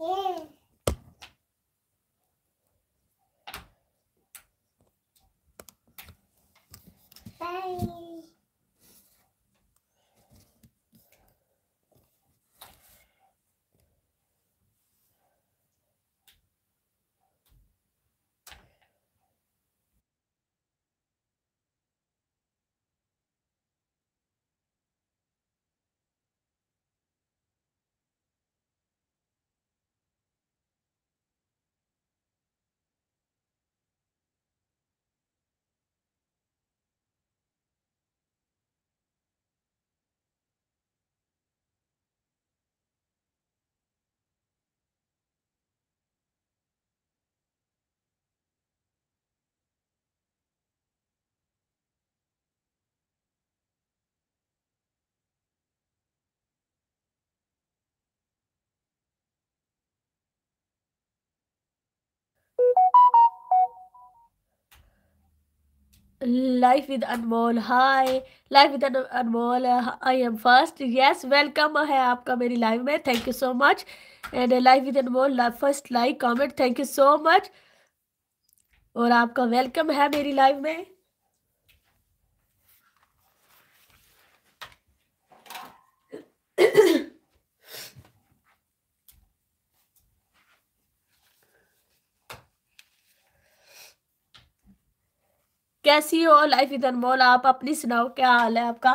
Bye. Life with Anmol hi life with Anmol I am first yes welcome है आपका मेरी life में thank you so much and life with Anmol first like comment thank you so much और आपका welcome है मेरी life में कैसी हो लाइफ इधर मोल आप अपनी सुनाओ क्या हाल है आपका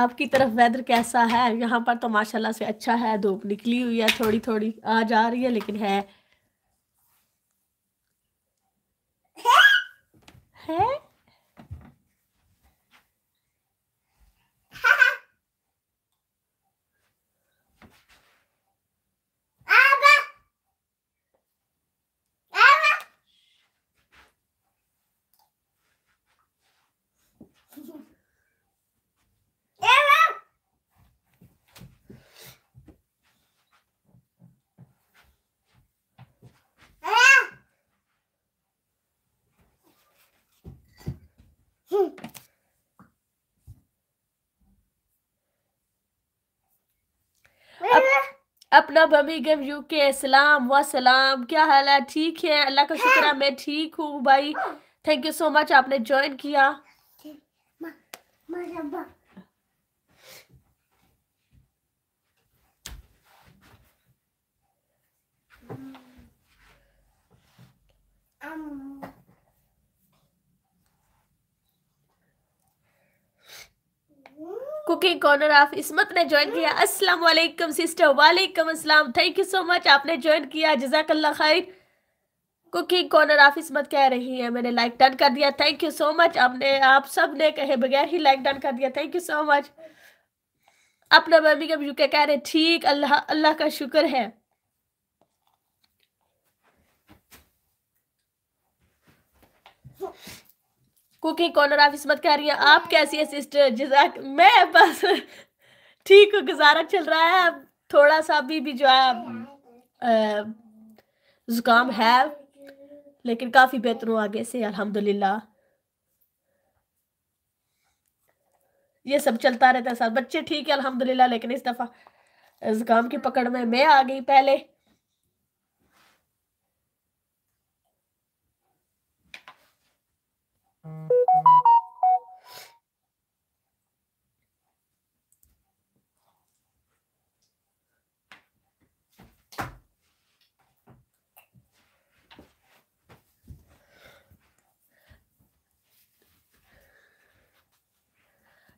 आपकी तरफ वेदर कैसा है यहाँ पर तो माशाल्लाह से अच्छा है धूप निकली हुई है थोड़ी थोड़ी आ जा रही है लेकिन है अपना बमी गम यू के सलाम व सलाम क्या हाल है ठीक है अल्लाह का शुक्र है हाँ। मैं ठीक हूँ भाई थैंक यू सो मच आपने ज्वाइन किया Um... cooking corner of Ismat ने ज्वाइन किया अस्सलाम वालेकुम सिस्टर वालेकुम अस्सलाम थैंक यू सो मच आपने ज्वाइन किया जजाकल्ला खैर कुकिंग कॉर्नर ऑफ इसमत कह रही है मैंने लाइक डन कर दिया थैंक यू सो मच आपने आप सब ने कहे बगैर ही लाइक डन कर दिया थैंक यू सो मच अपना बर्मिंगम यूके कह रहे ठीक अल्लाह अल्लाह का शुक्र है Oh. कुकिंग कॉर्नर आप इसमत कह रही हैं आप कैसी है सिस्टर जजाक मैं बस ठीक गुजारा चल रहा है थोड़ा सा भी भी जो है ज़ुकाम है लेकिन काफ़ी बेहतर हूँ आगे से अल्हम्दुलिल्लाह ये सब चलता रहता है साथ बच्चे ठीक है अल्हम्दुलिल्लाह लेकिन इस दफ़ा ज़ुकाम की पकड़ में मैं आ गई पहले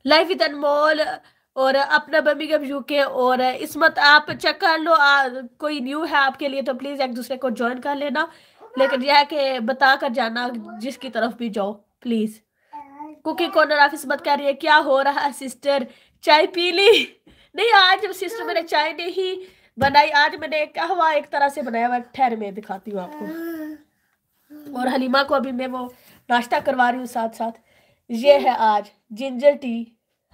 लाइफ विद अनमोल और अपना बर्मिंगम यूके और इसमत आप चेक कर लो आ, कोई न्यू है आपके लिए तो प्लीज़ एक दूसरे को ज्वाइन कर लेना लेकिन यह है कि बता कर जाना जिसकी तरफ भी जाओ प्लीज़ कुकिंग कॉर्नर आप इसमत कह रही है क्या हो रहा है सिस्टर चाय पी ली नहीं आज सिस्टर मैंने चाय नहीं बनाई आज मैंने कहवा एक तरह से बनाया हुआ ठहर में दिखाती हूँ आपको और हलीमा को अभी मैं वो नाश्ता करवा रही हूँ साथ साथ ये है आज जिंजर टी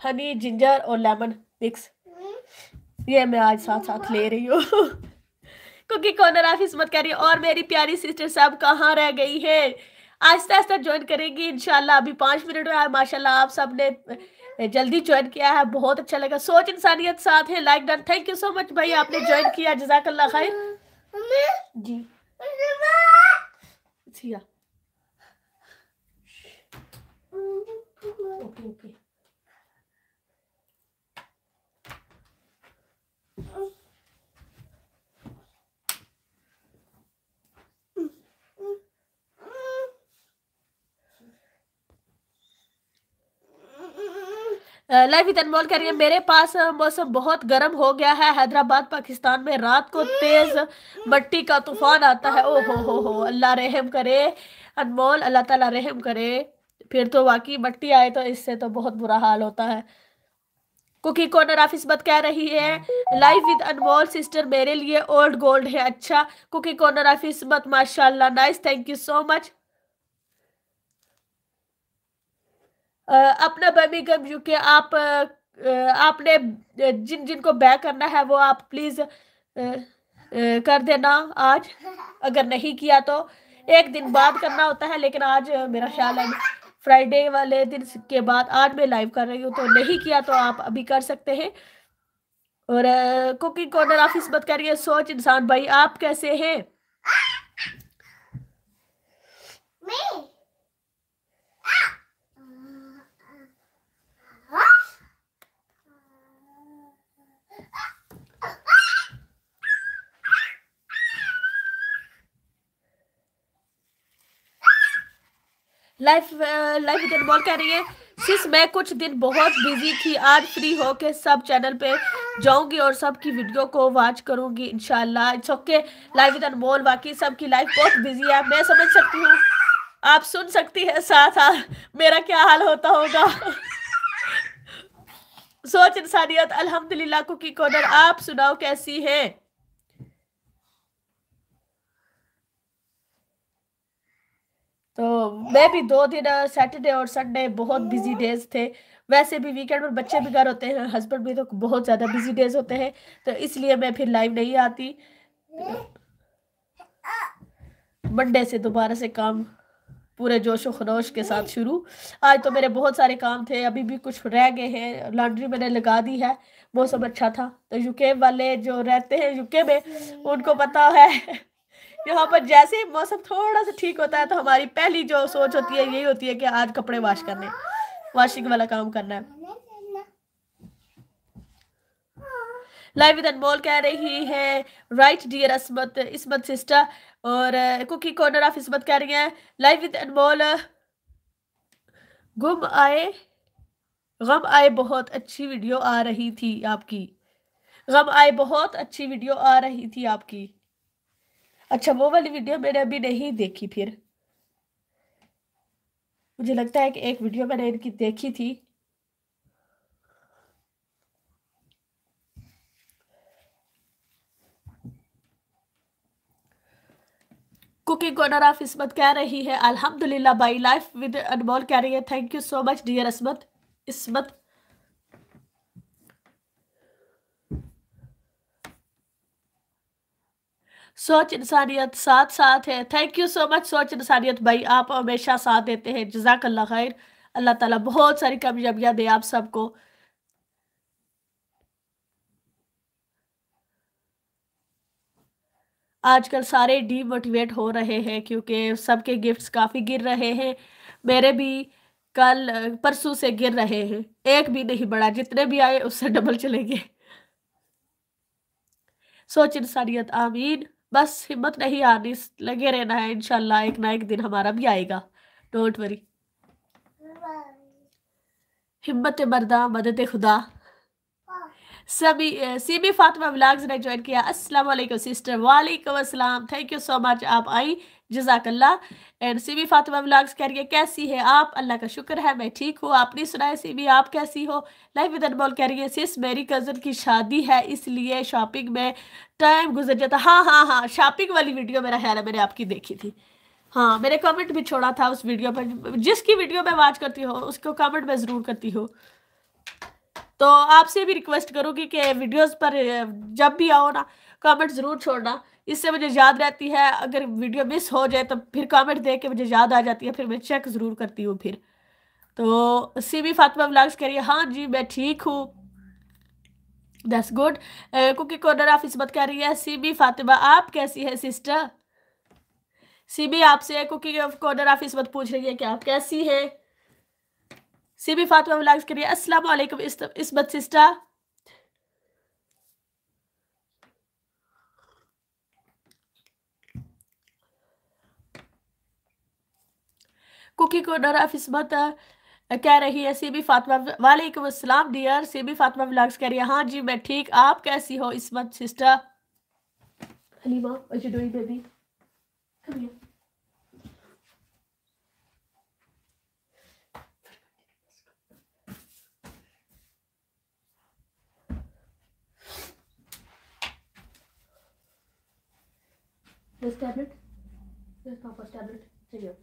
हनी जिंजर और लेमन मिक्स ये मैं आज साथ साथ ले रही हूँ क्योंकि कॉर्नर आप हिस्मत कह रही और मेरी प्यारी सिस्टर साहब कहाँ रह गई है आहिस्ता आहिस्ता ज्वाइन करेंगी इनशाला अभी पाँच मिनट रहा है माशाल्लाह आप सब ने जल्दी ज्वाइन किया है बहुत अच्छा लगा सोच इंसानियत साथ है like done thank you so much भाई आपने ज्वाइन किया जजाकल्ला जी okay okay live with Anmol कह रही है मेरे पास मौसम बहुत गर्म हो गया है हैदराबाद पाकिस्तान में रात को तेज मट्टी का तूफान आता है ओ हो हो हो अल्लाह रहम करे अनमोल अल्लाह ताला रहम करे फिर तो वाकई मट्टी आए तो इससे तो बहुत बुरा हाल होता है कुकी कॉर्नर आप बात कह रही है लाइफ विद अनमोल सिस्टर मेरे लिए ओल्ड गोल्ड है अच्छा कुकी कॉर्नर आप बात माशाल्लाह nice thank you so much अपना बर्मिंगम यूके आप आपने जिन जिनको बै करना है वो आप प्लीज़ कर देना आज अगर नहीं किया तो एक दिन बाद करना होता है लेकिन आज मेरा ख्याल है फ्राइडे वाले दिन के बाद आज मैं लाइव कर रही हूँ तो नहीं किया तो आप अभी कर सकते हैं और कुकिंग कॉर्नर ऑफिस इसमत करिए सोच इंसान भाई आप कैसे हैं लाइफ लाइफ इधर कह रही है सिस मैं कुछ दिन बहुत बिजी थी आज फ्री हो के सब चैनल पे जाऊंगी और सबकी वीडियो को वॉच करूंगी इनशाला it's okay life with Anmol बाकी सबकी लाइफ बहुत बिजी है मैं समझ सकती हूँ आप सुन सकती है साथ हाँ मेरा क्या हाल होता होगा सोच इंसानियत अलहमदिल्ला कुकी कॉर्नर आप सुनाओ कैसी है तो मैं भी दो दिन सैटरडे और संडे बहुत बिजी डेज थे वैसे भी वीकेंड पर बच्चे भी घर होते हैं हस्बैंड भी तो बहुत ज़्यादा बिजी डेज होते हैं तो इसलिए मैं फिर लाइव नहीं आती मंडे से दोबारा से काम पूरे जोश व खरोश के साथ शुरू आज तो मेरे बहुत सारे काम थे अभी भी कुछ रह गए हैं लॉन्ड्री मैंने लगा दी है मौसम अच्छा था तो यूके वाले जो रहते हैं यूके में उनको पता है यहाँ पर जैसे ही मौसम थोड़ा सा ठीक होता है तो हमारी पहली जो सोच होती है यही होती है कि आज कपड़े वॉश करने वॉशिंग वाला काम करना है लाइव विद अनमोल कह रही है right dear Asmat Ismat sister और कुकी कॉर्नर ऑफ इसमत कह रही है लाइव विद अनमोल गुम आए गम आए बहुत अच्छी वीडियो आ रही थी आपकी गम आए बहुत अच्छी वीडियो आ रही थी आपकी अच्छा वो वाली वीडियो मैंने अभी नहीं देखी फिर मुझे लगता है कि एक वीडियो मैंने इनकी देखी थी कुकिंग कॉर्नर ऑफ इसमत कह रही है अल्हम्दुलिल्लाह बाई लाइफ विद अनमोल कह रही है thank you so much dear Asmat Ismat सोच इंसानियत साथ साथ है थैंक यू सो मच सोच इंसानियत भाई आप हमेशा साथ देते हैं जजाकल्ला खैर अल्लाह ताला बहुत सारी कामयाबियां दे आप सबको आजकल सारे डीमोटिवेट हो रहे हैं क्योंकि सबके गिफ्ट्स काफ़ी गिर रहे हैं मेरे भी कल परसों से गिर रहे हैं एक भी नहीं बढ़ा जितने भी आए उससे डबल चले गए सोच इंसानियत आमीन बस हिम्मत नहीं आनी लगे रहना है इनशाला एक ना एक दिन हमारा भी आएगा डोंट वरी हिम्मत मरदा मदद खुदा सभी सीबी फातिमा ब्लॉग्स ने ज्वाइन किया अस्सलाम वालेकुम सिस्टर वालेकुम अस्सलाम थैंक यू सो मच आप आई जजाकल्ला एंड सीबी फातिमा ब्लॉग्स कह रही है कैसी है आप अल्लाह का शुक्र है मैं ठीक हूँ आपने सुनाए सीबी आप कैसी हो लाइफ विद अनमोल कह रही है सिस मेरी कज़न की शादी है इसलिए शॉपिंग में टाइम गुजर जाता हाँ हाँ हाँ शॉपिंग वाली वीडियो मेरा ख्याल है मैंने आपकी देखी थी हाँ मैंने कमेंट भी छोड़ा था उस वीडियो पर जिसकी वीडियो मैं वॉच करती हूँ उसको कमेंट मैं ज़रूर करती हूँ तो आपसे भी रिक्वेस्ट करूँगी कि वीडियोज़ पर जब भी आओ ना कमेंट ज़रूर छोड़ना इससे मुझे याद रहती है अगर वीडियो मिस हो जाए तो फिर कमेंट देख के मुझे याद आ जाती है फिर मैं चेक ज़रूर करती हूँ फिर तो सीबी फातिमा ब्लॉग्स कह रही है हाँ जी मैं ठीक हूँ that's good cookie corner of Ismat कह रही है सीबी फातिमा आप कैसी है सिस्टर सीबी आपसे कुकी कॉर्नर ऑफ इसमत पूछ रही है कि आप कैसी हैं सीबी फातिमा ब्लॉग्स कह रही है अस्सलाम वालेकुम इसमत सिस्टर कुकी को डरा फिसबत कह रही है सीबी फातिमा वालेकुम अस्सलाम डियर सीबी फातिमा ब्लॉग्स कह रही है हाँ जी मैं ठीक आप कैसी हो Ismat sister Halima baby come This tablet, this papa's tablet, here.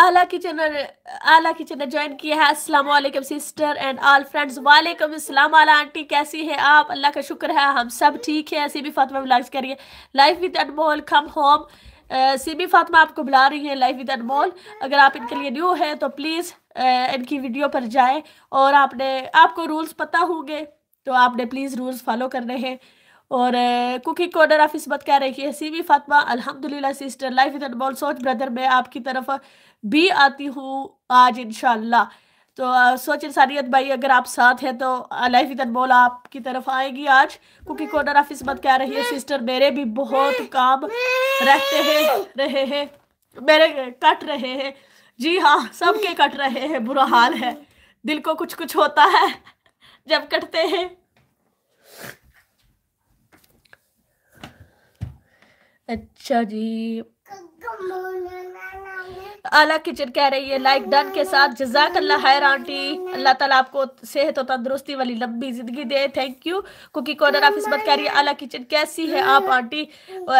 Aala kitchen Aala kitchen ने ज्वाइन किया है अस्सलाम वालेकुम सिस्टर एंड ऑल फ्रेंड्स वालेकुम अस्सलाम आला आंटी कैसी है आप अल्लाह का शुक्र है हम सब ठीक है ऐसे भी फातिमा ब्लॉग्स करिए life with Anmol come home Sibi Fatma आपको बुला रही हैं लाइफ विद अनमोल अगर आप इनके लिए न्यू हैं तो प्लीज़ इनकी वीडियो पर जाएं और आपने आपको रूल्स पता होंगे तो आपने प्लीज़ रूल्स फॉलो करने हैं और कुकिंग कॉर्नर ऑफ इस कह रही है सीवी फातमा अल्हम्दुलिल्लाह सिस्टर लाइफ विद अनमोल सोच ब्रदर मैं आपकी तरफ भी आती हूँ आज इनशाला तो सोच इंसानियत भाई अगर आप साथ हैं तो लाइफ इधर बोल आपकी तरफ आएगी आज क्योंकि कॉर्नर ऑफ इसमत कह रही है सिस्टर मेरे भी बहुत काम रहते हैं रहे हैं मेरे कट रहे हैं जी हाँ सबके कट रहे हैं बुरा हाल है दिल को कुछ कुछ होता है जब कटते हैं अच्छा जी अला किचन कह रही है लाइक डन के साथ जजाक अल्लाह हायर आंटी अल्लाह ताला आपको सेहत और तंदुरुस्ती वाली लंबी जिंदगी दे thank you cookie corner office बात कह रही है अला किचन कैसी है आप आंटी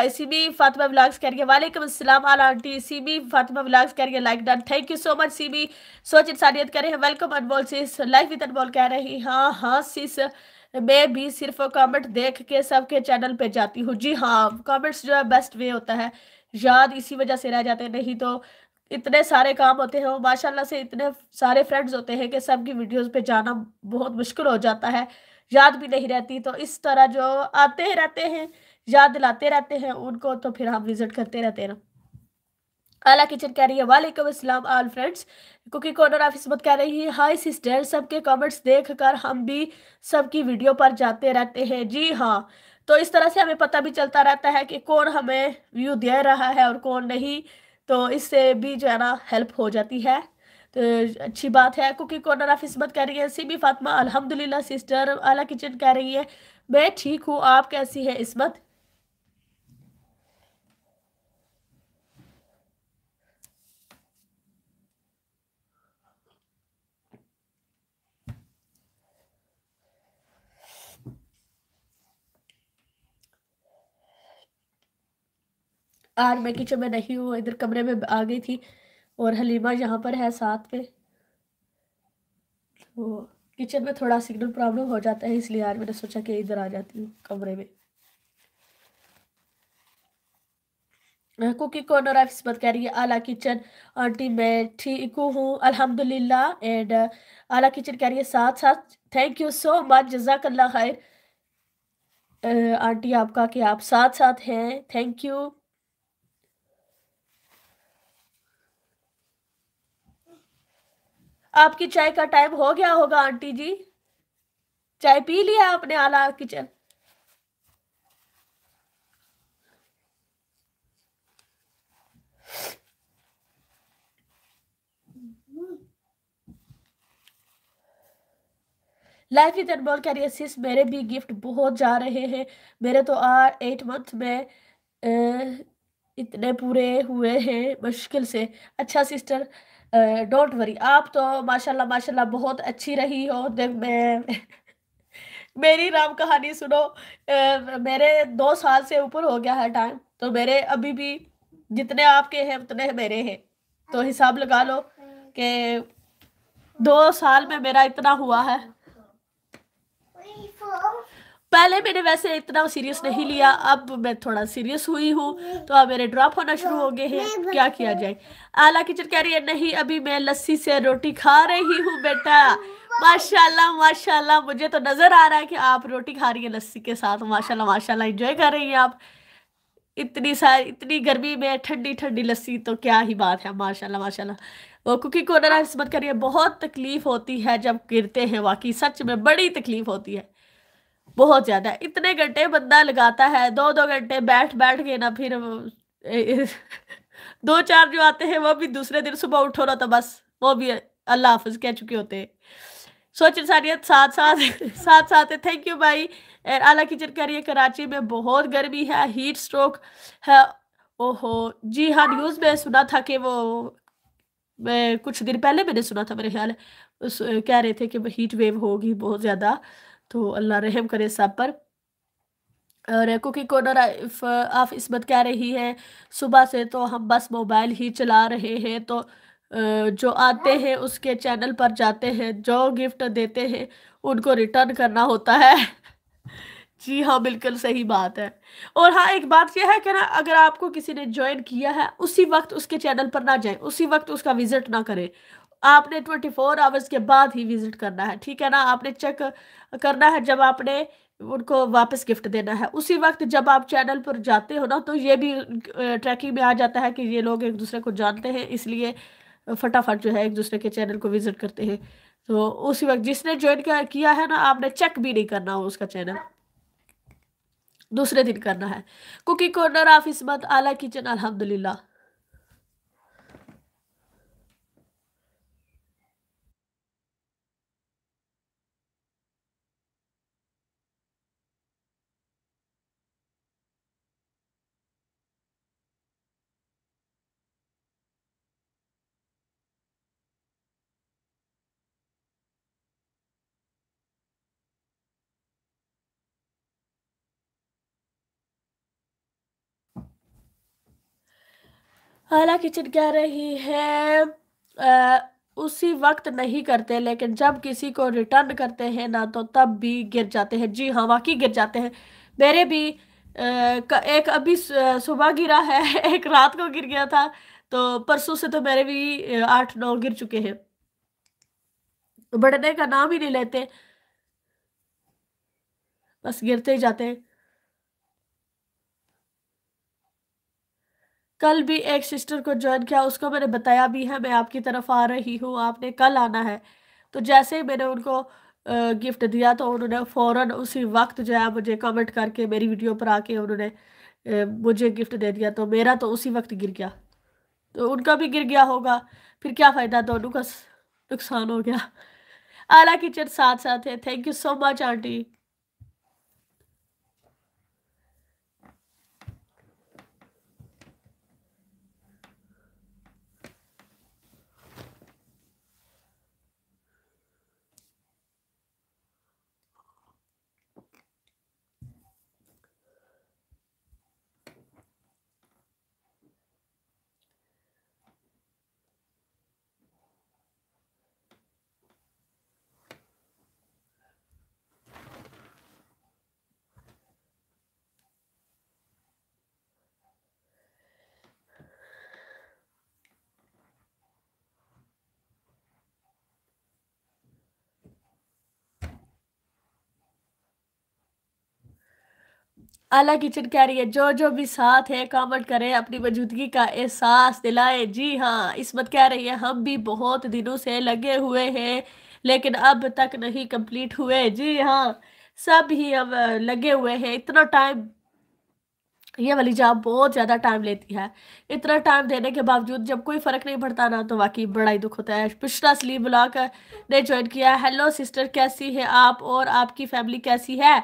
इसी भी फातिमा ब्लाग्स कह रही है वालेकुम असलम आला आंटी इसी भी फातिमा ब्लाग्स कह रही है like done thank you so much Sibi सोच इंसानियत कह रहे हैं welcome Anmol sis life with Anmol कह रही हाँ हाँ सिस मैं भी सिर्फ कमेंट देख के सबके चैनल पे जाती हूँ जी हाँ कमेंट्स जो है बेस्ट वे होता है याद इसी वजह से रह जाते हैं नहीं तो इतने सारे काम होते हैं और माशाल्लाह से इतने सारे फ्रेंड्स होते हैं कि सबकी वीडियोस पे जाना बहुत मुश्किल हो जाता है याद भी नहीं रहती तो इस तरह जो आते ही रहते हैं याद दिलाते रहते हैं उनको तो फिर हम विजिट करते रहते हैं आला किचन कह रही है वालेकुम अस्सलाम all friends cookie corner office मत कह रही है हाय सिस्टर सबके कमेंट्स देख कर हम भी सबकी वीडियो पर जाते रहते हैं जी हाँ तो इस तरह से हमें पता भी चलता रहता है कि कौन हमें व्यू दे रहा है और कौन नहीं तो इससे भी जो है ना हेल्प हो जाती है तो अच्छी बात है कुकिंग कॉर्नर ऑफ इसमत कह रही है बी फातमा अलहमदिल्ला सिस्टर आला किचन कह रही है मैं ठीक हूँ आप कैसी है इसमत आज मैं किचन में नहीं हूँ इधर कमरे में आ गई थी और हलीमा यहाँ पर है साथ में तो किचन में थोड़ा सिग्नल प्रॉब्लम हो जाता है इसलिए आज मैंने सोचा कि इधर आ जाती हूँ कमरे में कुकिंग कॉर्नर आप इसमत कह रही है आला किचन आंटी मैं ठीक हूँ अल्हम्दुलिल्लाह एंड आला किचन कह रही है साथ साथ थैंक यू सो मच जजाकल्ला खैर आंटी आपका कि आप साथ साथ हैं थैंक यू आपकी चाय का टाइम हो गया होगा आंटी जी चाय पी लिया आपने आला किचन लाइफ इज अनमोल कह रही है सिस मेरे भी गिफ्ट बहुत जा रहे हैं मेरे तो आर एट मंथ में इतने पूरे हुए हैं मुश्किल से अच्छा सिस्टर डोंट वरी आप तो माशाल्लाह माशाल्लाह बहुत अच्छी रही हो देख मैं मेरी राम कहानी सुनो मेरे दो साल से ऊपर हो गया है टाइम तो मेरे अभी भी जितने आपके हैं उतने मेरे हैं तो हिसाब लगा लो कि दो साल में मेरा इतना हुआ है पहले मैंने वैसे इतना सीरियस नहीं लिया अब मैं थोड़ा सीरियस हुई हूँ तो अब मेरे ड्रॉप होना शुरू हो गए हैं क्या किया जाए आला किचन कह रही है नहीं अभी मैं लस्सी से रोटी खा रही हूँ बेटा माशाल्लाह माशाल्लाह मुझे तो नज़र आ रहा है कि आप रोटी खा रही है लस्सी के साथ माशाल्लाह माशाल्लाह इंजॉय कर रही हैं आप इतनी सारी इतनी गर्मी में ठंडी ठंडी लस्सी तो क्या ही बात है माशाल्लाह माशाल्लाह वो कुकी कोनर हिस्मत करिए बहुत तकलीफ़ होती है जब गिरते हैं वाकई सच में बड़ी तकलीफ़ होती है बहुत ज़्यादा इतने घंटे बंदा लगाता है दो दो घंटे बैठ बैठ के ना फिर दो चार जो आते हैं वो भी दूसरे दिन सुबह उठो ना तो बस वो भी अल्लाह हाफिज कह चुके होते हैं सोच इंसानियत साथ साथ साथ साथ है थैंक यू भाई आला किचन कह रही है कराची में बहुत गर्मी है हीट स्ट्रोक है ओहो जी हाँ न्यूज़ में सुना था कि वो मैं कुछ दिन पहले मैंने सुना था मेरे ख्याल कह रहे थे कि हीट वेव होगी बहुत ज़्यादा तो अल्लाह रहम करे सब पर और कुकिंग कॉर्नर ऑफ इसमत कह रही है सुबह से तो हम बस मोबाइल ही चला रहे हैं तो जो आते हैं उसके चैनल पर जाते हैं जो गिफ्ट देते हैं उनको रिटर्न करना होता है जी हाँ बिल्कुल सही बात है और हाँ एक बात यह है कि ना अगर आपको किसी ने ज्वाइन किया है उसी वक्त उसके चैनल पर ना जाएं उसी वक्त उसका विज़िट ना करें आपने 24 आवर्स के बाद ही विजिट करना है ठीक है ना आपने चेक करना है जब आपने उनको वापस गिफ्ट देना है उसी वक्त जब आप चैनल पर जाते हो ना तो ये भी ट्रैकिंग में आ जाता है कि ये लोग एक दूसरे को जानते हैं इसलिए फटाफट जो है एक दूसरे के चैनल को विजिट करते हैं तो उसी वक्त जिसने ज्वाइन किया है ना आपने चेक भी नहीं करना हो उसका चैनल दूसरे दिन करना है कुकिंग कॉर्नर ऑफ इसमत आला किचन अलहमदिल्ला आला किचन कह रही है आ, उसी वक्त नहीं करते लेकिन जब किसी को रिटर्न करते हैं ना तो तब भी गिर जाते हैं जी हाँ वाकई गिर जाते हैं मेरे भी एक अभी सुबह गिरा है एक रात को गिर गया था तो परसों से तो मेरे भी आठ नौ गिर चुके हैं बढ़ने का नाम ही नहीं लेते बस गिरते ही जाते हैं कल भी एक सिस्टर को ज्वाइन किया उसको मैंने बताया भी है मैं आपकी तरफ आ रही हूँ आपने कल आना है तो जैसे ही मैंने उनको गिफ्ट दिया तो उन्होंने फ़ौरन उसी वक्त जो है मुझे कमेंट करके मेरी वीडियो पर आके उन्होंने मुझे गिफ्ट दे दिया तो मेरा तो उसी वक्त गिर गया तो उनका भी गिर गया होगा फिर क्या फ़ायदा दोनों का नुकसान हो गया आला किचन साथ साथ है thank you so much aunty Aala kitchen कह रही है जो जो भी साथ है कमेंट करें अपनी मौजूदगी का एहसास दिलाए जी हाँ इसमत कह रही है हम भी बहुत दिनों से लगे हुए हैं लेकिन अब तक नहीं कंप्लीट हुए जी हाँ सब ही अब लगे हुए हैं इतना टाइम ये वाली जॉब बहुत ज़्यादा टाइम लेती है इतना टाइम देने के बावजूद जब कोई फ़र्क नहीं पड़ता ना तो वाकई बड़ा ही दुख होता है पिछड़ा सली ब्लॉक ने ज्वाइन किया हेलो सिस्टर कैसी है आप और आपकी फैमिली कैसी है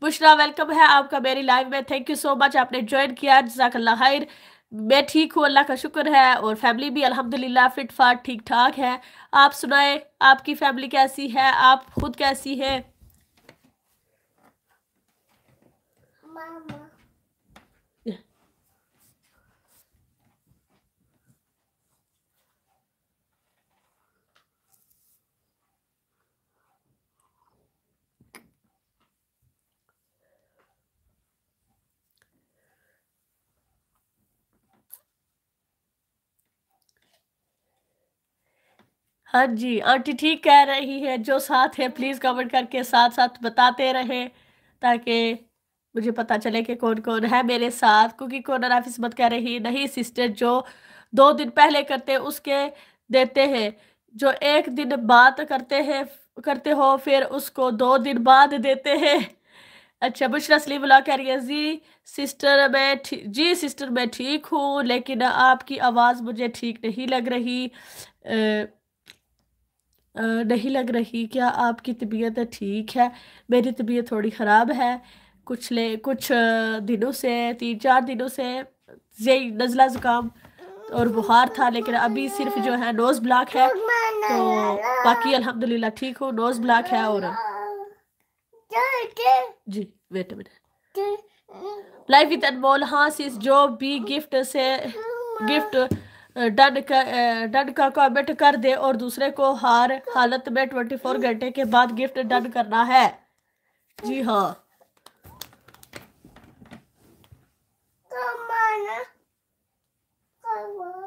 बुशरा वेलकम है आपका मेरी लाइव में थैंक यू सो मच आपने ज्वाइन किया जजाकल्ला खैर मैं ठीक हूँ अल्लाह का शुक्र है और फैमिली भी अल्हम्दुलिल्लाह फिट फाट ठीक ठाक है आप सुनाए आपकी फैमिली कैसी है आप खुद कैसी है हाँ जी आंटी ठीक कह रही है जो साथ है प्लीज कमेंट करके साथ साथ बताते रहे ताकि मुझे पता चले कि कौन कौन है मेरे साथ क्योंकि कॉर्नर ऑफिस मत कह रही नहीं सिस्टर जो दो दिन पहले करते उसके देते हैं जो एक दिन बात करते हैं करते हो फिर उसको दो दिन बाद देते हैं अच्छा बुशरा सलीम कह रही है जी सिस्टर मैं जी सिस्टर मैं ठीक हूँ लेकिन आपकी आवाज़ मुझे ठीक नहीं लग रही आ, नहीं लग रही क्या आपकी तबीयत ठीक है मेरी तबीयत थोड़ी ख़राब है कुछ ले कुछ दिनों से तीन चार दिनों से यही नज़ला ज़ुकाम और बुखार था लेकिन अभी सिर्फ जो है नोज़ ब्लॉक है तो बाकी अल्हम्दुलिल्लाह ठीक हूँ नोज़ ब्लॉक है और जी wait minute life with Anmol हाँ सिस जो भी गिफ्ट से गिफ्ट डड का डड का कमेंट कर दे और दूसरे को हार हालत में ट्वेंटी फोर घंटे के बाद गिफ्ट डन करना है जी हाँ तो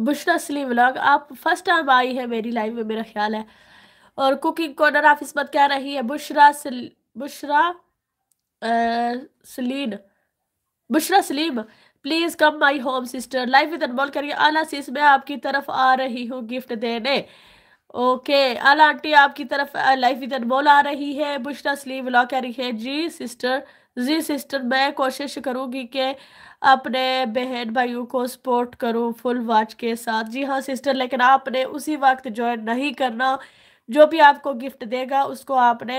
बुशरा सलीम व्लॉग आप फर्स्ट टाइम आई है मेरी लाइफ में मेरा ख्याल है और कुकिंग कॉर्नर आप इस बात क्या रही है बुशरा सल, Bushra Saleem Bushra Saleem please come my home sister life with Anmol करिए आला सिस मैं आपकी तरफ आ रही हूँ गिफ्ट देने ओके आला आंटी आपकी तरफ लाइफ विद अनमोल आ रही है बुशरा सलीम व्लॉग कह रही है जी सिस्टर जी सिस्टर मैं कोशिश करूँगी कि अपने बहन भाइयों को सपोर्ट करो फुल वॉच के साथ जी हाँ सिस्टर लेकिन आपने उसी वक्त ज्वाइन नहीं करना जो भी आपको गिफ्ट देगा उसको आपने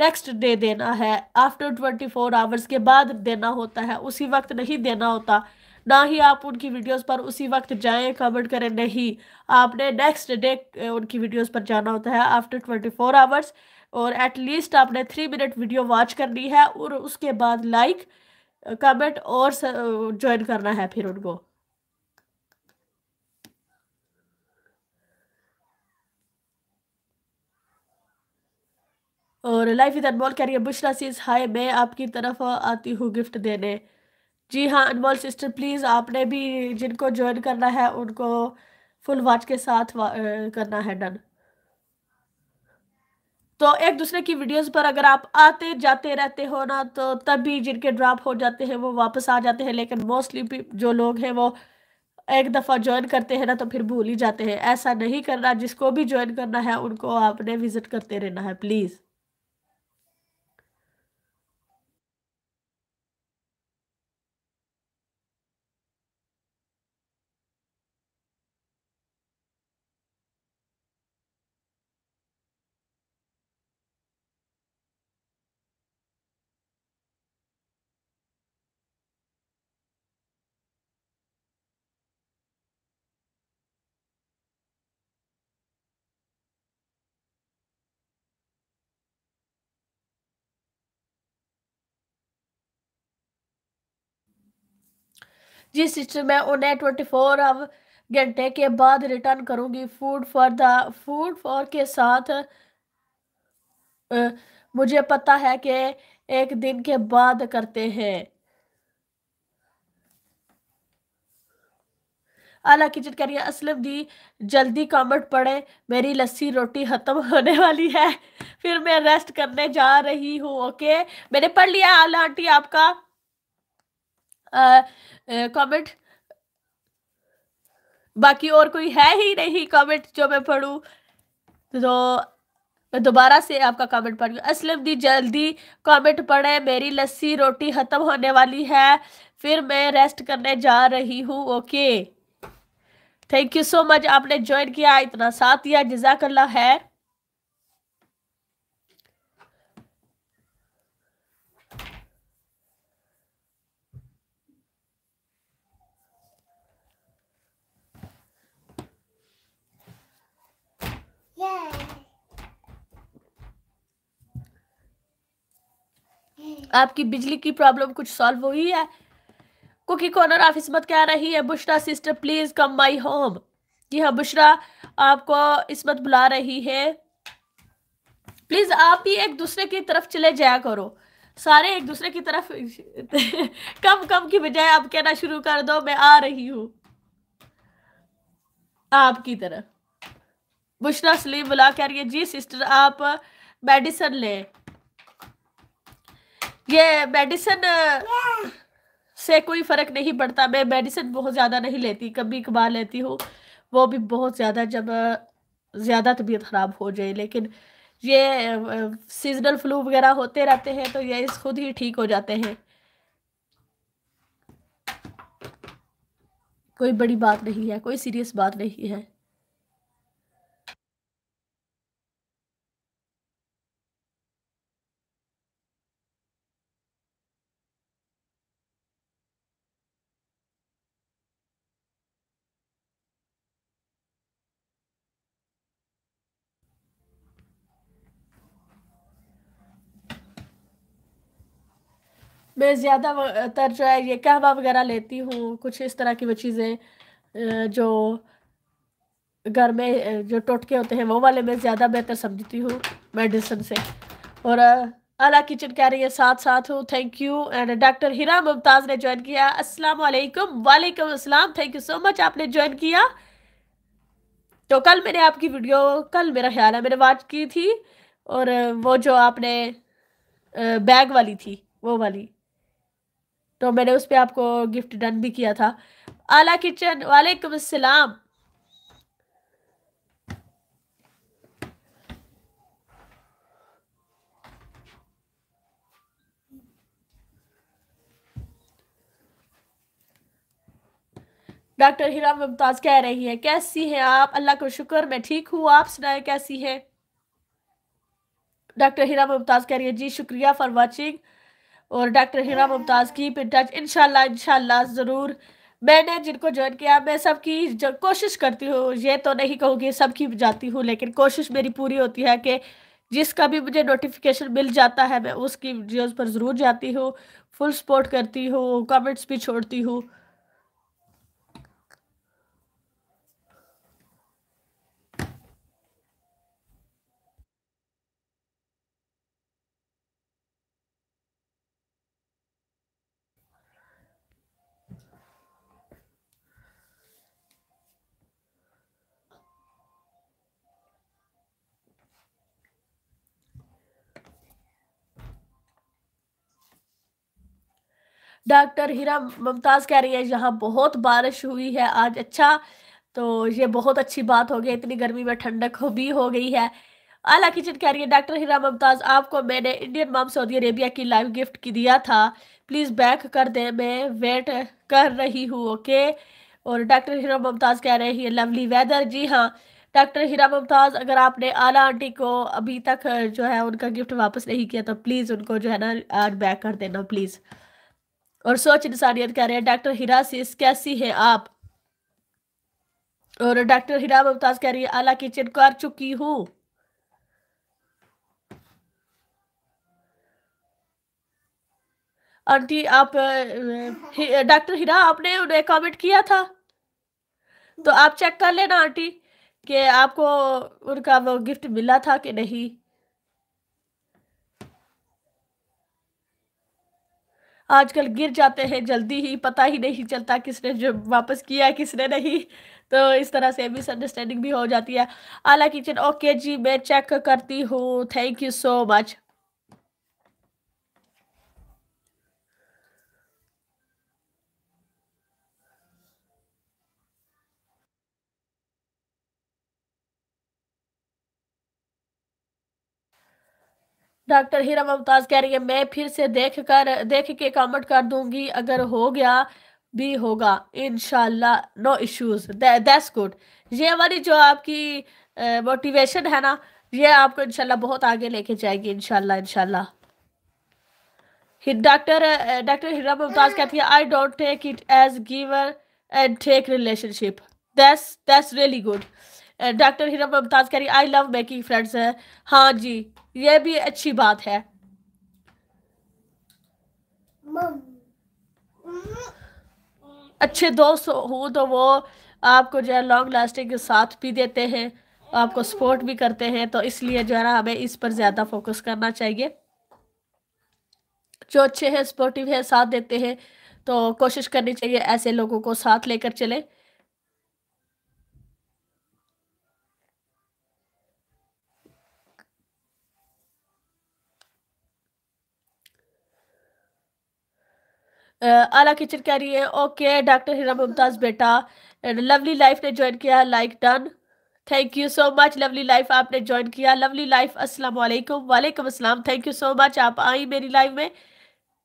नेक्स्ट डे दे देना है आफ्टर ट्वेंटी फोर आवर्स के बाद देना होता है उसी वक्त नहीं देना होता ना ही आप उनकी वीडियोस पर उसी वक्त जाएं कमेंट करें नहीं आपने नेक्स्ट डे उनकी वीडियोस पर जाना होता है आफ्टर ट्वेंटी फोर आवर्स और एटलीस्ट आपने थ्री मिनट वीडियो वॉच करनी है और उसके बाद लाइक like, कमेंट और ज्वाइन करना है फिर उनको और लाइफ इज अनमोल कह रही है बुशरा सीज हाय मैं आपकी तरफ आती हूँ गिफ्ट देने जी हाँ अनमोल सिस्टर प्लीज़ आपने भी जिनको ज्वाइन करना है उनको फुल वाच के साथ करना है डन तो एक दूसरे की वीडियोस पर अगर आप आते जाते रहते हो ना तो तब भी जिनके ड्रॉप हो जाते हैं वो वापस आ जाते हैं लेकिन मोस्टली जो लोग हैं वो एक दफ़ा ज्वाइन करते हैं ना तो फिर भूल ही जाते हैं ऐसा नहीं करना जिसको भी ज्वाइन करना है उनको आपने विज़िट करते रहना है प्लीज़ जिस सिस्टम में उन्हें ट्वेंटी फोर अब घंटे के बाद रिटर्न करूंगी food for the food for के साथ आ, मुझे पता है कि एक दिन के बाद करते हैं आला किचन कह रही है असलम जी जल्दी कॉमेंट पढ़े मेरी लस्सी रोटी ख़त्म होने वाली है फिर मैं रेस्ट करने जा रही हूँ ओके मैंने पढ़ लिया आला आंटी आपका कमेंट बाकी और कोई है ही नहीं कमेंट जो मैं पढ़ूं तो मैं दोबारा से आपका कमेंट पढ़ असलम दी जल्दी कमेंट पढ़े मेरी लस्सी रोटी ख़त्म होने वाली है फिर मैं रेस्ट करने जा रही हूँ okay thank you so much आपने ज्वाइन किया इतना साथ दिया जजाकल्ला है आपकी बिजली की प्रॉब्लम कुछ सॉल्व हुई है कुकी कॉर्नर आप इसमत कह रही है Bushra sister please come my home जी हाँ बुशरा आपको इसमत बुला रही है प्लीज आप भी एक दूसरे की तरफ चले जाया करो सारे एक दूसरे की तरफ कम कम की बजाय आप कहना शुरू कर दो मैं आ रही हूं आपकी तरफ बुशरा सलीम बुला कह रही है जी सिस्टर आप मेडिसन लें ये मेडिसन से कोई फ़र्क नहीं पड़ता मैं मेडिसिन बहुत ज़्यादा नहीं लेती कभी कभार लेती हूँ वो भी बहुत ज़्यादा जब ज़्यादा तबीयत ख़राब हो जाए लेकिन ये सीजनल फ्लू वगैरह होते रहते हैं तो ये इस खुद ही ठीक हो जाते हैं कोई बड़ी बात नहीं है कोई सीरियस बात नहीं है मैं ज़्यादातर जो है ये कहवा वगैरह लेती हूँ कुछ इस तरह की वो चीज़ें जो घर में जो टोटके होते हैं वो वाले मैं ज़्यादा बेहतर समझती हूँ मेडिसिन से और अला किचन कह रही है साथ साथ हूँ thank you and doctor Hira Mumtaz ने ज्वाइन किया अस्सलाम वालेकुम वालेकुम अस्सलाम थैंक यू सो मच आपने ज्वाइन किया तो कल मैंने आपकी वीडियो कल मेरा ख्याल है मैंने वॉच की थी और वो जो आपने बैग वाली थी वो वाली तो मैंने उस पर आपको गिफ्ट डन भी किया था आला किचन वालेकुम अस्सलाम डॉक्टर हिरा मुमताज कह रही हैं कैसी हैं आप अल्लाह का शुक्र मैं ठीक हूँ आप सुनाए कैसी हैं डॉक्टर हिरा मुमताज कह रही है जी शुक्रिया फॉर वाचिंग और डॉक्टर हिरा मुमताज़ की पिन टच इनशाला इनशाला ज़रूर मैंने जिनको ज्वाइन किया मैं सबकी कोशिश करती हूँ ये तो नहीं कहूँगी सबकी जाती हूँ लेकिन कोशिश मेरी पूरी होती है कि जिसका भी मुझे नोटिफिकेशन मिल जाता है मैं उसकी वीडियोज़ पर ज़रूर जाती हूँ फुल सपोर्ट करती हूँ कमेंट्स भी छोड़ती हूँ डॉक्टर हीरा मुमताज़ कह रही है यहाँ बहुत बारिश हुई है आज अच्छा तो ये बहुत अच्छी बात हो गई इतनी गर्मी में ठंडक हो भी हो गई है आला किचन कह रही है डॉक्टर हीरा मुमताज़ आपको मैंने इंडियन मॉम सऊदी अरेबिया की लाइव गिफ्ट की दिया था प्लीज़ बैक कर दे मैं वेट कर रही हूँ ओके और डॉक्टर हीरा मुमताज़ कह रही हैं लवली वेदर जी हाँ डॉक्टर हीरा मुमताज़ अगर आपने आला आंटी को अभी तक जो है उनका गिफ्ट वापस नहीं किया तो प्लीज़ उनको जो है ना बैक कर देना प्लीज़ और सोच इंसानियत कह रहे हैं डॉक्टर हिरा सीस कैसी है आप और डॉक्टर हिरा मुमताज कह रही है आला किचन कर चुकी हूं आंटी आप डॉक्टर हिरा आपने उन्हें कमेंट किया था तो आप चेक कर लेना आंटी कि आपको उनका वो गिफ्ट मिला था कि नहीं आजकल गिर जाते हैं जल्दी ही पता ही नहीं चलता किसने जो वापस किया किसने नहीं तो इस तरह से मिसअंडरस्टैंडिंग भी हो जाती है आला किचन ओके जी मैं चेक करती हूँ thank you so much doctor Hira Mumtaz कह रही है मैं फिर से देख कर देख के कमेंट कर दूंगी अगर हो गया भी होगा इनशाला नो इश्यूज दैट्स गुड ये हमारी जो आपकी मोटिवेशन है ना ये आपको इनशाला बहुत आगे लेके जाएगी इनशाला इनशाला डॉक्टर डॉक्टर हिरा मुमताज कहती है I don't take it as giver and take relationship that's that's really good doctor Hira Mumtaz कह रही आई लव मेकिंग फ्रेंड्स है हाँ जी ये भी अच्छी बात है अच्छे दोस्त हो तो वो आपको जो है लॉन्ग लास्टिंग के साथ भी देते हैं आपको सपोर्ट भी करते हैं तो इसलिए जो है ना हमें इस पर ज़्यादा फोकस करना चाहिए जो अच्छे हैं सपोर्टिव है साथ देते हैं तो कोशिश करनी चाहिए ऐसे लोगों को साथ लेकर चले आला किचन कह रही है ओके डॉक्टर हिरा मुमताज़ बेटा लवली लाइफ ने ज्वाइन किया like done thank you so much lovely life आपने ज्वाइन किया लवली लाइफ अस्सलाम वालेकुम वालेकुम अस्सलाम थैंक यू सो मच आप आई मेरी लाइफ में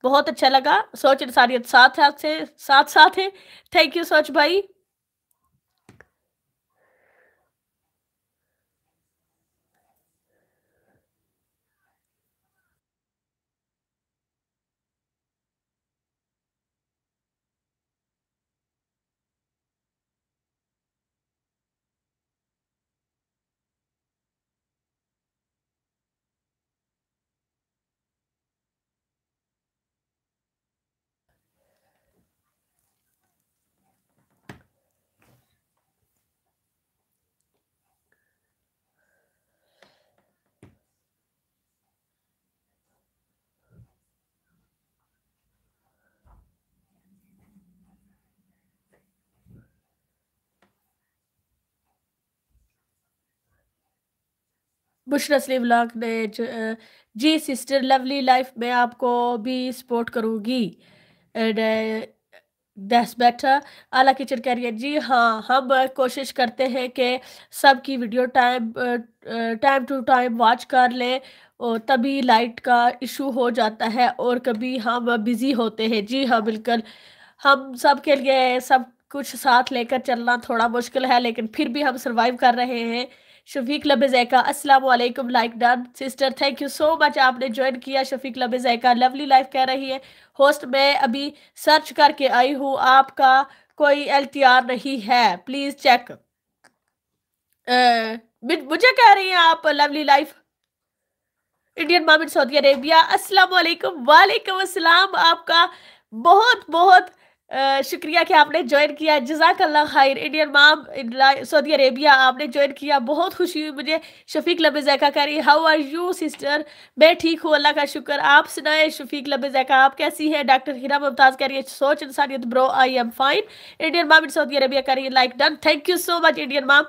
बहुत अच्छा लगा सोच इंसानियत साथ आपसे साथ साथ है थैंक यू सोच भाई बुशरा सलीम लाख ने जी सिस्टर लवली लाइफ मैं आपको भी सपोर्ट करूँगी and that's better Aala kitchen कह रही है जी हाँ हम कोशिश करते हैं कि सब की video time time to time watch कर लें और तभी लाइट का इशू हो जाता है और कभी हम बिज़ी होते हैं जी हाँ बिल्कुल हम सब के लिए सब कुछ साथ लेकर चलना थोड़ा मुश्किल है लेकिन फिर भी हम सर्वाइव कर रहे हैं शफीक लब जैका वालेकुम like done sister thank you so much आपने ज्वाइन किया शफीक लब जैका लवली लाइफ कह रही है होस्ट मैं अभी सर्च करके आई हूँ आपका कोई एल नहीं है प्लीज़ चेक आ, मुझे कह रही हैं आप lovely life Indian mom in Saudi Arabia अस्सलाम वालेकुम असलम आपका बहुत बहुत शुक्रिया कि आपने ज्वाइन किया जजाकल्ला खैर इंडियन माम सऊदी अरेबिया आपने ज्वाइन किया बहुत खुशी हुई मुझे शफीक लब कह रही हाउ आर यू सिस्टर मैं ठीक हूँ अल्लाह का शुक्र आप सुनाए शफीक जैक़ा आप कैसी हैं डॉक्टर हिरा मुमताज़ कह रही है सोच इंसानियत bro I am fine Indian mom in Saudi Arabia कह रही है like done thank you so much Indian mom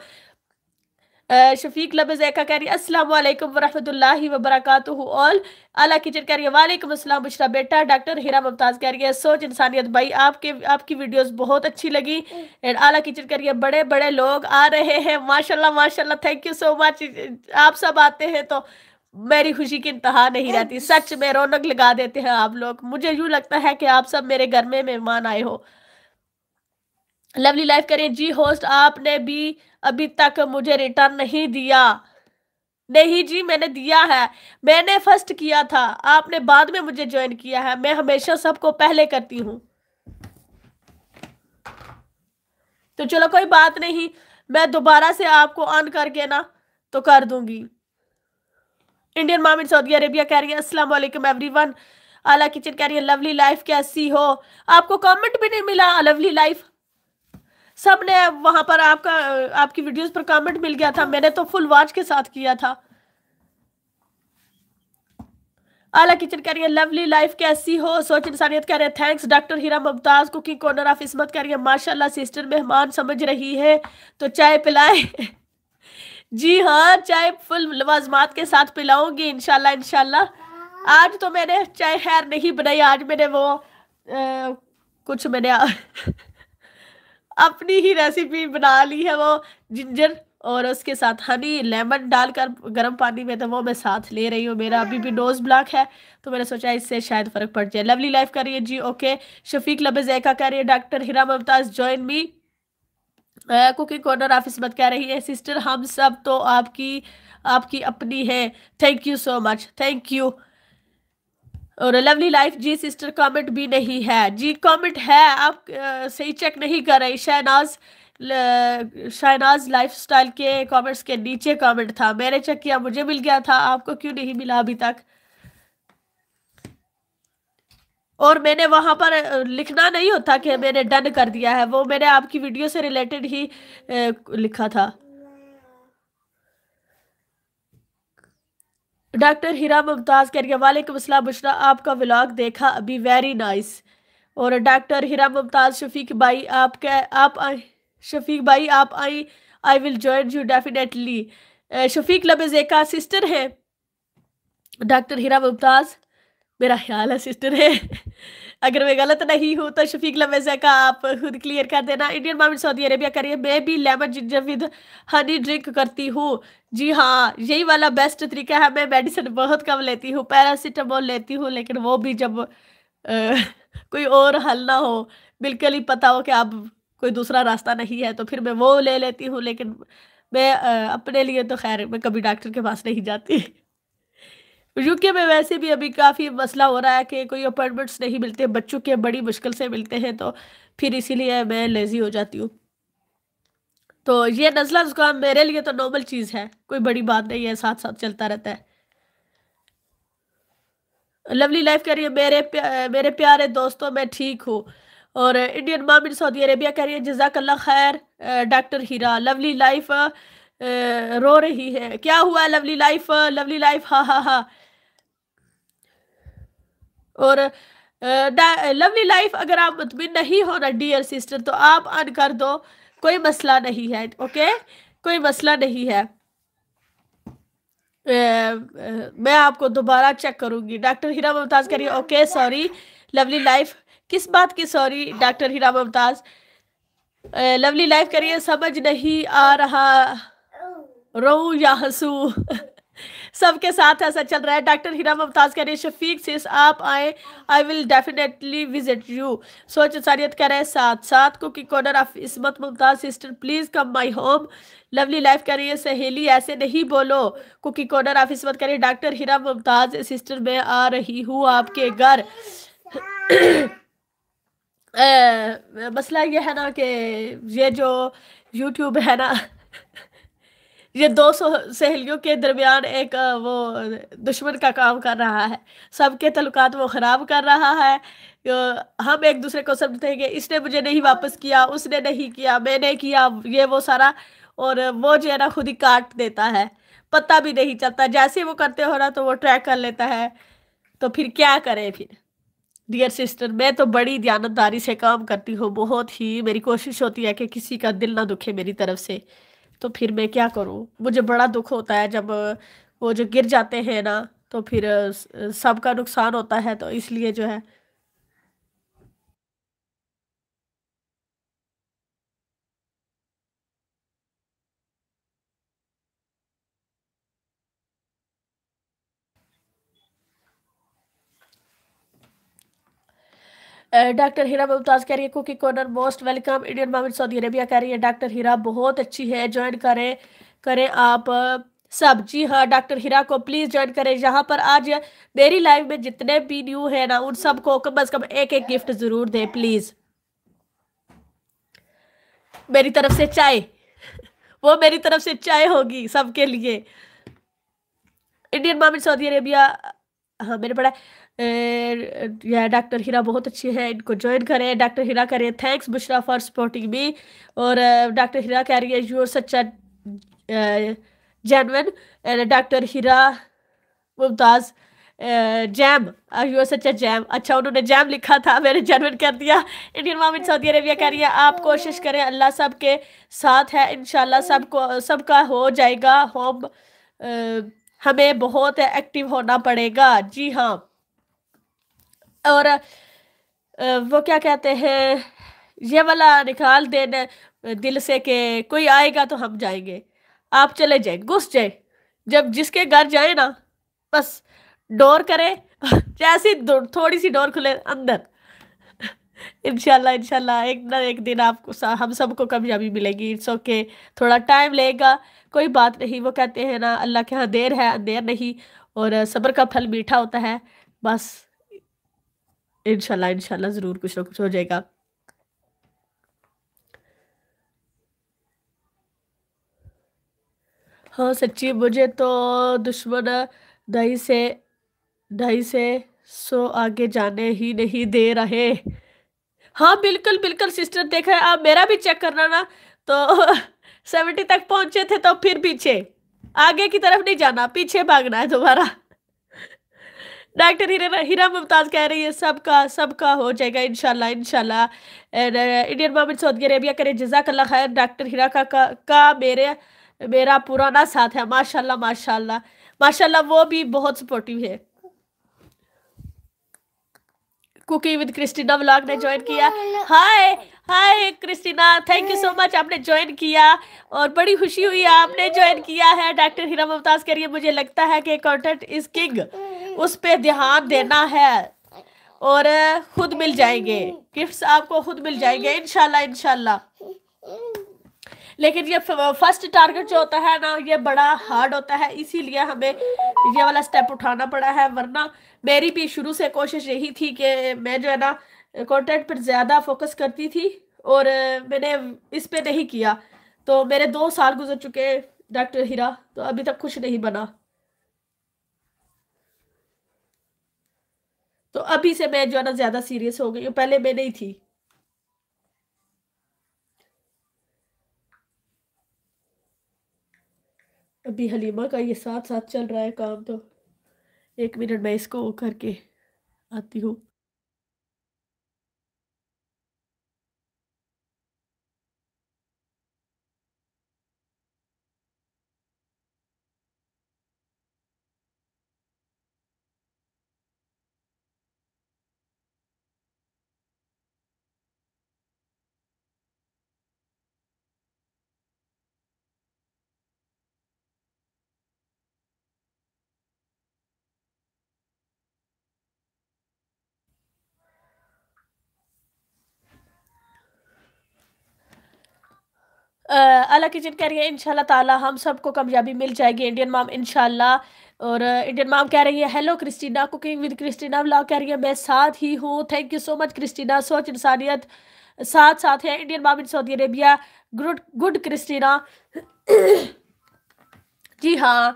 Shafiq लबजैका कह रही अस्सलाम वालेकुम वरहमतुल्लाहि वबरकातुहू ऑल अला किचन कह रही है वालेकुम असलम बुशरा बेटा डॉक्टर हीरा मुमताज़ कह रही है सोच इंसानियत भाई आपके आपकी वीडियोस बहुत अच्छी लगी एंड आला किचन कह रही है बड़े बड़े लोग आ रहे हैं माशाल्लाह माशाल्लाह थैंक यू सो मच आप सब आते हैं तो मेरी खुशी की इंतहा नहीं रहती सच में रौनक लगा देते हैं आप लोग मुझे यूँ लगता है कि आप सब मेरे घर में मेहमान आए हो लवली लाइफ करें जी होस्ट आपने भी अभी तक मुझे रिटर्न नहीं दिया नहीं जी मैंने दिया है मैंने फर्स्ट किया था आपने बाद में मुझे ज्वाइन किया है मैं हमेशा सबको पहले करती हूँ तो चलो कोई बात नहीं मैं दोबारा से आपको ऑन करके ना तो कर दूंगी इंडियन मामिन सऊदी अरेबिया कह रही है अस्सलाम एवरी एवरीवन आला किचन कह रही है लवली लाइफ कैसी हो आपको कमेंट भी नहीं मिला लवली लाइफ सबने वहां पर आपका आपकी वीडियोस पर कमेंट मिल गया था मैंने तो फुल वॉच के साथ किया था आला किचन कह रही है लवली लाइफ कैसी हो सोच इंसानियत कह रहे हैं thanks doctor Hira Mumtaz cooking corner of Ismat कह रही है माशाल्लाह सिस्टर मेहमान समझ रही है तो चाय पिलाए जी हाँ चाय फुल लवाजमात के साथ पिलाऊंगी इनशाला इनशाला आज तो मैंने चाय खैर नहीं बनाई आज मैंने वो आ, कुछ मैंने अपनी ही रेसिपी बना ली है वो जिंजर और उसके साथ हनी लेमन डालकर गर्म पानी में तो वो मैं साथ ले रही हूँ मेरा अभी भी नोज़ ब्लॉक है तो मैंने सोचा इससे शायद फ़र्क पड़ जाए लवली लाइफ करिए जी ओके शफीक लब जैका कह रही है doctor Hira Mumtaz join me cooking corner आप मत कह रही है सिस्टर हम सब तो आपकी आपकी अपनी है thank you so much thank you और lovely life ji sister comment भी नहीं है जी कमेंट है आप आ, सही चेक नहीं कर रहे शहनाज शाहनाज लाइफस्टाइल के कमेंट्स के नीचे कमेंट था मैंने चेक किया मुझे मिल गया था आपको क्यों नहीं मिला अभी तक और मैंने वहाँ पर लिखना नहीं होता कि मैंने डन कर दिया है वो मैंने आपकी वीडियो से रिलेटेड ही लिखा था डॉक्टर हीरा मुमताज़ कह रही है वालेकुम असलम बुशरा आपका व्लॉग देखा अभी वेरी नाइस और डॉक्टर हीरा मुमताज़ शफीक भाई आप कह आप शफीक भाई आप I I will join you definitely Shafiq एक सिस्टर है डॉक्टर हिरा मुमताज़ मेरा ख्याल है सिस्टर है अगर मैं गलत नहीं हूँ तो शफीक लमेजा का आप खुद क्लियर कर देना इंडियन मामी सऊदी अरेबिया करिए मैं भी lemon ginger with honey drink करती हूँ जी हाँ यही वाला बेस्ट तरीका है मैं मेडिसिन बहुत कम लेती हूँ पैरासीटामोल लेती हूँ लेकिन वो भी जब आ, कोई और हल ना हो बिल्कुल ही पता हो कि अब कोई दूसरा रास्ता नहीं है तो फिर मैं वो ले लेती हूँ लेकिन मैं आ, अपने लिए तो खैर मैं कभी डॉक्टर के पास नहीं जाती यूके में वैसे भी अभी काफ़ी मसला हो रहा है कि कोई अपॉइंटमेंट्स नहीं मिलते बच्चों के बड़ी मुश्किल से मिलते हैं तो फिर इसीलिए मैं लेज़ी हो जाती हूँ तो ये नजला जुकाम मेरे लिए तो नॉर्मल चीज़ है कोई बड़ी बात नहीं है साथ साथ चलता रहता है लवली लाइफ कह रही है मेरे प्या, मेरे प्यारे दोस्तों मैं ठीक हूँ और Indian mom in Saudi Arabia कह रही है जजाकल्ला खैर डॉक्टर हीरा लवली लाइफ रो रही है क्या हुआ लवली लाइफ लवली लाइफ हा हा हा और लवली लाइफ अगर आप मुतमिन नहीं हो ना डियर सिस्टर तो आप अन कर दो कोई मसला नहीं है ओके कोई मसला नहीं है ए, मैं आपको दोबारा चेक करूंगी डॉक्टर हीरा मुमताज़ करिए ओके सॉरी लवली लाइफ किस बात की sorry doctor Hira Mumtaz lovely life करिए समझ नहीं आ रहा रो या हंसू सबके साथ ऐसा चल रहा है डॉक्टर हीरा मुमताज कह रहे शफीक सिस आप आए I will definitely visit you सोच इंसानियत कह रहे हैं साथ साथ cooking corner of Ismat Mumtaz sister please come my home lovely life कह रही है सहेली ऐसे नहीं बोलो कुकिंग कॉर्नर ऑफ इसमत कह रही डॉक्टर हीरा मुमताज सिस्टर मैं आ रही हूँ आपके घर मसला ये है ना कि ये जो यूट्यूब है ना ये दो सहेलियों के दरमियान एक वो दुश्मन का काम कर रहा है सबके तलुकात वो ख़राब कर रहा है हम एक दूसरे को समझते हैं कि इसने मुझे नहीं हाँ। वापस किया उसने नहीं किया मैंने किया ये वो सारा और वो जो है ना खुद ही काट देता है पता भी नहीं चलता जैसे वो करते हो ना तो वो ट्रैक कर लेता है तो फिर क्या करें फिर डियर सिस्टर मैं तो बड़ी ध्यानदारी से काम करती हूँ बहुत ही मेरी कोशिश होती है कि किसी का दिल ना दुखे मेरी तरफ से तो फिर मैं क्या करूँ मुझे बड़ा दुख होता है जब वो जो गिर जाते हैं ना तो फिर सबका नुकसान होता है तो इसलिए जो है डॉक्टर हीरा मुमताज़ कह रही है cooking corner most welcome Indian mom in Saudi Arabia कह रही है डॉक्टर हीरा बहुत अच्छी है ज्वाइन करें करें आप सब जी हाँ डॉक्टर हीरा को प्लीज़ ज्वाइन करें यहाँ पर आज मेरी लाइफ में जितने भी न्यू है ना उन सबको कम अज़ कम एक एक गिफ्ट ज़रूर दें प्लीज़ मेरी तरफ से चाय वो मेरी तरफ से चाय होगी सबके लिए इंडियन मामिन सऊदी अरेबिया हाँ मैंने पढ़ा डॉक्टर हीरा uh, बहुत अच्छी है इनको ज्वाइन करें डॉक्टर हीरा कह रही है thanks Bushra for supporting me और डॉक्टर uh, हीरा कह रही है you are genuine and doctor Hira Mumtaz gem you are such gem अच्छा उन्होंने जैम लिखा था मैंने जैनवन कर दिया इंडियन मामिन सऊदी अरेबिया कह रही है आप कोशिश करें अल्लाह सब के साथ है इन सबको सबका हो जाएगा होम uh, हमें बहुत एक्टिव होना पड़ेगा जी हाँ और वो क्या कहते हैं ये वाला निकाल देने दिल से कि कोई आएगा तो हम जाएंगे आप चले जाए घुस जाए जब जिसके घर जाए ना बस डोर करे जैसी थोड़ी सी डोर खुले अंदर इनशाला इनशाला एक ना एक दिन आपको हम सबको कामयाबी मिलेगी इट्स ओके थोड़ा टाइम लेगा कोई बात नहीं वो कहते हैं ना अल्लाह के यहाँ देर है देर नहीं और सब्र का फल मीठा होता है बस इनशाला इनशाला ज़रूर कुछ ना कुछ हो जाएगा हाँ सच्ची मुझे तो दुश्मन ढाई से ढाई से सो आगे जाने ही नहीं दे रहे हाँ बिल्कुल बिल्कुल सिस्टर देखा है आप मेरा भी चेक करना ना तो सेवेंटी तक पहुंचे थे तो फिर पीछे आगे की तरफ नहीं जाना पीछे भागना है दोबारा डॉक्टर हीरा हीरा मुमताज कह रही है सबका सबका हो जाएगा इनशाला इनशाला इंडियन मोमिन सऊदी अरेबिया करे जजाकल्ला खैर डॉक्टर हीरा का, का का मेरे मेरा पुराना साथ है माशाल्लाह माशाल्लाह माशाल्लाह वो भी बहुत सपोर्टिव है कुकी विद क्रिस्टीना व्लॉग ने ज्वाइन किया hi hi Christina thank you so much आपने ज्वाइन किया और बड़ी खुशी हुई आपने ज्वाइन किया है डॉक्टर हीरा मुमताज करिए मुझे लगता है कि कॉन्टेंट इज किंग उस पर ध्यान देना है और uh, खुद मिल जाएंगे गिफ्ट्स आपको खुद मिल जाएंगे इनशाला इनशाला लेकिन ये फर्स्ट टारगेट जो होता है ना ये बड़ा हार्ड होता है इसीलिए हमें ये वाला स्टेप उठाना पड़ा है वरना मेरी भी शुरू से कोशिश यही थी कि मैं जो है ना कॉन्टेंट पर ज़्यादा फोकस करती थी और मैंने इस पर नहीं किया तो मेरे दो साल गुजर चुके डॉक्टर हीरा तो अभी तक कुछ नहीं बना तो अभी से मैं जो है ना ज़्यादा सीरियस हो गई हूँ पहले मैं नहीं थी अभी हलीमा का ये साथ साथ चल रहा है काम तो एक मिनट मैं इसको करके आती हूँ अल्लाह की जिन कह रही है इन ताला हम सबको कामयाबी मिल जाएगी इंडियन माम इन और इंडियन माम कह रही है hello Christina cooking with Christina blog कह रही है मैं साथ ही हूँ thank you so much Christina सोच इंसानियत साथ साथ है Indian mom in Saudi Arabia good good Christina जी हाँ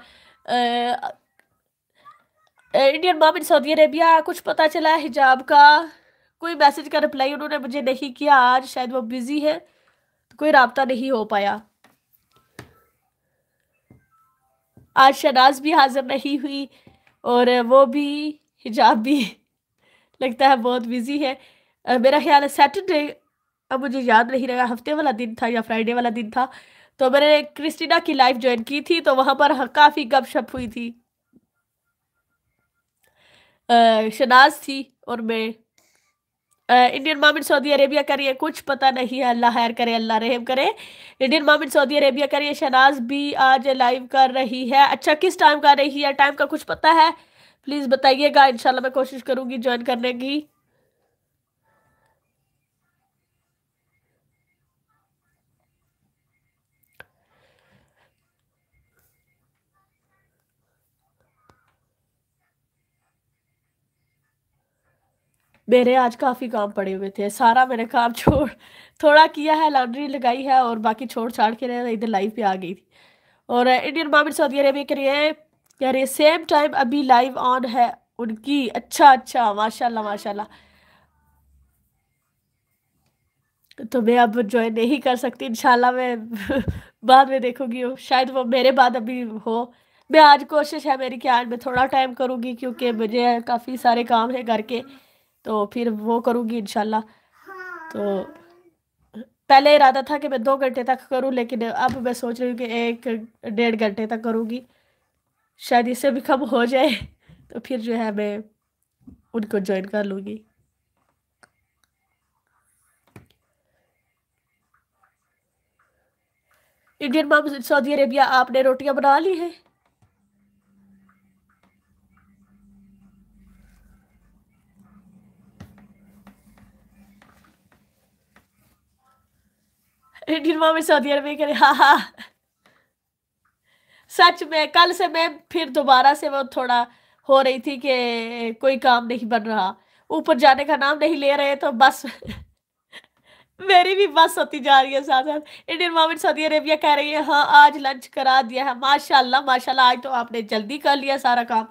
Indian mom in Saudi Arabia कुछ पता चला हिजाब का कोई मैसेज का रिप्लाई उन्होंने मुझे नहीं किया आज शायद वो बिज़ी है कोई रबता नहीं हो पाया आज शनाज भी हाज़िर नहीं हुई और वो भी हिजाब भी लगता है बहुत बिज़ी है मेरा ख्याल है सैटरडे अब मुझे याद नहीं रहा हफ्ते वाला दिन था या फ्राइडे वाला दिन था तो मैंने क्रिस्टीना की लाइफ ज्वाइन की थी तो वहाँ पर हाँ, काफ़ी गपशप हुई थी शनाज थी और मैं इंडियन मामिन सऊदी अरेबिया करिए कुछ पता नहीं है अल्लाह खैर करे अल्लाह रहम करे इंडियन मामिन सऊदी अरेबिया करिए शनाज भी आज लाइव कर रही है अच्छा किस टाइम का रही है टाइम का कुछ पता है प्लीज़ बताइएगा इंशाल्लाह मैं कोशिश करूँगी ज्वाइन करने की मेरे आज काफ़ी काम पड़े हुए थे सारा मैंने काम छोड़ थोड़ा किया है लॉन्ड्री लगाई है और बाकी छोड़ छाड़ के इधर लाइव पे आ गई थी और इंडियन मामिन सऊदी अरेबिया के लिए कह रही सेम टाइम अभी लाइव ऑन है उनकी अच्छा अच्छा माशाल्लाह माशाल्लाह तो मैं अब ज्वाइन नहीं कर सकती इंशाल्लाह मैं बाद में देखूंगी शायद वो मेरे बाद अभी हो मैं आज कोशिश है मेरी कि आज मैं थोड़ा टाइम करूँगी क्योंकि मुझे काफ़ी सारे काम है घर के तो फिर वो करूँगी इन हाँ। तो पहले इरादा था कि मैं दो घंटे तक करूँ लेकिन अब मैं सोच रही हूँ कि एक डेढ़ घंटे तक करूँगी शायद इससे भी कम हो जाए तो फिर जो है मैं उनको ज्वाइन कर लूँगी इंडियन मॉम सऊदी अरेबिया आपने रोटियां बना ली हैं इंडियन वॉमेन सऊदी अरबिया में करे हाँ हाँ सच में कल से मैं फिर दोबारा से वो थोड़ा हो रही थी कि कोई काम नहीं बन रहा ऊपर जाने का नाम नहीं ले रहे तो बस मेरी भी बस होती जा रही है साथ साथ इंडियन मोमेंट सऊदी अरेबिया कह रही है हाँ आज लंच करा दिया है माशाल्लाह माशाल्लाह आज तो आपने जल्दी कर लिया सारा काम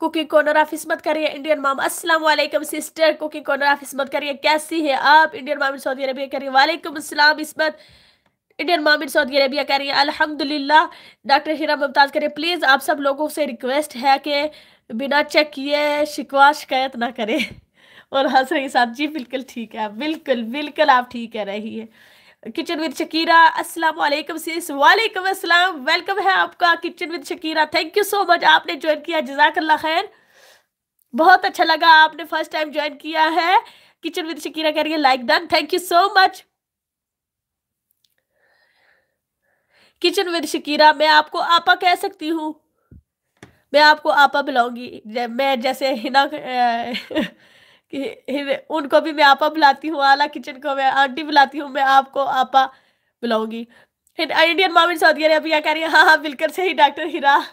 कुकिंग कॉर्नर आप इसमत करिए इंडियन माम अस्सलाम वालेकुम सिस्टर कुकिंग कॉर्नर आप इसमत करिए कैसी है आप इंडियन माम सऊदी अरबिया करिए वालेकुम अस्सलाम Ismat Indian mom in Saudi Arabia करिए अल्हम्दुलिल्लाह डॉक्टर हिरा मुमताज़ करिए प्लीज़ आप सब लोगों से रिक्वेस्ट है कि बिना चेक किए शिकवा शिकायत ना करें और हंस रही साहब जी बिल्कुल ठीक है बिल्कुल बिल्कुल आप ठीक कह रही है किचन विद शकीरा अस्सलाम वालेकुम सीस वालेकुम अस्सलाम वेलकम है आपका kitchen with Shakira thank you so much आपने ज्वाइन किया जजाक अल्लाह खैर बहुत अच्छा लगा आपने फर्स्ट टाइम ज्वाइन किया है किचन विद शकीरा कह रही है like done thank you so much kitchen with Shakira मैं आपको आपा कह सकती हूँ मैं आपको आपा बुलाऊंगी मैं जैसे हिना कि उनको भी मैं आपा बुलाती हूँ आला किचन को मैं आंटी बुलाती हूँ मैं आपको आपा बुलाऊंगी इंडियन मामिन सऊदी क्या कह रही है हाँ हाँ बिल्कुल सही डॉक्टर हिरा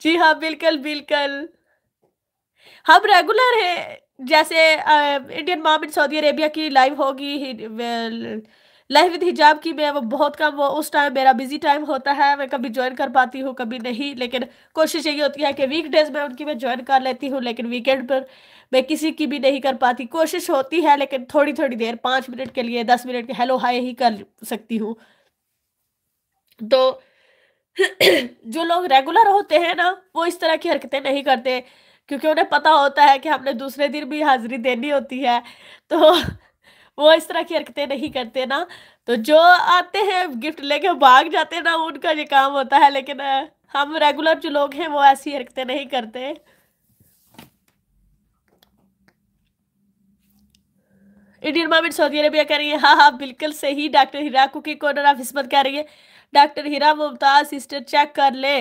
जी हाँ बिल्कुल बिल्कुल हम रेगुलर हैं जैसे इंडियन मामिन सऊदी अरेबिया की लाइव होगी लाइफ विद हिजाब की मैं वो बहुत कम वो उस टाइम मेरा बिजी टाइम होता है मैं कभी ज्वाइन कर पाती हूँ कभी नहीं लेकिन कोशिश यही होती है कि वीकडेज में उनकी मैं ज्वाइन कर लेती हूँ लेकिन वीकेंड पर मैं किसी की भी नहीं कर पाती कोशिश होती है लेकिन थोड़ी थोड़ी देर पाँच मिनट के लिए दस मिनट के हेलो हाय ही कर सकती हूँ तो जो लोग रेगुलर होते हैं ना वो इस तरह की हरकतें नहीं करते क्योंकि उन्हें पता होता है कि हमने दूसरे दिन भी हाजिरी देनी होती है तो वो इस तरह की हरकतें नहीं करते ना तो जो आते हैं गिफ्ट लेके भाग जाते हैं ना उनका ये काम होता है लेकिन हम रेगुलर जो लोग हैं वो ऐसी हरकतें नहीं करते इंडियन मामिन सऊदी अरेबिया कह रही है हाँ हाँ बिल्कुल सही doctor Hira cookie corner of Ismat कह रही है doctor Hira Mumtaz sister check कर ले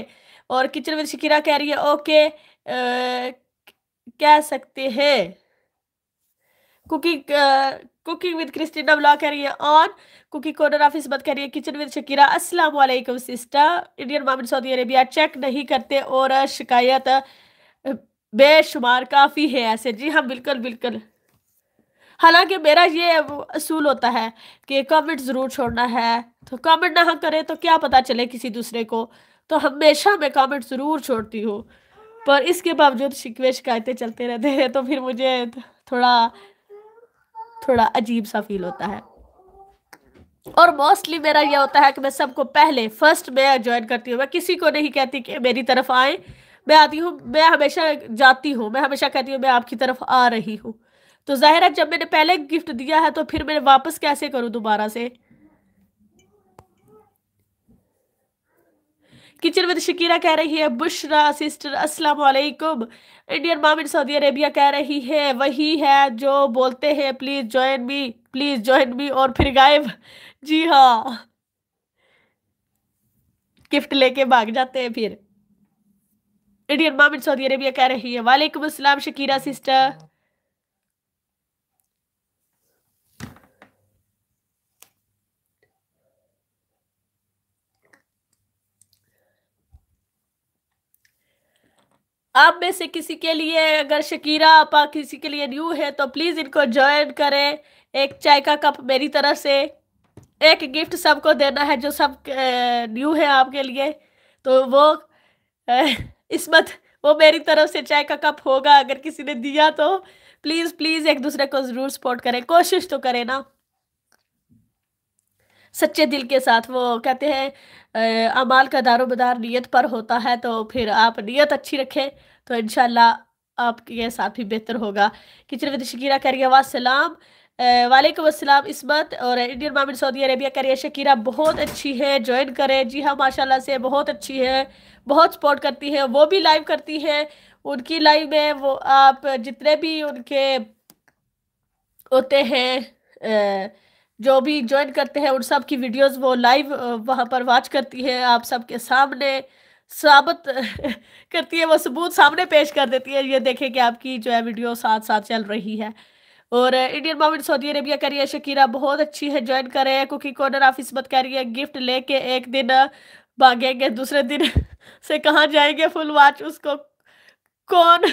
और किचन में शिकिरा कह रही है ओके आ, कह सकते हैं cooking cooking with Christina blog है ऑन कुकिंग कॉर्नर आप इस रही है किचन विद शकीरा अस्सलाम वालेकुम sister Indian mom in Saudi Arabia check नहीं करते और शिकायत बेशुमार काफ़ी है ऐसे जी हाँ बिल्कुल बिल्कुल हालांकि मेरा ये असूल होता है कि कमेंट ज़रूर छोड़ना है तो कमेंट ना करें तो क्या पता चले किसी दूसरे को तो हमेशा मैं कमेंट ज़रूर छोड़ती हूँ पर इसके बावजूद शिकवे शिकायतें चलते रहते हैं तो फिर मुझे थोड़ा थोड़ा अजीब सा फील होता है और मोस्टली मेरा यह होता है कि मैं सबको पहले फर्स्ट में ज्वाइन करती हूँ मैं किसी को नहीं कहती कि मेरी तरफ आए मैं आती हूँ मैं हमेशा जाती हूँ मैं हमेशा कहती हूँ मैं आपकी तरफ आ रही हूँ तो ज़ाहिर है जब मैंने पहले गिफ्ट दिया है तो फिर मैं वापस कैसे करूँ दोबारा से किचन विद तो शकीरा कह रही है बुशरा सिस्टर अस्सलाम वालेकुम इंडियन माम इन तो सऊदी अरेबिया कह रही है वही है जो बोलते हैं please join me please join me और फिर गायब जी हाँ गिफ्ट लेके भाग जाते हैं फिर इंडियन माम इन तो सऊदी अरेबिया कह रही है वालेकुम अस्सलाम शकीरा सिस्टर आप में से किसी के लिए अगर शकीरा आपा किसी के लिए न्यू है तो प्लीज़ इनको ज्वाइन करें एक चाय का कप मेरी तरफ से एक गिफ्ट सबको देना है जो सब न्यू है आपके लिए तो वो इसमत वो मेरी तरफ से चाय का कप होगा अगर किसी ने दिया तो प्लीज़ प्लीज़ एक दूसरे को ज़रूर सपोर्ट करें कोशिश तो करें ना सच्चे दिल के साथ वो कहते हैं अमाल का दारोबदार नीयत पर होता है तो फिर आप नीयत अच्छी रखें तो इन आपके साथ भी बेहतर होगा किचन विद शकीरा करिए वासलाम वालेकुम अस्सलाम इसमत और इंडियन मामिन सऊदी अरेबिया करिए शकीरा बहुत अच्छी है ज्वाइन करें जी हाँ माशाल्लाह से बहुत अच्छी है बहुत सपोर्ट करती है वो भी लाइव करती हैं उनकी लाइव में वो आप जितने भी उनके होते हैं जो भी ज्वाइन करते हैं उन सब की वीडियोस वो लाइव वहाँ पर वाच करती है आप सबके सामने साबित करती है वो सबूत सामने पेश कर देती है ये देखें कि आपकी जो है वीडियो साथ साथ चल रही है और इंडियन मोमेंट सऊदी अरेबिया कर रही है शकीरा बहुत अच्छी है ज्वाइन कर रहे हैं कुकी कॉर्नर आप इसमत कह रही है गिफ्ट लेके एक दिन भागेंगे दूसरे दिन से कहाँ जाएंगे फुल वाच उसको कौन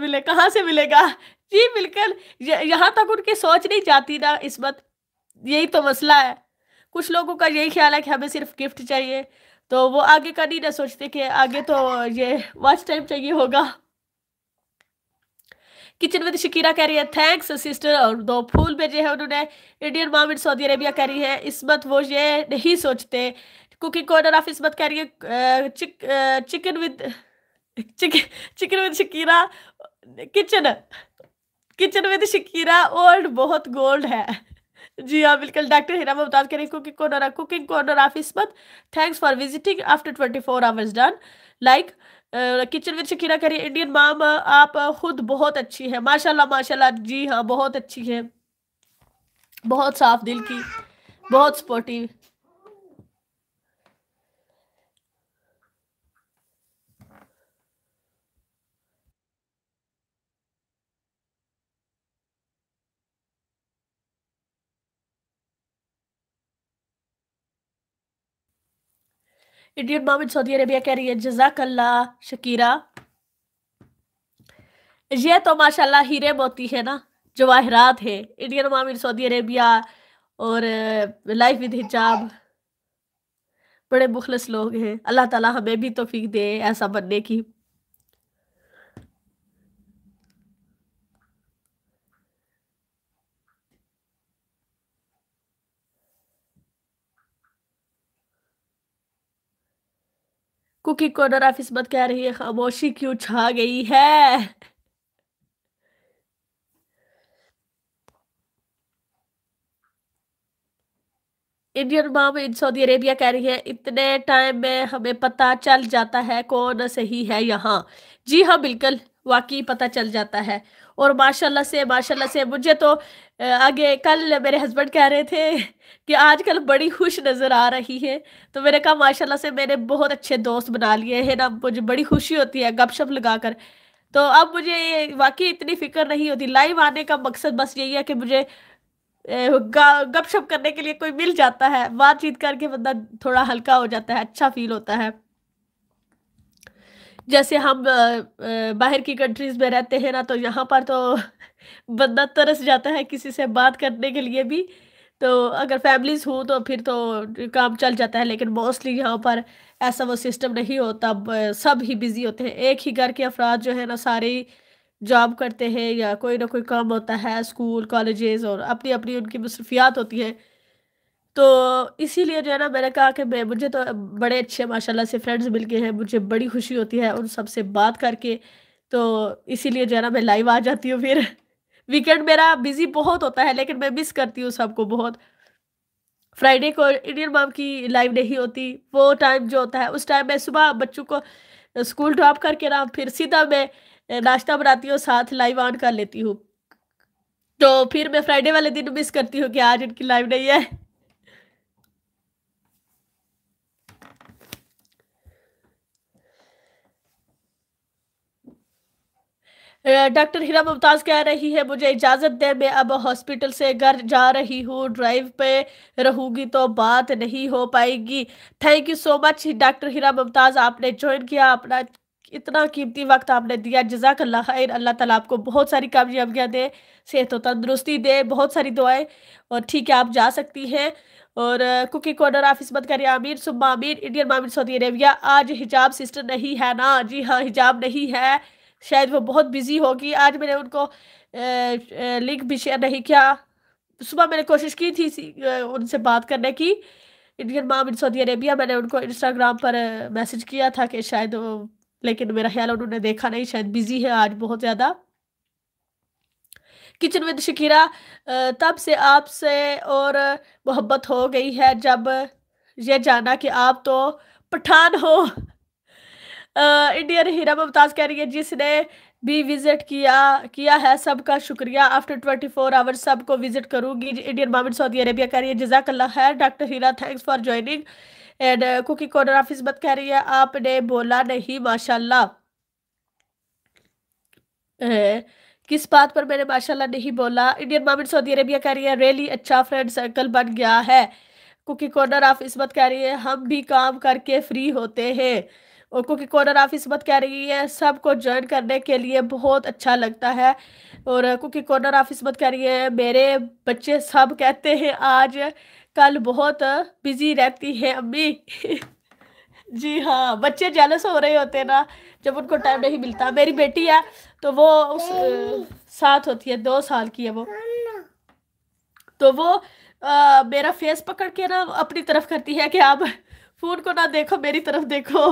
मिले कहाँ से मिलेगा जी बिल्कुल यहाँ तक उनकी सोच नहीं जाती ना इसमत यही तो मसला है कुछ लोगों का यही ख्याल है कि हमें सिर्फ गिफ्ट चाहिए तो वो आगे का नहीं ना सोचते कि आगे तो ये वॉच टाइम चाहिए होगा किचन विद तो शकीरा कह रही है थैंक्स सिस्टर और दो फूल भेजे हैं उन्होंने Indian mom in Saudi Arabia कह रही है इसमत वो ये नहीं सोचते कुकिंग कॉर्नर ऑफ इसमत कह रही है chicken with chicken with Shakira kitchen kitchen with Shakira old बहुत गोल्ड है जी हाँ बिल्कुल डॉक्टर हिना मुमताज बता करें cooking corner cooking corner of Ismat thanks for visiting after twenty four hours done like kitchen with Shakira करिए इंडियन माम आप खुद बहुत अच्छी है माशाल्लाह माशाल्लाह जी हाँ बहुत अच्छी है बहुत साफ दिल की बहुत supportive Indian in Saudi Arabia कह रही है जजाकल्ला शकीरा ये तो माशाल्लाह हीरे मोती है ना जवाहरात है इंडियन इन सऊदी अरेबिया और लाइफ विद हिजाब बड़े मुखलस लोग हैं अल्लाह ताला हमें भी तोफीक दे ऐसा बनने की कुकी कॉर्नर ऑफिस इसमत कह रही है खामोशी क्यों छा गई है Indian mom in Saudi Arabia कह रही है इतने टाइम में हमें पता चल जाता है कौन सही है यहाँ जी हाँ बिल्कुल वाकई पता चल जाता है और माशाल्लाह से माशाल्लाह से मुझे तो आगे कल मेरे हस्बैंड कह रहे थे कि आजकल बड़ी खुश नज़र आ रही है तो मैंने कहा माशाल्लाह से मैंने बहुत अच्छे दोस्त बना लिए हैं ना मुझे बड़ी खुशी होती है गपशप लगा कर तो अब मुझे वाकई इतनी फिक्र नहीं होती लाइव आने का मकसद बस यही है कि मुझे गपशप करने के लिए कोई मिल जाता है बातचीत करके बंदा थोड़ा हल्का हो जाता है अच्छा फील होता है जैसे हम बाहर की कंट्रीज में रहते हैं ना तो यहाँ पर तो बंदा तरस जाता है किसी से बात करने के लिए भी तो अगर फैमिलीज हो तो फिर तो काम चल जाता है लेकिन मोस्टली यहाँ पर ऐसा वो सिस्टम नहीं होता सब ही बिज़ी होते हैं एक ही घर के अफराद जो है ना सारे जॉब करते हैं या कोई ना कोई काम होता है स्कूल कॉलेजेस और अपनी अपनी उनकी मसरूफियात होती है तो इसीलिए जो है ना मैंने कहा कि मैं मुझे तो बड़े अच्छे माशाल्लाह से फ्रेंड्स मिल गए हैं मुझे बड़ी खुशी होती है उन सब से बात करके तो इसीलिए जो है ना मैं लाइव आ जाती हूँ फिर वीकेंड मेरा बिजी बहुत होता है लेकिन मैं मिस करती हूँ सबको बहुत फ्राइडे को इंडियन मॉम की लाइव नहीं होती वो टाइम जो होता है उस टाइम मैं सुबह बच्चों को स्कूल ड्रॉप करके ना फिर सीधा मैं नाश्ता बनाती हूँ साथ लाइव ऑन कर लेती हूँ तो फिर मैं फ्राइडे वाले दिन मिस करती हूँ कि आज इनकी लाइव नहीं है डॉक्टर हीरा मुमताज़ कह रही है मुझे इजाज़त दे मैं अब हॉस्पिटल से घर जा रही हूँ ड्राइव पे रहूँगी तो बात नहीं हो पाएगी thank you so much doctor Hira Mumtaz आपने ज्वाइन किया अपना इतना कीमती वक्त आपने दिया जजाक अल्लाह खैर अल्लाह ताला आपको बहुत सारी कामयाबियाँ दे सेहत और तंदरुस्ती दे बहुत सारी दुआएं और ठीक है आप जा सकती हैं और कुकी कॉर्नर आप इसमत करें आमिर सुबह Aamir Indian mom in Saudi Arabia आज हिजाब सिस्टर नहीं है ना जी हाँ हिजाब नहीं है शायद वो बहुत बिजी होगी आज मैंने उनको लिंक भी शेयर नहीं किया सुबह मैंने कोशिश की थी उनसे बात करने की Indian mom in Saudi Arabia मैंने उनको इंस्टाग्राम पर मैसेज किया था कि शायद लेकिन मेरा ख्याल उन्होंने देखा नहीं शायद बिजी है आज बहुत ज़्यादा किचन विद शकीरा तब से आपसे और मोहब्बत हो गई है जब ये जाना कि आप तो पठान हो इंडियन हीरा मुमताज़ कह रही है जिसने भी विजिट किया किया है सबका शुक्रिया आफ्टर ट्वेंटी फोर आवर्स सबको विजिट करूंगी इंडियन मामिन सऊदी अरेबिया कह रही है अल्लाह है doctor Hira thanks for joining and cookie corner of बत कह रही है आपने बोला नहीं माशाल्लाह किस बात पर मैंने माशाल्लाह नहीं बोला इंडियन मामिन सऊदी अरेबिया कह रही है रेली अच्छा फ्रेंड सर्कल बन गया है कुकी कॉर्नर ऑफ इसमत कह रही है हम भी काम करके फ्री होते हैं क्योंकि कॉर्नर ऑफिस मत कह रही है सबको ज्वाइन करने के लिए बहुत अच्छा लगता है और क्योंकि कॉर्नर ऑफिस मत कह रही है मेरे बच्चे सब कहते हैं आज कल बहुत बिजी रहती है अम्मी जी हाँ बच्चे जेलस हो रहे होते हैं ना जब उनको टाइम नहीं मिलता मेरी बेटी है तो वो उस साथ होती है दो साल की है वो तो वो आ, मेरा फेस पकड़ के ना अपनी तरफ करती है कि आप फ़ोन को ना देखो मेरी तरफ देखो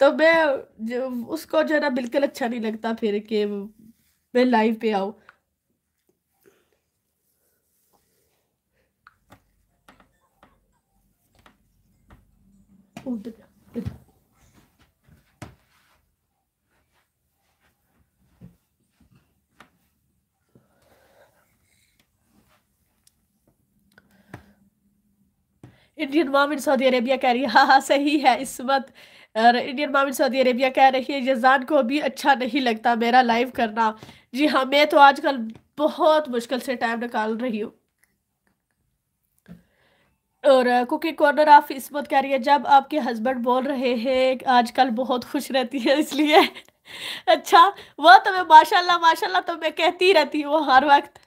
तो मैं उसको जो है ना बिल्कुल अच्छा नहीं लगता फिर कि मैं लाइव पे आऊँ Indian mom in Saudi Arabia कह रही है हाँ हाँ सही है इस वक्त और इंडियन मामिन सऊदी अरेबिया कह रही है यजान को भी अच्छा नहीं लगता मेरा लाइव करना जी हाँ मैं तो आजकल बहुत मुश्किल से टाइम निकाल रही हूँ और कुकिंग कॉर्नर ऑफ इसमत कह रही है जब आपके हस्बैंड बोल रहे हैं आजकल बहुत खुश रहती है इसलिए अच्छा वह तो मैं माशाल्लाह माशाल्लाह तो मैं कहती रहती हूँ हर वक्त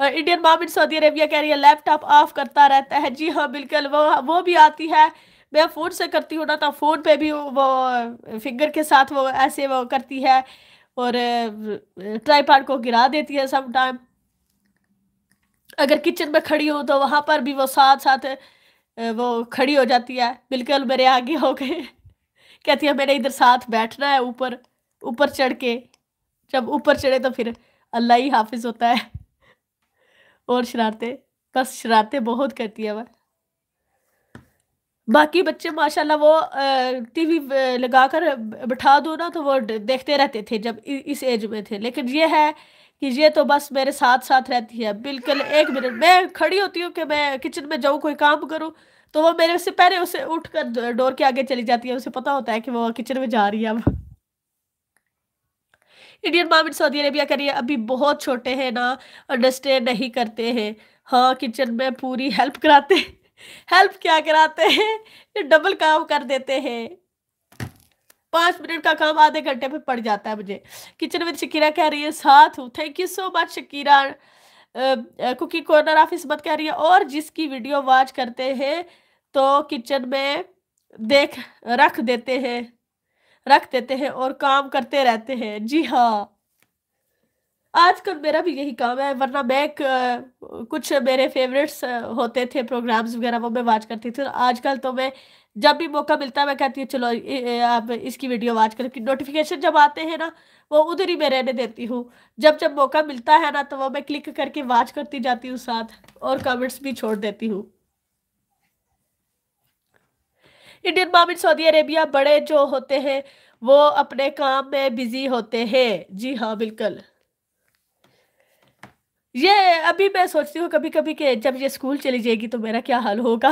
और इंडियन मामिन सऊदी अरेबिया कह रही है लैपटॉप ऑफ करता रहता है जी हाँ बिल्कुल वो वो भी आती है मैं फ़ोन से करती हूँ ना तो फ़ोन पे भी वो फिंगर के साथ वो ऐसे वो करती है और ट्राईपाड को गिरा देती है सम टाइम अगर किचन में खड़ी हो तो वहाँ पर भी वो साथ साथ वो खड़ी हो जाती है बिल्कुल मेरे आगे हो गए कहती है मैंने इधर साथ बैठना है ऊपर ऊपर चढ़ के जब ऊपर चढ़े तो फिर अल्लाह ही हाफिज होता है और शरारते बस शरारते बहुत करती है वह बाकी बच्चे माशाल्लाह वो टीवी लगा कर बैठा दो ना तो वो देखते रहते थे जब इस एज में थे लेकिन ये है कि ये तो बस मेरे साथ साथ रहती है बिल्कुल एक मिनट मैं खड़ी होती हूँ कि मैं किचन में जाऊँ कोई काम करूँ तो वो मेरे से पहले उसे उठ कर डोर के आगे चली जाती है उसे पता होता है कि वो किचन में जा रही है अब इंडियन मामिन सऊदी अरेबिया करिए अभी बहुत छोटे हैं ना अंडरस्टैंड नहीं करते हैं हाँ किचन में पूरी हेल्प कराते हैं हेल्प क्या कराते हैं ये डबल काम कर देते हैं पाँच मिनट का काम आधे घंटे में पड़ जाता है मुझे किचन में शकीरा कह रही है साथ हूँ thank you so much Shakira cooking corner office मत कह रही है और जिसकी वीडियो वॉच करते हैं तो किचन में देख रख देते हैं रख देते हैं और काम करते रहते हैं जी हाँ आजकल मेरा भी यही काम है वरना मैं कुछ मेरे फेवरेट्स होते थे प्रोग्राम्स वगैरह वो मैं वाच करती थी आजकल तो मैं जब भी मौका मिलता है मैं कहती हूँ चलो आप इसकी वीडियो वाच करो कि नोटिफिकेशन जब आते हैं ना वो उधर ही मैं रहने देती हूँ जब जब मौका मिलता है ना तो वो मैं क्लिक करके वाच करती जाती हूँ साथ और कमेंट्स भी छोड़ देती हूँ इंडियन मामिन सऊदी अरेबिया बड़े जो होते हैं वो अपने काम में बिजी होते हैं जी हाँ बिल्कुल ये अभी मैं सोचती हूँ कभी कभी कि जब ये स्कूल चली जाएगी तो मेरा क्या हाल होगा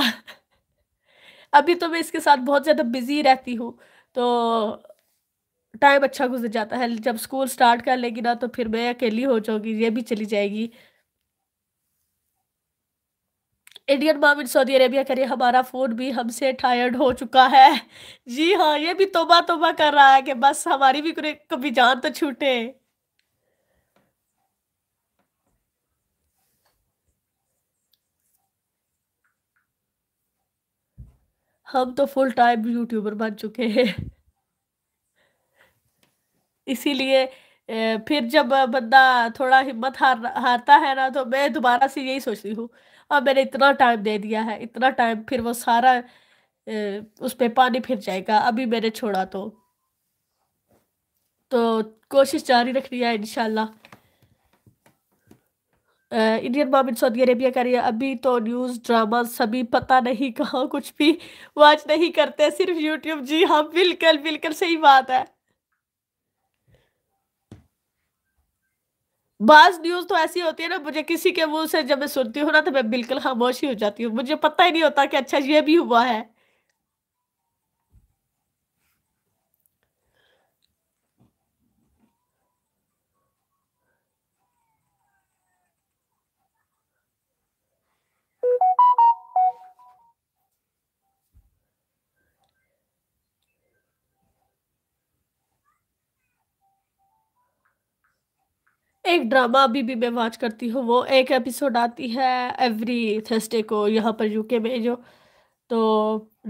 अभी तो मैं इसके साथ बहुत ज़्यादा बिजी रहती हूँ तो टाइम अच्छा गुजर जाता है जब स्कूल स्टार्ट कर लेगी ना तो फिर मैं अकेली हो जाऊंगी ये भी चली जाएगी इंडियन इन सऊदी अरेबिया करिए हमारा फ़ोन भी हमसे टायर्ड हो चुका है जी हाँ ये भी तोबा तोबा कर रहा है कि बस हमारी भी कभी जान तो छूटे हम तो फुल टाइम यूट्यूबर बन चुके हैं इसीलिए फिर जब बंदा थोड़ा हिम्मत हार हारता है ना तो मैं दोबारा से यही सोचती हूँ अब मैंने इतना टाइम दे दिया है इतना टाइम फिर वो सारा उस पर पानी फिर जाएगा अभी मैंने छोड़ा तो तो कोशिश जारी रखनी है इनशाला Indian mom in Saudi Arabia कर रही है अभी तो न्यूज़ ड्रामा सभी पता नहीं कहाँ कुछ भी वॉच नहीं करते सिर्फ यूट्यूब जी हाँ बिल्कुल बिल्कुल सही बात है बाज न्यूज़ तो ऐसी होती है ना मुझे किसी के मुंह से जब मैं सुनती हूँ ना तो मैं बिल्कुल खामोशी हो जाती हूँ मुझे पता ही नहीं होता कि अच्छा ये भी हुआ है एक ड्रामा अभी भी मैं वॉच करती हूँ वो एक एपिसोड आती है एवरी थर्सडे को यहाँ पर यूके में जो तो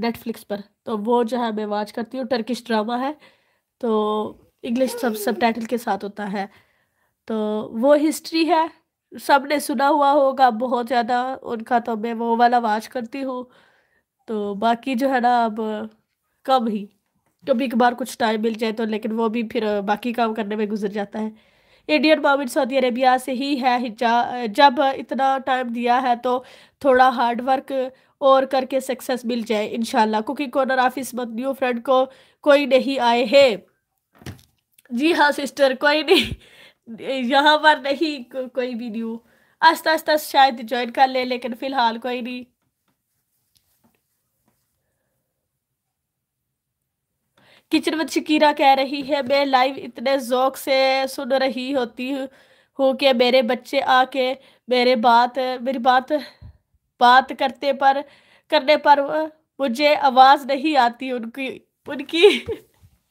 नेटफ्लिक्स पर तो वो जो है मैं वॉच करती हूँ टर्किश ड्रामा है तो इंग्लिश सब सब टाइटल के साथ होता है तो वो हिस्ट्री है सब ने सुना हुआ होगा बहुत ज़्यादा उनका तो मैं वो वाला वॉच करती हूँ तो बाकी जो है ना अब कम ही कभी कभार कुछ टाइम मिल जाए तो लेकिन वो भी फिर बाकी काम करने में गुजर जाता है इंडियन मोमिन सऊदी अरेबिया से ही है जब इतना टाइम दिया है तो थोड़ा हार्ड वर्क और करके सक्सेस मिल जाए इनशाला कुकिंग कॉर्नर ऑफिस न्यू फ्रेंड को कोई नहीं आए है जी हाँ सिस्टर कोई नहीं यहाँ पर नहीं को, कोई भी न्यू आस्ता आस्ता शायद ज्वाइन कर ले लेकिन फ़िलहाल कोई नहीं किचन में शकीरा कह रही है मैं लाइव इतने जोक से सुन रही होती हूँ कि मेरे बच्चे आके मेरे बात मेरी बात बात करते पर करने पर मुझे आवाज़ नहीं आती उनकी उनकी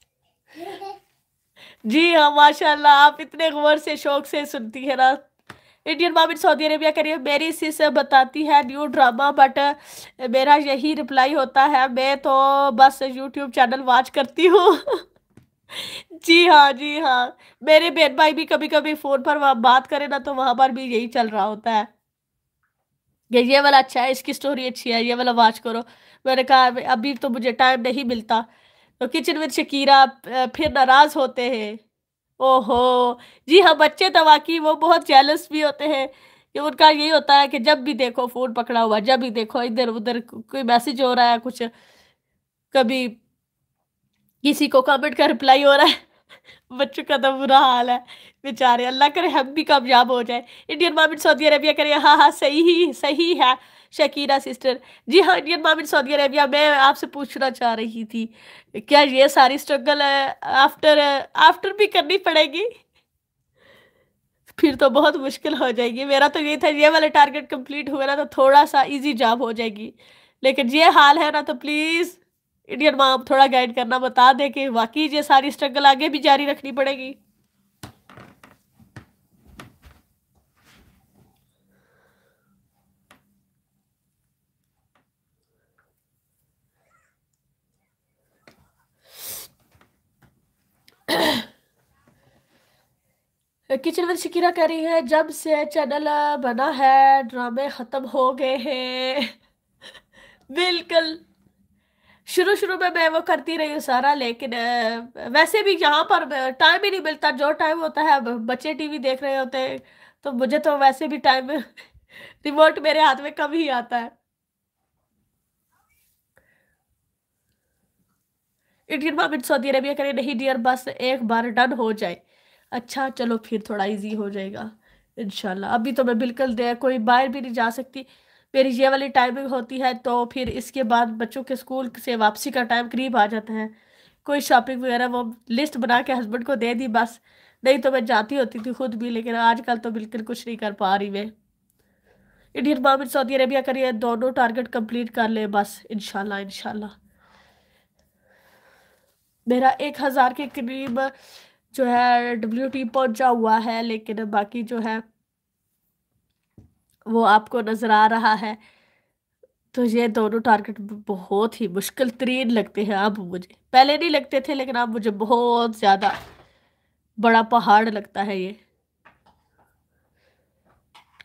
जी हाँ माशाल्लाह आप इतने गौर से शौक से सुनती है ना इंडियन इन सऊदी अरेबिया करिए मेरी सिस बताती है न्यू ड्रामा बट मेरा यही रिप्लाई होता है मैं तो बस यूट्यूब चैनल वॉच करती हूँ जी हाँ जी हाँ मेरे बहन भाई भी कभी कभी फ़ोन पर बात करें ना तो वहाँ पर भी यही चल रहा होता है ये ये वाला अच्छा है इसकी स्टोरी अच्छी है ये वाला वॉच करो मैंने कहा अभी तो मुझे टाइम नहीं मिलता तो किचन में शकीरा फिर नाराज़ होते हैं ओहो जी हाँ बच्चे तो वाकई वो बहुत चैलस भी होते हैं कि उनका यही होता है कि जब भी देखो फोन पकड़ा हुआ जब भी देखो इधर उधर कोई मैसेज हो रहा है कुछ कभी किसी को कमेंट का रिप्लाई हो रहा है बच्चों का तो बुरा हाल है बेचारे अल्लाह करे हम भी कामयाब हो जाए इंडियन मामिन सऊदी अरबिया करे हाँ हाँ सही ही सही है शकीना सिस्टर जी हाँ Indian mom in Saudi Arabia मैं आपसे पूछना चाह रही थी क्या ये सारी स्ट्रगल आफ्टर आफ्टर भी करनी पड़ेगी फिर तो बहुत मुश्किल हो जाएगी मेरा तो ये था ये वाला टारगेट कंप्लीट हुआ ना तो थोड़ा सा इजी जॉब हो जाएगी लेकिन ये हाल है ना तो प्लीज़ इंडियन माम थोड़ा गाइड करना बता दे कि वाकई ये सारी स्ट्रगल आगे भी जारी रखनी पड़ेगी किचन विद शकीरा कह रही है जब से चैनल बना है ड्रामे ख़त्म हो गए हैं बिल्कुल शुरू शुरू में मैं वो करती रही हूँ सारा लेकिन वैसे भी यहाँ पर टाइम ही नहीं मिलता जो टाइम होता है बच्चे टीवी देख रहे होते हैं तो मुझे तो वैसे भी टाइम रिमोट मेरे हाथ में कम ही आता है इंडियन मार्केट सऊदी अरेबिया करें नहीं डियर बस एक बार डन हो जाए अच्छा चलो फिर थोड़ा इजी हो जाएगा इनशाला अभी तो मैं बिल्कुल दे कोई बाहर भी नहीं जा सकती मेरी ये वाली टाइमिंग होती है तो फिर इसके बाद बच्चों के स्कूल से वापसी का टाइम करीब आ जाता है कोई शॉपिंग वगैरह वो लिस्ट बना के हस्बैंड को दे दी बस नहीं तो मैं जाती होती थी खुद भी लेकिन आजकल तो बिल्कुल कुछ नहीं कर पा रही मैं इंडियन मामिन सऊदी अरेबिया करिए दोनों टारगेट कंप्लीट कर ले बस इनशाला इनशाला मेरा एक हज़ार के करीब जो है डब्ल्यू टी पहुंचा हुआ है लेकिन बाकी जो है वो आपको नज़र आ रहा है तो ये दोनों टारगेट बहुत ही मुश्किल तरीन लगते हैं अब मुझे पहले नहीं लगते थे लेकिन अब मुझे बहुत ज़्यादा बड़ा पहाड़ लगता है ये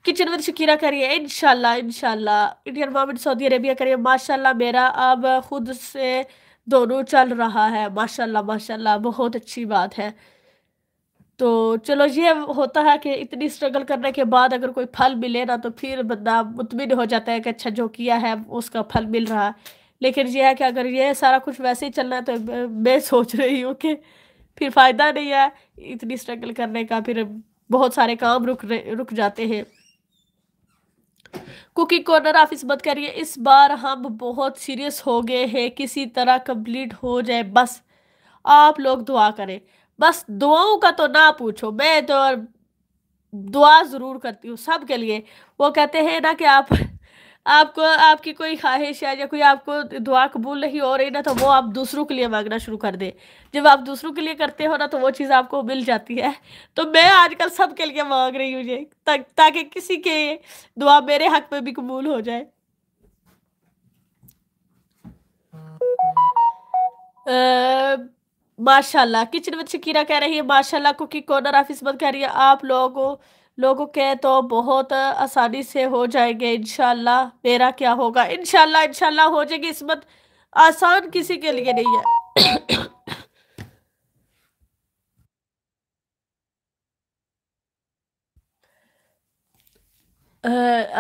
किचन विद तो शकीरा करिए इनशाला इनशाला इंडियन मोमेंट सऊदी अरेबिया करिए माशाल्लाह मेरा अब खुद से दोनों चल रहा है माशाल्लाह माशाल्लाह बहुत अच्छी बात है तो चलो ये होता है कि इतनी स्ट्रगल करने के बाद अगर कोई फल मिले ना तो फिर बंदा मुतमिन हो जाता है कि अच्छा जो किया है उसका फल मिल रहा है लेकिन यह है कि अगर ये सारा कुछ वैसे ही चलना है तो मैं सोच रही हूँ कि फिर फ़ायदा नहीं है इतनी स्ट्रगल करने का फिर बहुत सारे काम रुक रुक जाते हैं कुकी कॉर्नर आप इस मत करिए इस बार हम बहुत सीरियस हो गए हैं किसी तरह कंप्लीट हो जाए बस आप लोग दुआ करें बस दुआओं का तो ना पूछो मैं तो दुआ ज़रूर करती हूँ सब के लिए वो कहते हैं ना कि आप आपको आपकी कोई ख्वाहिश है या कोई आपको दुआ कबूल नहीं हो रही ना तो वो आप दूसरों के लिए मांगना शुरू कर दे जब आप दूसरों के लिए करते हो ना तो वो चीज़ आपको मिल जाती है तो मैं आजकल सब के लिए मांग रही हूँ ये ताकि किसी के दुआ मेरे हक में भी कबूल हो जाए माशाल्लाह किचन में शकीरा कह रही है माशाल्लाह कुकिंग कॉर्नर ऑफिस बंद कह रही है आप लोगों को लोगों के तो बहुत आसानी से हो जाएंगे इनशाला मेरा क्या होगा इनशाला इनशाला हो जाएगी इसमत आसान किसी के लिए नहीं है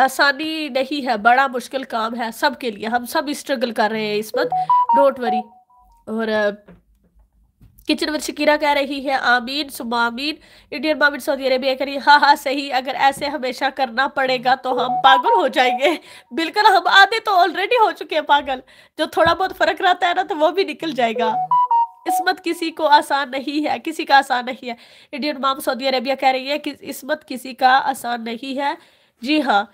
आसानी नहीं है बड़ा मुश्किल काम है सबके लिए हम सब स्ट्रगल कर रहे हैं इसमत डोंट वरी और किचन में शकीरा कह रही है आमीन सुमामीन इंडियन मामिन सऊदी अरेबिया कह रही हाँ हाँ सही अगर ऐसे हमेशा करना पड़ेगा तो हम पागल हो जाएंगे बिल्कुल हम आधे तो ऑलरेडी हो चुके हैं पागल जो थोड़ा बहुत फर्क रहता है ना तो वो भी निकल जाएगा इसमत किसी को आसान नहीं है किसी का आसान नहीं है इंडियन माम सऊदी अरेबिया कह रही है कि इसमत किसी का आसान नहीं है जी हाँ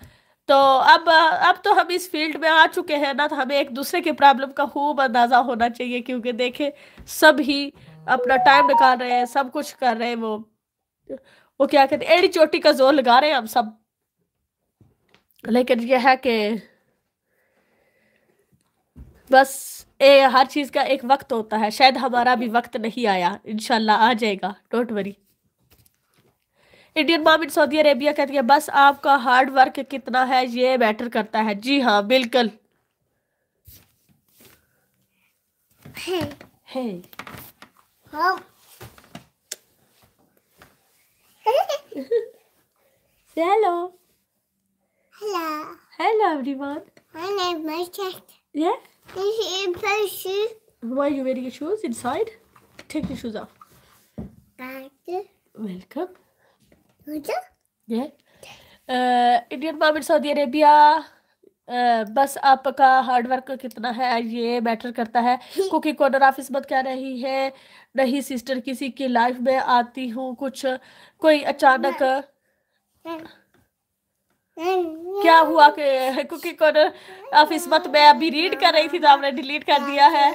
तो अब अब तो हम इस फील्ड में आ चुके हैं ना तो हमें एक दूसरे के प्रॉब्लम का खूब अंदाज़ा होना चाहिए क्योंकि देखें सभी अपना टाइम निकाल रहे हैं सब कुछ कर रहे हैं वो वो क्या कहते हैं एड़ी चोटी का जोर लगा रहे हैं हम सब लेकिन यह है कि बस ए हर चीज़ का एक वक्त होता है शायद हमारा भी वक्त नहीं आया इनशाला आ जाएगा don't worry Indian mom in Saudi Arabia कहती है बस आपका हार्ड वर्क कितना है ये मैटर करता है जी हाँ बिल्कुल hey. Hey. Oh. Say hello. Hello. Hello, everyone. My name is Mike. Yeah? This is my shoes. Why are you wearing your shoes inside? Take your shoes off. Thank you. Welcome. Welcome. Yeah. Uh, Indian mom in Saudi Arabia. बस आपका hard work कितना है ये matter करता है cookie corner आप बात कह रही है नहीं सिस्टर किसी की लाइफ में आती हूँ कुछ कोई अचानक क्या हुआ के कुकी कॉर्नर आप बात में अभी रीड कर रही थी तो आपने डिलीट कर दिया है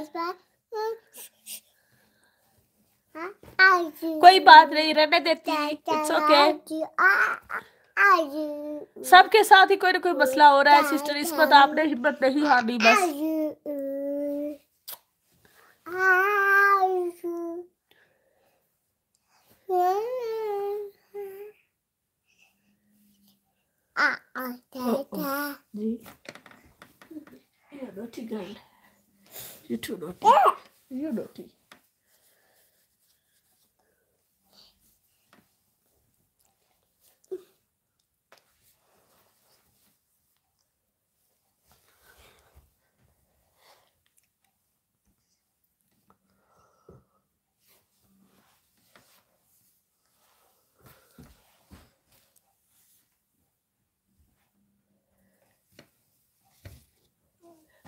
कोई बात नहीं रहने देती इट्स ओके okay. सबके साथ ही कोई ना कोई मसला हो रहा है सिस्टर इस पर आपने हिम्मत नहीं हारनी बस You too naughty. You naughty.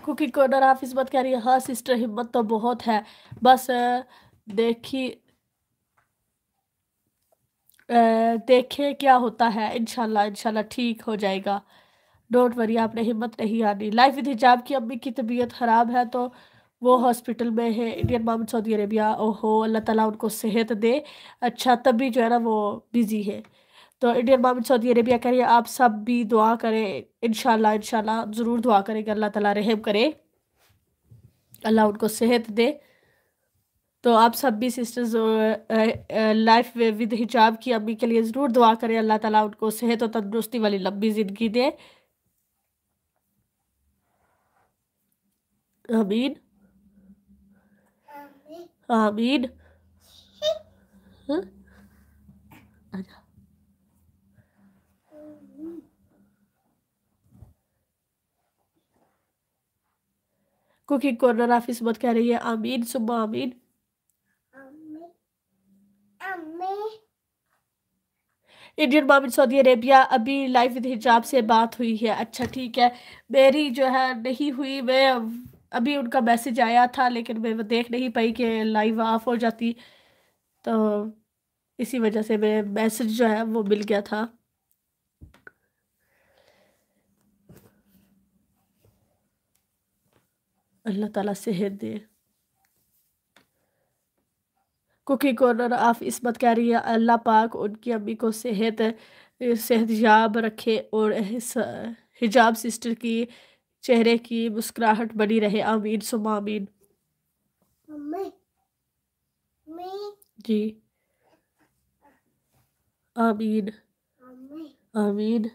Cookie corner आप इस बात कह रही है हाँ सिस्टर हिम्मत तो बहुत है बस देखी देखे क्या होता है इनशाला इनशाला ठीक हो जाएगा डोंट वरी आपने हिम्मत नहीं आनी लाइफ विद हिजाब की अम्मी की तबीयत ख़राब है तो वो हॉस्पिटल में है इंडियन माम सऊदी अरेबिया ओहो अल्लाह ताला उनको सेहत दे अच्छा तभी जो है ना वो बिज़ी है तो इंडियन मामिन सऊदी अरेबिया कह रही है आप सब भी दुआ करें इन शाला ज़रूर दुआ करें कि अल्लाह ताला रहम करे अल्लाह उनको सेहत दे तो आप सब भी सिस्टर्स लाइफ विद हिजाब की अम्मी के लिए ज़रूर दुआ करें अल्लाह ताला उनको सेहत और तंदरुस्ती वाली लंबी ज़िंदगी दे आमीन आमीन हाँ कुकिंग कॉर्नर आफिस मत कह रही है आमीन सुबह आमीन इंडियन मामिन सऊदी अरेबिया अभी लाइफ विद हिजाब से बात हुई है अच्छा ठीक है मेरी जो है नहीं हुई मैं अभी उनका मैसेज आया था लेकिन मैं वो देख नहीं पाई कि लाइव ऑफ हो जाती तो इसी वजह से मेरे मैसेज जो है वो मिल गया था अल्लाह ताला सेहत दे कुकी कॉर्नर ऑफ इसमत कह रही है अल्लाह पाक उनकी अम्मी को सेहत सेहतयाब रखे और हिजाब सिस्टर की चेहरे की मुस्कुराहट बनी रहे आमीन सुम आमीन जी आमीन आमीन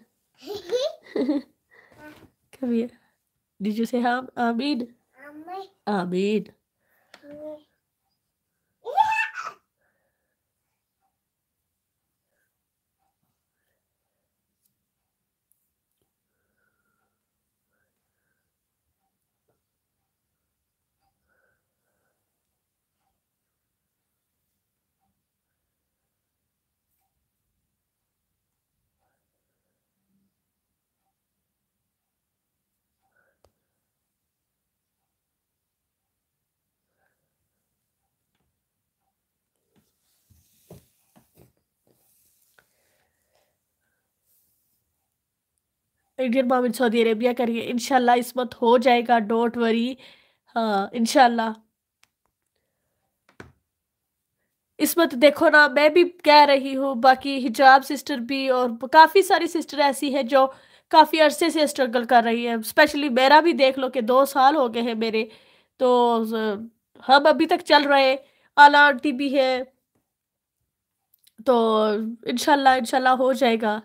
कभी डिज से से आमीन Amen. Amen. Indian in Saudi Arabia करिए इनशाला इस मंथ हो जाएगा डोंट वरी हाँ इनशाला इस देखो ना मैं भी कह रही हूँ बाकी हिजाब सिस्टर भी और काफ़ी सारी सिस्टर ऐसी हैं जो काफ़ी अरसे से स्ट्रगल कर रही है स्पेशली मेरा भी देख लो कि दो साल हो गए हैं मेरे तो हम अभी तक चल रहे आला आंटी भी है तो इनशाला इनशाला हो जाएगा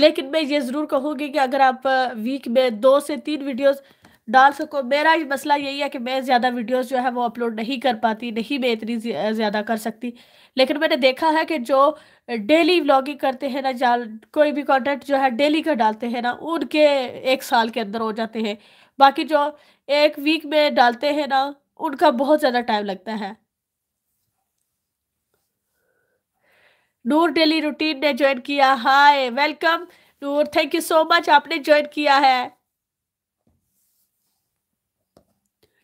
लेकिन मैं ये ज़रूर कहूँगी कि अगर आप वीक में दो से तीन वीडियोस डाल सको मेरा ये मसला यही है कि मैं ज़्यादा वीडियोस जो है वो अपलोड नहीं कर पाती नहीं मैं इतनी ज़्यादा कर सकती लेकिन मैंने देखा है कि जो डेली व्लॉगिंग करते हैं ना जाल कोई भी कॉन्टेंट जो है डेली का डालते हैं ना उनके एक साल के अंदर हो जाते हैं बाकी जो एक वीक में डालते हैं ना उनका बहुत ज़्यादा टाइम लगता है नूर डेली रूटीन ने ज्वाइन किया hi welcome Noor thank you so much आपने ज्वाइन किया है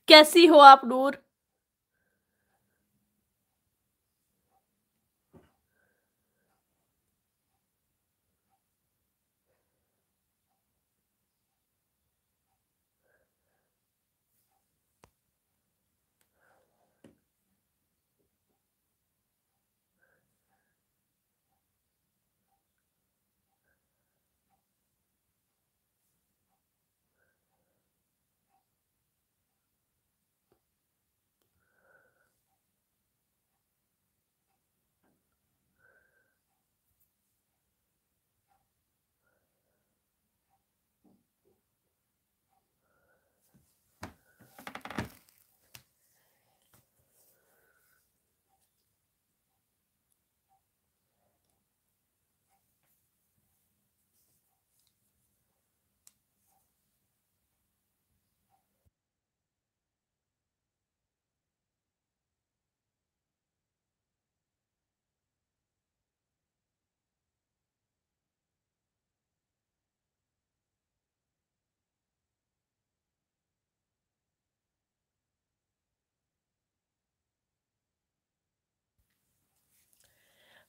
कैसी हो आप नूर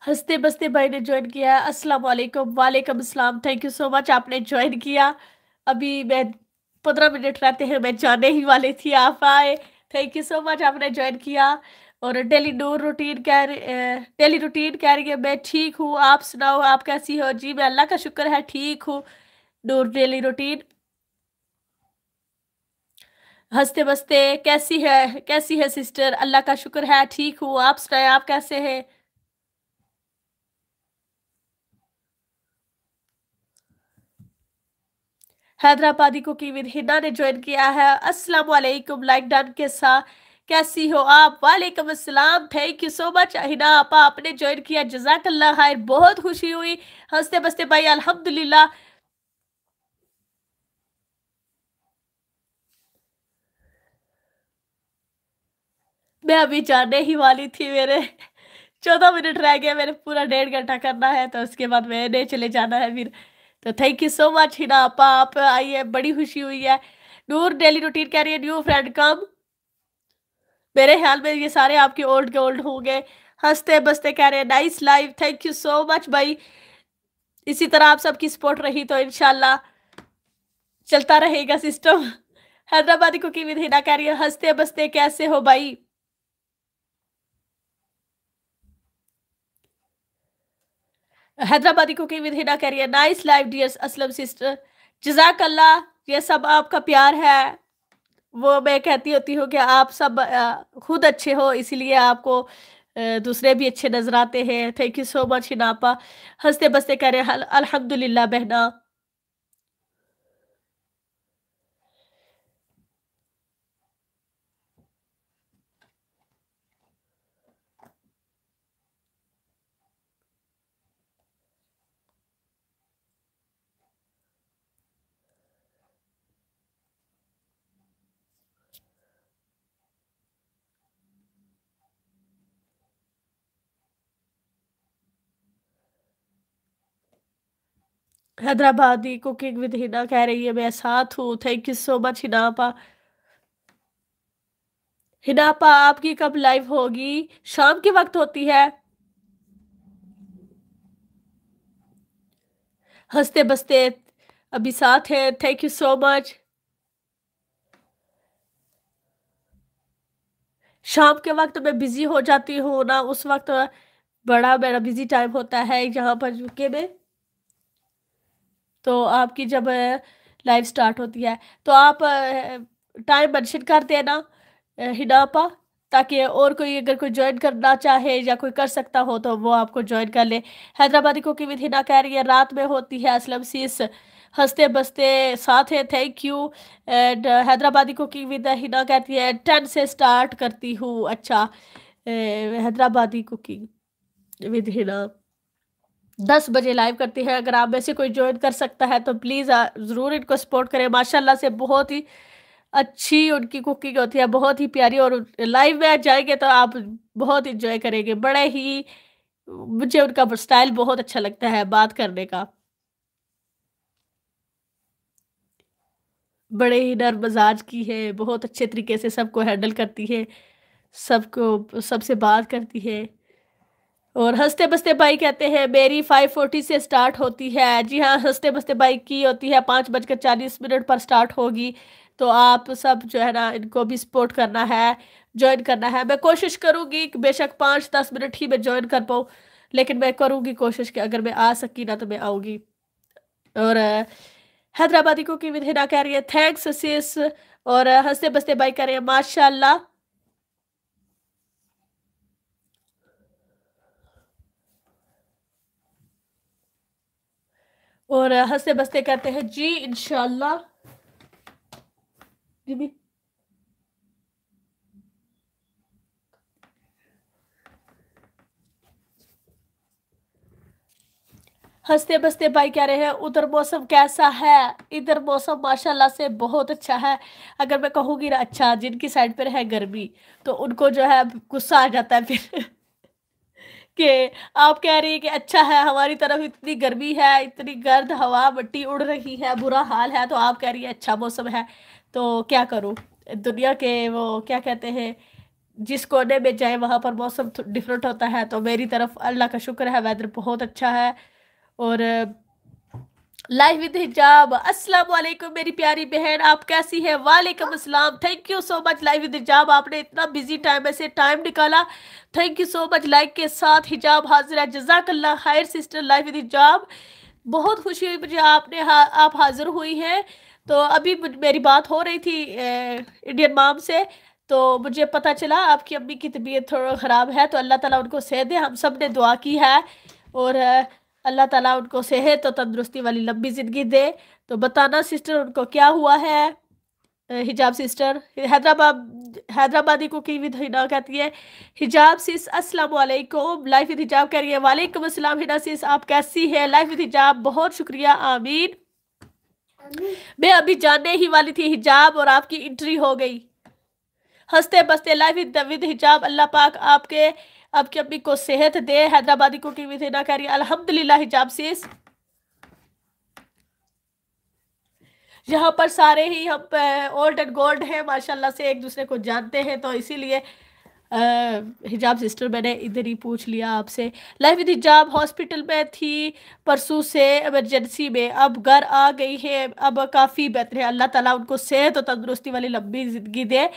हंसते बसते भाई ने ज्वाइन किया अस्सलाम वालेकुम वालेकुम अस्सलाम थैंक यू सो मच आपने ज्वाइन किया अभी मैं पंद्रह मिनट रहते हैं मैं जाने ही वाली थी आप आए थैंक यू सो मच आपने ज्वाइन किया और डेली नूर रूटीन कह रही डेली रूटीन कह रही है मैं ठीक हूँ आप सुनाओ आप कैसी हो जी मैं अल्लाह का शुक्र है ठीक हूँ नूर डेली रूटीन हंसते बसते कैसी है कैसी है सिस्टर अल्लाह का शुक्र है ठीक हूँ आप सुनाए आप कैसे हैं हैदराबादी को कीविन हिना ने ज्वाइन किया है अस्सलाम वालेकुम लाइक डन के साथ कैसी हो आप वालेकुम अस्सलाम thank you so much Hina आप आपने ज्वाइन किया जजाकल्ला खैर बहुत खुशी हुई हंसते बसते भाई अल्हम्दुलिल्लाह मैं अभी जाने ही वाली थी मेरे चौदह मिनट रह गए मैंने पूरा डेढ़ घंटा करना है तो उसके बाद मैंने चले जाना है फिर तो thank you so much Hina आप आप आई है बड़ी खुशी हुई है नूर डेली रूटीन कह रही है न्यू फ्रेंड कम मेरे ख्याल में ये सारे आपके ओल्ड के ओल्ड होंगे हंसते बसते कह रहे हैं nice live thank you so much भाई इसी तरह आप सबकी सपोर्ट रही तो इनशाला चलता रहेगा system Hyderabadi cooking with Hina कह रही है हंसते बसते कैसे हो भाई हैदराबादी कुकिंग विद हिना कह रही है nice life dear Aslam sister जजाक अल्लाह ये सब आपका प्यार है वो मैं कहती होती हूँ कि आप सब खुद अच्छे हो इसीलिए आपको दूसरे भी अच्छे नजर आते हैं थैंक यू सो मच हिनापा हंसते बसते कह रहे हैं अलहमदुल्ला बहना हैदराबादी कुकिंग विद हिना कह रही है मैं साथ हूँ थैंक यू सो मच हिनापा हिनापा आपकी कब लाइव होगी शाम के वक्त होती है हंसते बसते अभी साथ है थैंक यू सो मच शाम के वक्त मैं बिजी हो जाती हूँ ना उस वक्त बड़ा मेरा बिजी टाइम होता है यहाँ पर यूके में तो आपकी जब लाइव स्टार्ट होती है तो आप टाइम मैंशन कर देना हिनापा ताकि और कोई अगर कोई ज्वाइन करना चाहे या कोई कर सकता हो तो वो आपको ज्वाइन कर ले हैदराबादी कुकिंग विधि हिना कह रही है रात में होती है असलम सीस हंसते बसते साथ है thank you and Hyderabadi cooking with Hina कहती है टेन से स्टार्ट करती हूँ अच्छा हैदराबादी कुकिंग विद हिना दस बजे लाइव करती है अगर आप वैसे कोई ज्वाइन कर सकता है तो प्लीज़ ज़रूर इनको सपोर्ट करें माशाल्लाह से बहुत ही अच्छी उनकी कुकिंग होती है बहुत ही प्यारी और लाइव में जाएंगे तो आप बहुत इंजॉय करेंगे बड़े ही मुझे उनका स्टाइल बहुत अच्छा लगता है बात करने का बड़े ही नर मजाज की है बहुत अच्छे तरीके से सबको हैंडल करती है सबको सबसे बात करती है और हंसते बसते बाइक कहते हैं मेरी 540 से स्टार्ट होती है जी हाँ हंसते बसते बाइक की होती है पाँच बजकर चालीस मिनट पर स्टार्ट होगी तो आप सब जो है ना इनको भी सपोर्ट करना है ज्वाइन करना है मैं कोशिश करूँगी कि बेशक पाँच दस मिनट ही मैं ज्वाइन कर पाऊँ लेकिन मैं करूँगी कोशिश कि अगर मैं आ सकी ना तो मैं आऊँगी और हैदराबादी को की विधेना कह रही है थैंक्स सिस और हंसते बसते बाइक कह रहे हैं माशाल्लाह और हंसते बसते कहते हैं जी इनशाला हंसते बसते भाई कह रहे हैं उधर मौसम कैसा है इधर मौसम माशाल्लाह से बहुत अच्छा है अगर मैं कहूँगी ना अच्छा जिनकी साइड पर है गर्मी तो उनको जो है गुस्सा आ जाता है फिर कि आप कह रही है कि अच्छा है हमारी तरफ इतनी गर्मी है इतनी गर्द हवा मट्टी उड़ रही है बुरा हाल है तो आप कह रही है अच्छा मौसम है तो क्या करूँ दुनिया के वो क्या कहते हैं जिस कोने में जाए वहाँ पर मौसम डिफरेंट होता है तो मेरी तरफ अल्लाह का शुक्र है वेदर बहुत अच्छा है और लाइव विद हिजाब अस्सलाम वालेकुम मेरी प्यारी बहन आप कैसी है वालेकुम अस्सलाम thank you so much live with हिजाब आपने इतना बिजी टाइम में से टाइम निकाला thank you so much like के साथ हिजाब हाजिर है जजाकल्ला हायर सिस्टर लाइव विद हिजाब बहुत खुशी हुई मुझे आपने हा, आप हाजिर हुई हैं तो अभी मेरी बात हो रही थी ए, इंडियन माम से तो मुझे पता चला आपकी अम्मी की तबीयत थोड़ा ख़राब है तो अल्लाह ताला उनको सह दे हम सब ने दुआ की है और अल्लाह ताला उनको सेहत और तंदरुस्ती वाली लंबी ज़िंदगी दे तो बताना सिस्टर उनको क्या हुआ है हिजाब सिस्टर हैदराबाद हैदराबादी को की विद हिना कहती है हिजाब सिस अस्सलाम वालेकुम लाइफ विद हिजाब कह रही है वालेकुम अस्सलाम हिना सिस आप कैसी है लाइफ विद हिजाब बहुत शुक्रिया आमीन मैं अभी जानने ही वाली थी हिजाब और आपकी इंट्री हो गई हंसते बसते लाइफ विद हिजाब अल्लाह पाक आपके आपकी अम्मी को सेहत दे हैदराबादी कुकिंग विद हिना कह रही अलहमदिल्ला हिजाब सीस यहाँ पर सारे ही हम ओल्ड एंड गोल्ड हैं माशाल्लाह से एक दूसरे को जानते हैं तो इसीलिए हिजाब सिस्टर मैंने इधर ही पूछ लिया आपसे लाइफ विद हिजाब हॉस्पिटल में थी परसों से एमरजेंसी में अब घर आ गई है अब काफ़ी बेहतर है अल्लाह ताला उनको सेहत और तंदुरुस्ती वाली लंबी ज़िंदगी दे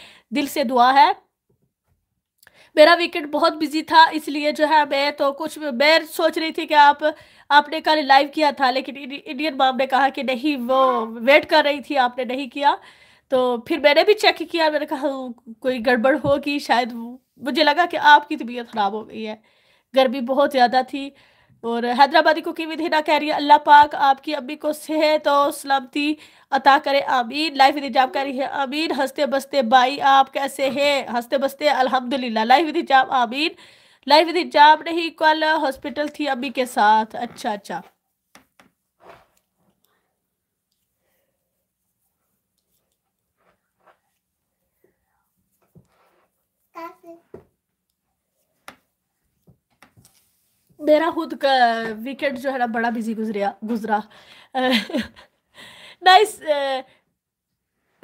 दिल से दुआ है मेरा वीकेंड बहुत बिजी था इसलिए जो है मैं तो कुछ मैं सोच रही थी कि आप आपने कल लाइव किया था लेकिन इंडियन माम ने कहा कि नहीं वो वेट कर रही थी आपने नहीं किया तो फिर मैंने भी चेक किया मैंने कहा हाँ, कोई गड़बड़ होगी शायद मुझे लगा कि आपकी तबीयत ख़राब हो गई है गर्मी बहुत ज़्यादा थी और हैदराबादी को की ना कह रही है अल्लाह पाक आपकी अम्मी को सेहत और सलामती अता करे आमीन लाइफ विद हिजाब कह रही है आमीन हंसते बसते भाई आप कैसे हाँ। हैं हंसते बसते अल्हम्दुलिल्लाह लाइफ विद हिजाब आमीन लाइफ विद हिजाब नहीं कल हॉस्पिटल थी अम्मी के साथ अच्छा अच्छा मेरा खुद का वीकेंड जो है ना बड़ा बिजी गुजरिया गुजरा nice.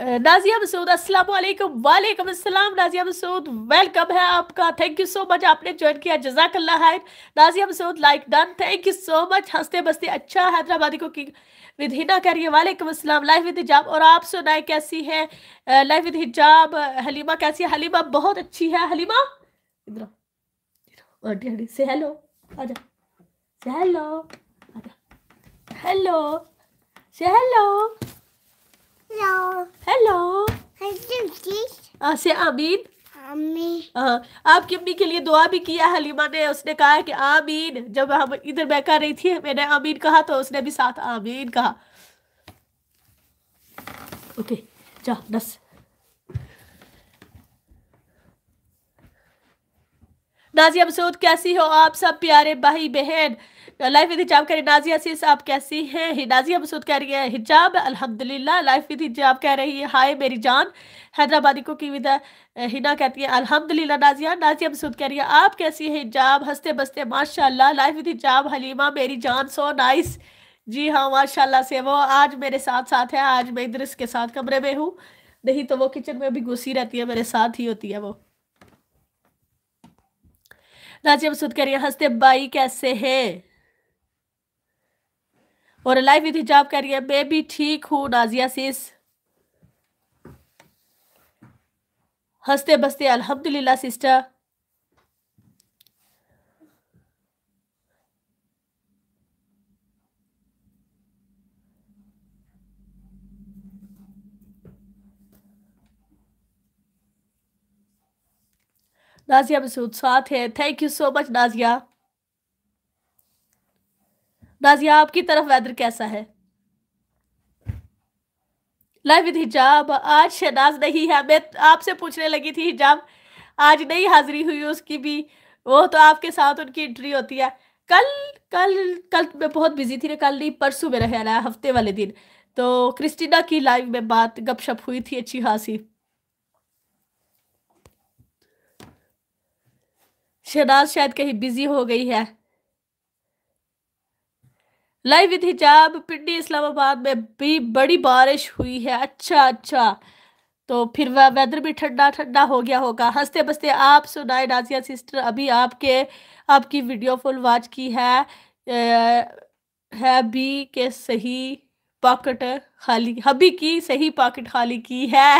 नाजिया मसूद अस्सलाम वालेकुम वालेकुम अस्सलाम नाजिया मसूद वेलकम है आपका थैंक यू सो मच आपने ज्वाइन किया जजाकल्ला खैर Nazia Masood like done thank you so much हंसते बसते अच्छा हैदराबादी को की विद हिना कह रही है वालेकुम अस्सलाम लाइव विद हिजाब और आप सुनाए कैसी है लाइव विद हिजाब हलीमा कैसी है हलीमा बहुत अच्छी है हलीमा इधर आंटी से हेलो आजा हेलो आजा hello Say hello. Hello. Hello. Uh, say Amin. uh, आपकी अम्मी के लिए दुआ भी किया हलीमा ने उसने कहा कि आमीन जब हम इधर कर रही थी मैंने आमीन कहा तो उसने भी साथ आमीन कहा ओके जा नस नाजिया मसूद कैसी हो आप सब प्यारे भाई बहन लाइफ विद हिजाब कह नाजिया है आप कैसी हैं हिनाजिया मसूद कह रही है हिजाब अल्हम्दुलिल्लाह लाइफ विद हिजाब कह रही है हाय मेरी जान हैदराबादी को की विदा हिना कहती है अल्हम्दुलिल्लाह नाजिया नाजिया मसूद कह रही है आप कैसी हैं हिजाब हंसते बसते माशाल्लाह लाइफ विद हिजाब हलीमा मेरी जान सो नाइस जी हाँ माशाल्लाह से वो आज मेरे साथ साथ है आज मैं इधर इसके साथ कमरे में हूँ नहीं तो वो किचन में भी घुसी रहती है मेरे साथ ही होती है वो नाजिया मसूद कह रही है हंसते बाई कैसे हैं और लाइफ विद हिजाब कह रही है मैं भी ठीक हूँ नाजिया सिस हंसते बसते अल्हम्दुलिल्लाह सिस्टर नाजिया मसूद साथ है thank you so much Nazia Nazia आपकी तरफ वेदर कैसा है लाइव विद हिजाब आज शहनाज नहीं है मैं आपसे पूछने लगी थी हिजाब आज नहीं हाजिरी हुई उसकी भी वो तो आपके साथ उनकी एंट्री होती है कल कल कल मैं बहुत बिजी थी ना कल नहीं परसों में ख्याल है हफ्ते वाले दिन तो क्रिस्टीना की लाइव में बात गपशप हुई थी अच्छी खासी शहनाज शायद कहीं बिजी हो गई है लाइव विद हिजाब पिंडी इस्लामाबाद में भी बड़ी बारिश हुई है अच्छा अच्छा तो फिर वह वेदर भी ठंडा ठंडा हो गया होगा हंसते बसते आप सुनाए नाजिया सिस्टर अभी आपके आपकी वीडियो फुल वॉच की है ए, है बी के सही पॉकेट खाली हबी की सही पॉकेट खाली की है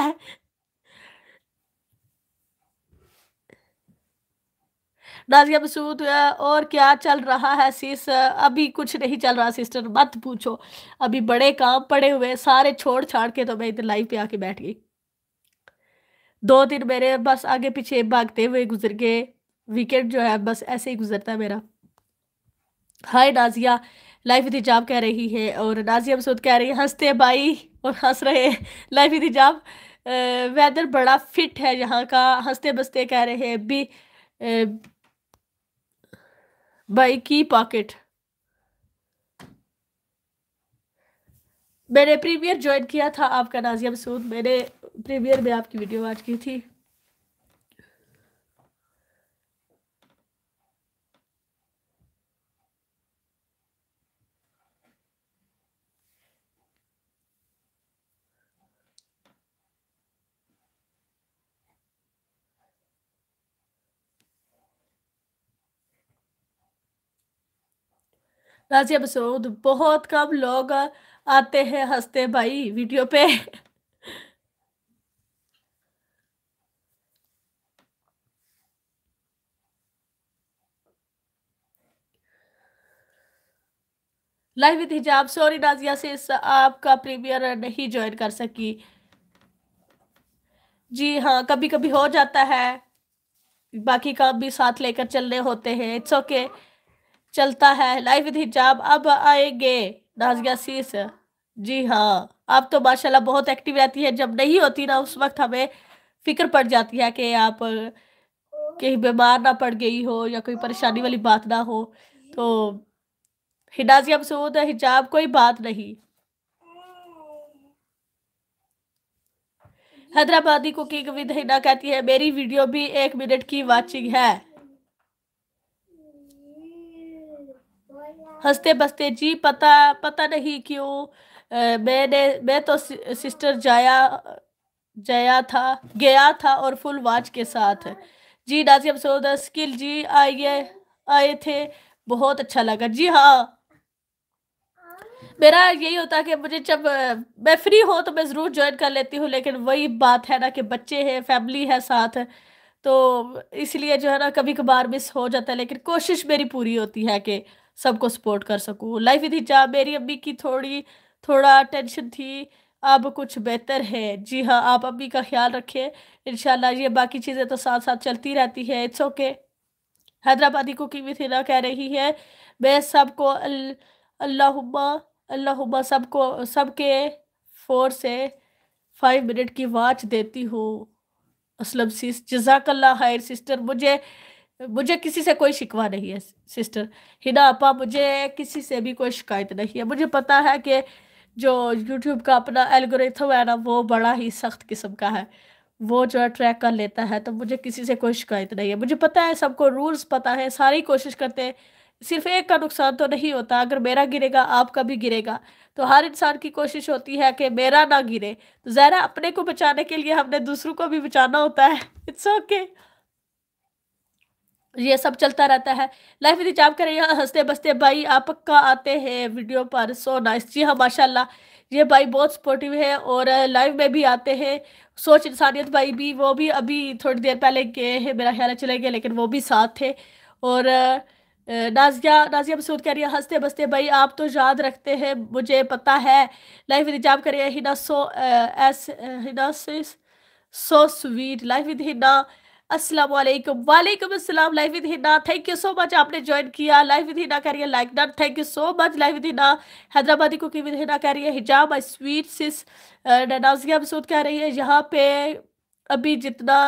नाजिया मसूद और क्या चल रहा है सिस अभी कुछ नहीं चल रहा सिस्टर मत पूछो अभी बड़े काम पड़े हुए सारे छोड़ छाड़ के तो मैं इधर लाइव पे आके बैठ गई दो दिन मेरे बस आगे पीछे भागते हुए गुजर गए वीकेंड जो है बस ऐसे ही गुजरता है मेरा हाय नाजिया लाइफ विद कह रही है और नाजिया मसूद कह रही है हंसते भाई और हंस रहे लाइफ विद वेदर बड़ा फिट है यहाँ का हंसते बसते कह रहे हैं भी by key pocket मैंने प्रीमियर ज्वाइन किया था आपका नाजिया मसूद मैंने प्रीमियर में आपकी वीडियो वॉच की थी राजी मसरूद बहुत कम लोग आते हैं हंसते भाई वीडियो पे लाइव विद हिजाब सॉरी नाजिया से इस आपका प्रीमियर नहीं ज्वाइन कर सकी जी हाँ कभी कभी हो जाता है बाकी काम भी साथ लेकर चलने होते हैं इट्स ओके okay. चलता है लाइफ विद हिजाब अब आएंगे नाजिया जी हाँ आप तो माशाल्लाह बहुत एक्टिव रहती है जब नहीं होती ना उस वक्त हमें फिक्र पड़ जाती है कि आप कहीं बीमार ना पड़ गई हो या कोई परेशानी वाली बात ना हो तो हिनाजिया मसूद हिजाब कोई बात नहीं हैदराबादी कुकिंग विद हिना कहती है मेरी वीडियो भी एक मिनट की वाचिंग है हंसते बसते जी पता पता नहीं क्यों मैंने मैं तो सिस्टर जाया जाया था गया था और फुल वाच के साथ जी अब सौदा स्किल जी आइए आए थे बहुत अच्छा लगा जी हाँ मेरा यही होता कि मुझे जब मैं फ्री हो तो मैं ज़रूर ज्वाइन कर लेती हूँ लेकिन वही बात है ना कि बच्चे हैं फैमिली है साथ तो इसलिए जो है ना कभी कभार मिस हो जाता है लेकिन कोशिश मेरी पूरी होती है कि सबको सपोर्ट कर सकूँ लाइफ इधी जा मेरी अम्मी की थोड़ी थोड़ा टेंशन थी अब कुछ बेहतर है जी हाँ आप अम्मी का ख्याल रखें इनशाला ये बाकी चीज़ें तो साथ साथ चलती रहती है इट्स ओके हैदराबादी कुकिंग थी ना कह रही है मैं सबको अल्लाहुम्मा अल्लाहुम्मा सबको सबके फोर से फाइव मिनट की वाच देती हूँ असलम सिस जजाकल्ला हायर सिस्टर मुझे मुझे किसी से कोई शिकवा नहीं है सिस्टर हिना अपा मुझे किसी से भी कोई शिकायत नहीं है मुझे पता है कि जो यूट्यूब का अपना एल्गोरिथम है ना वो बड़ा ही सख्त किस्म का है वो जो है ट्रैक कर लेता है तो मुझे किसी से कोई शिकायत नहीं है मुझे पता है सबको रूल्स पता है सारी कोशिश करते हैं सिर्फ एक का नुकसान तो नहीं होता अगर मेरा गिरेगा आपका भी गिरेगा तो हर इंसान की कोशिश होती है कि मेरा ना गिरे तो ज़रा अपने को बचाने के लिए हमने दूसरों को भी बचाना होता है इट्स ओके okay. ये सब चलता रहता है लाइफ में जॉब करें यहाँ हंसते बसते भाई आप पक्का आते हैं वीडियो पर सो नाइस जी हाँ माशाल्लाह ये भाई बहुत सपोर्टिव है और लाइव में भी आते हैं सोच इंसानियत भाई भी वो भी अभी थोड़ी देर पहले गए हैं मेरा ख्याल चले गए लेकिन वो भी साथ थे और नाजिया नाजिया मसूद कह रही है हंसते बसते भाई आप तो याद रखते हैं मुझे पता है लाइफ इंतजाम करिए हिना सो एस Hina so sweet life with Hina अस्सलाम वालेकुम वालेकुम अस्सलाम life with Hina thank you so much आपने ज्वाइन किया लाइफ विद हिना कह रही है like done thank you so much life with Hina Hyderabadi cooking with Hina कह रही है हिजाब आई स्वीट सिस ननाजिया मसूद कह रही है यहाँ पे अभी जितना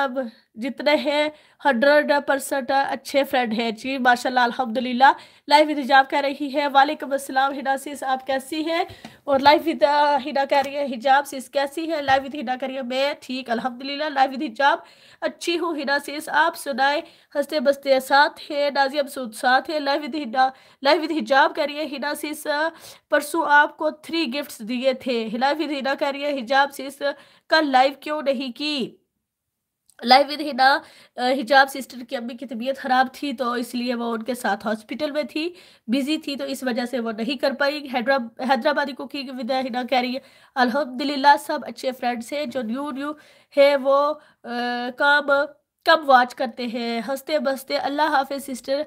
जितने हैं हंड्रेड परसेंट अच्छे फ्रेंड हैं जी माशाल्लाह अल्हम्दुलिल्लाह लाइफ विद हिजाब कह रही है वालेकुम अस्सलाम हिना सिस आप कैसी हैं और लाइफ विद हिना कह रही है हिजाब सिस कैसी है लाइफ विद हिना कह रही है मैं ठीक अल्हम्दुलिल्लाह लाइफ विद हिजाब अच्छी हूँ हिना सिस आप सुनाए हंसते बसते साथ है नाजिया सूद साथ है life with Hina life with हिजाब कह रही है हिना सिस परसों आपको थ्री गिफ्ट दिए थे लाइफ विद हिना कह रही है हिजाब सीस कल लाइव क्यों नहीं की लाइव विद हिना हिजाब सिस्टर की अम्मी की तबीयत ख़राब थी तो इसलिए वो उनके साथ हॉस्पिटल में थी बिजी थी तो इस वजह से वो नहीं कर पाई हैदरा हैदराबादी कुकिंग विद हिना कह रही है अलहमदिल्ला सब अच्छे फ्रेंड्स हैं जो न्यू न्यू है वो आ, काम कम वॉच करते हैं हंसते बसते अल्लाह हाफ़ सिस्टर आ,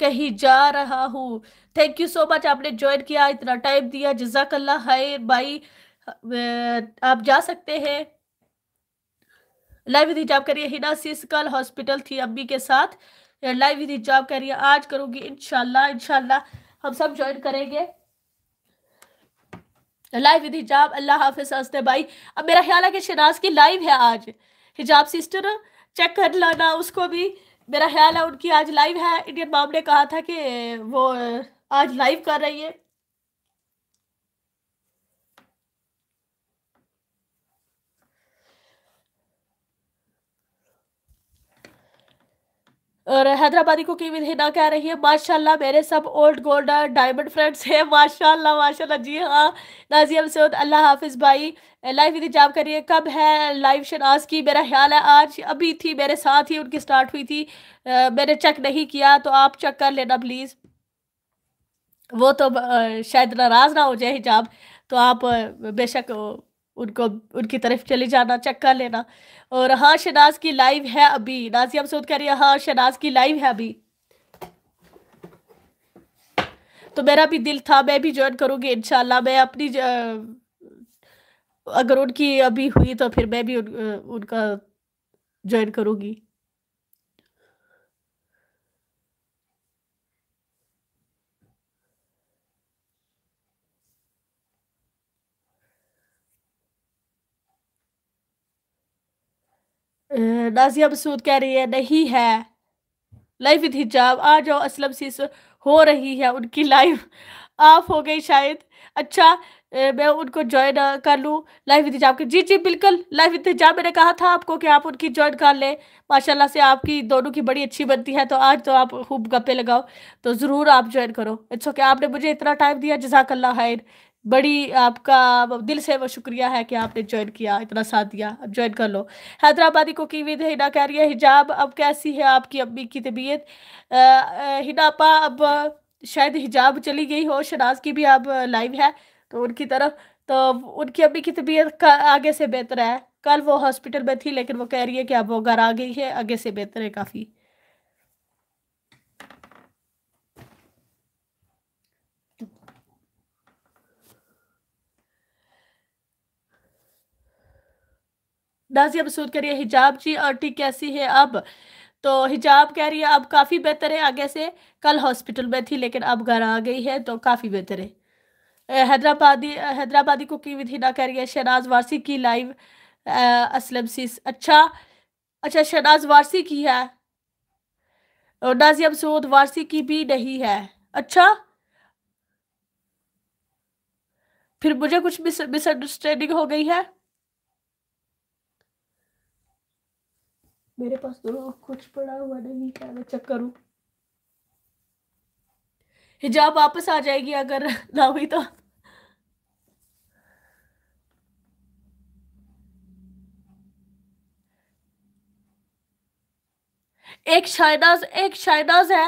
कहीं जा रहा हूँ थैंक यू सो मच आपने ज्वाइन किया इतना टाइम दिया जजाकल्ला हाय बाई आप जा सकते हैं लाइव विधि हिजाब करिए हिना सिस कल हॉस्पिटल थी अम्मी के साथ लाइव विधि जॉब करिए आज करूँगी इनशाला इनशाला हम सब ज्वाइन करेंगे लाइव विद हिजाब अल्लाह हाफिज हंसते भाई अब मेरा ख्याल है कि शिनाज की लाइव है आज हिजाब सिस्टर चेक कर लाना उसको भी मेरा ख्याल है उनकी आज लाइव है इंडियन माम ने कहा था कि वो आज लाइव कर रही है और हैदराबादी को की हिना कह रही है माशाल्लाह मेरे सब ओल्ड गोल्ड डायमंड फ्रेंड्स हैं माशाल्लाह माशाल्लाह जी हाँ नाजिया सऊद अल्लाह हाफिज़ भाई लाइव जाप करिए कब है लाइव शनाज की मेरा ख्याल है आज अभी थी मेरे साथ ही उनकी स्टार्ट हुई थी आ, मैंने चेक नहीं किया तो आप चेक कर लेना प्लीज़ वो तो शायद नाराज़ ना हो जाए हिजाब तो आप बेशक उनको उनकी तरफ चले जाना चक्का लेना और हाँ शनाज की लाइव है अभी नाजिया सोच कह रही है हाँ शनाज की लाइव है अभी तो मेरा भी दिल था मैं भी ज्वाइन करूँगी इनशाला मैं अपनी अगर उनकी अभी हुई तो फिर मैं भी उन, उनका ज्वाइन करूँगी नाजिया मसूद कह रही है नहीं है लाइव विद हिजाब आ जाओ असलम सीस हो रही है उनकी लाइव ऑफ हो गई शायद अच्छा मैं उनको ज्वाइन कर लूँ लाइव विद हिजाब के जी जी बिल्कुल लाइव विद हिजाब मैंने कहा था आपको कि आप उनकी ज्वाइन कर लें माशाल्लाह से आपकी दोनों की बड़ी अच्छी बनती है तो आज तो आप खूब गप्पे लगाओ तो ज़रूर आप ज्वाइन करो इट्स ओके आपने मुझे इतना टाइम दिया जजाकल्ला खैर बड़ी आपका दिल से वो शुक्रिया है कि आपने ज्वाइन किया इतना साथ दिया अब ज्वाइन कर लो हैदराबादी को की विद हिना कह रही है हिजाब अब कैसी है आपकी अम्मी की तबीयत हिनापा अब शायद हिजाब चली गई हो शनाज की भी अब लाइव है तो उनकी तरफ तो उनकी अम्मी की तबीयत का आगे से बेहतर है कल वो हॉस्पिटल में थी लेकिन वो कह रही है कि अब वो घर आ गई है आगे से बेहतर है काफ़ी नाजिया मसूद कह रही है हिजाब जी आंटी कैसी है अब तो हिजाब कह रही है अब काफ़ी बेहतर है आगे से कल हॉस्पिटल में थी लेकिन अब घर आ गई है तो काफ़ी बेहतर है हैदराबादी हैदराबादी को की विधि ना कह रही है शहनाज वारसी की लाइव असलम सीस अच्छा अच्छा शहनाज वारसी की है और नाजिया मसूद वारसी की भी नहीं है अच्छा फिर मुझे कुछ मिस मिसअंडरस्टैंडिंग हो गई है मेरे पास तो कुछ पड़ा हुआ नहीं क्या मैं चेक करूँ हिजाब वापस आ जाएगी अगर ना हुई तो एक शाहनाज एक शाहनाज है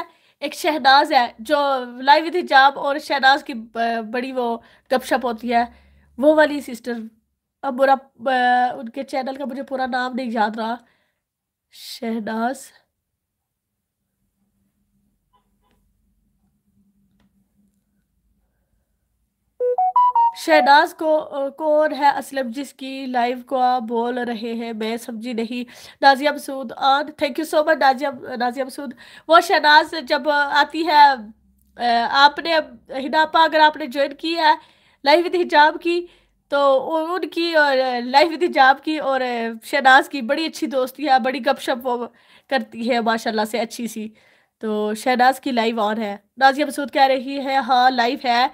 एक शहनाज है जो लाइव विद हिजाब और शहनाज की बड़ी वो गपशप होती है वो वाली सिस्टर अब बुरा उनके चैनल का मुझे पूरा नाम नहीं याद रहा शहनाज शहनाज को कौन है असलम जिसकी लाइव को आप बोल रहे हैं मैं समझी नहीं नाजिया मसूद और thank you so much Nazia Nazia Masood वो शहनाज जब आती है आपने हिनापा अगर आपने ज्वाइन की है लाइव विद हिजाब की तो उनकी और लाइफ विद हिजाब की और शहनाज की बड़ी अच्छी दोस्ती है बड़ी गपशप वो करती है माशाल्लाह से अच्छी सी तो शहनाज की लाइव ऑन है नाजिया मसूद कह रही है हाँ लाइव है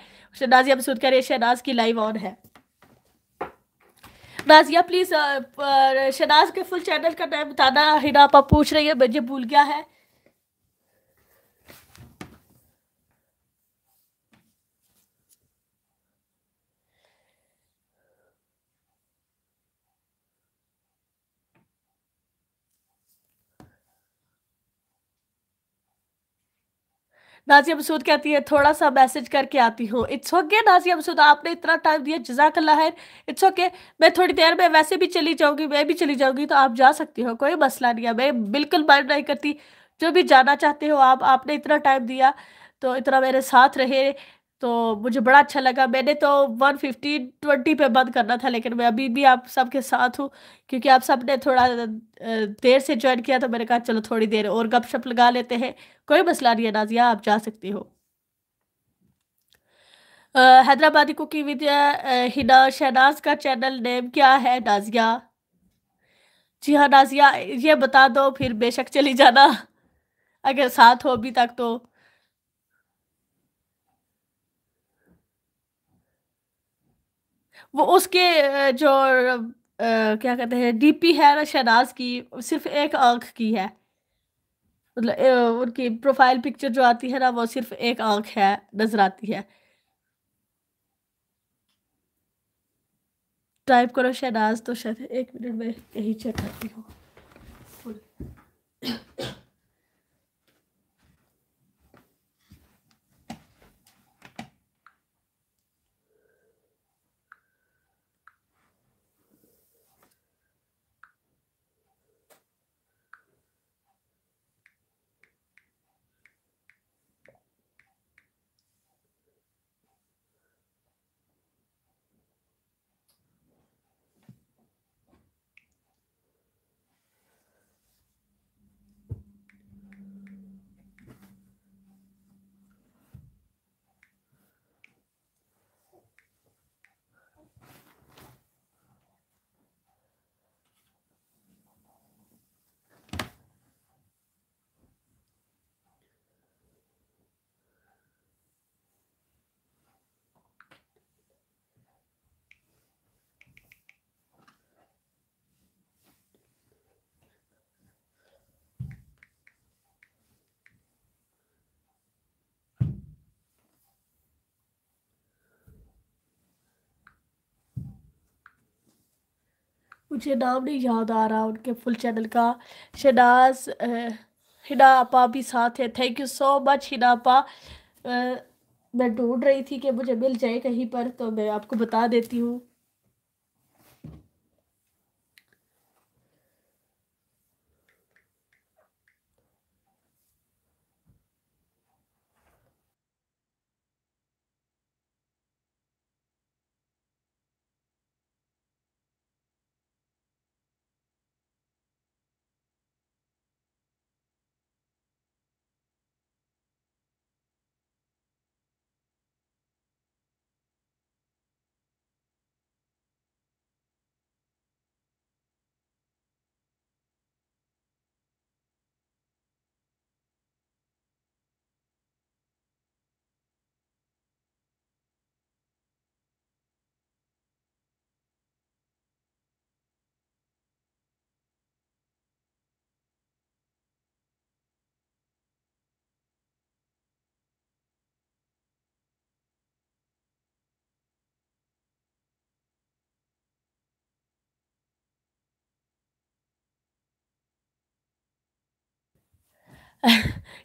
नाजिया मसूद कह रही है शहनाज की लाइव ऑन है नाजिया प्लीज़ शहनाज के फुल चैनल का नाम बताना हिना पा पूछ रही है मुझे भूल गया है नाजिया मसूद कहती है थोड़ा सा मैसेज करके आती हूँ इट्स ओके नाजिया मसूद आपने इतना टाइम दिया जजाक है इट्स ओके मैं थोड़ी देर में वैसे भी चली जाऊँगी मैं भी चली जाऊँगी तो आप जा सकती हो कोई मसला नहीं है मैं बिल्कुल माइंड नहीं करती जो भी जाना चाहते हो आप आपने इतना टाइम दिया तो इतना मेरे साथ रहे तो मुझे बड़ा अच्छा लगा मैंने तो वन फिफ्टी ट्वेंटी पे बंद करना था लेकिन मैं अभी भी आप सबके साथ हूँ क्योंकि आप सब ने थोड़ा देर से ज्वाइन किया तो मैंने कहा चलो थोड़ी देर और गपशप लगा लेते हैं कोई मसला नहीं है नाजिया आप जा सकती हो हैदराबादी कुकिंग विद हिना शहनाज का चैनल नेम क्या है नाजिया जी हाँ नाजिया ये बता दो फिर बेशक चली जाना अगर साथ हो अभी तक तो वो उसके जो आ, क्या कहते हैं डीपी है शहनाज की सिर्फ एक आंख की है मतलब उनकी प्रोफाइल पिक्चर जो आती है ना वो सिर्फ एक आंख है नजर आती है टाइप करो शहनाज तो शायद एक मिनट में यही चेक करती हूँ मुझे नाम नहीं याद आ रहा उनके फुल चैनल का शनाज हिना आपा भी साथ है thank you so much Hina आपा मैं ढूंढ रही थी कि मुझे मिल जाए कहीं पर तो मैं आपको बता देती हूँ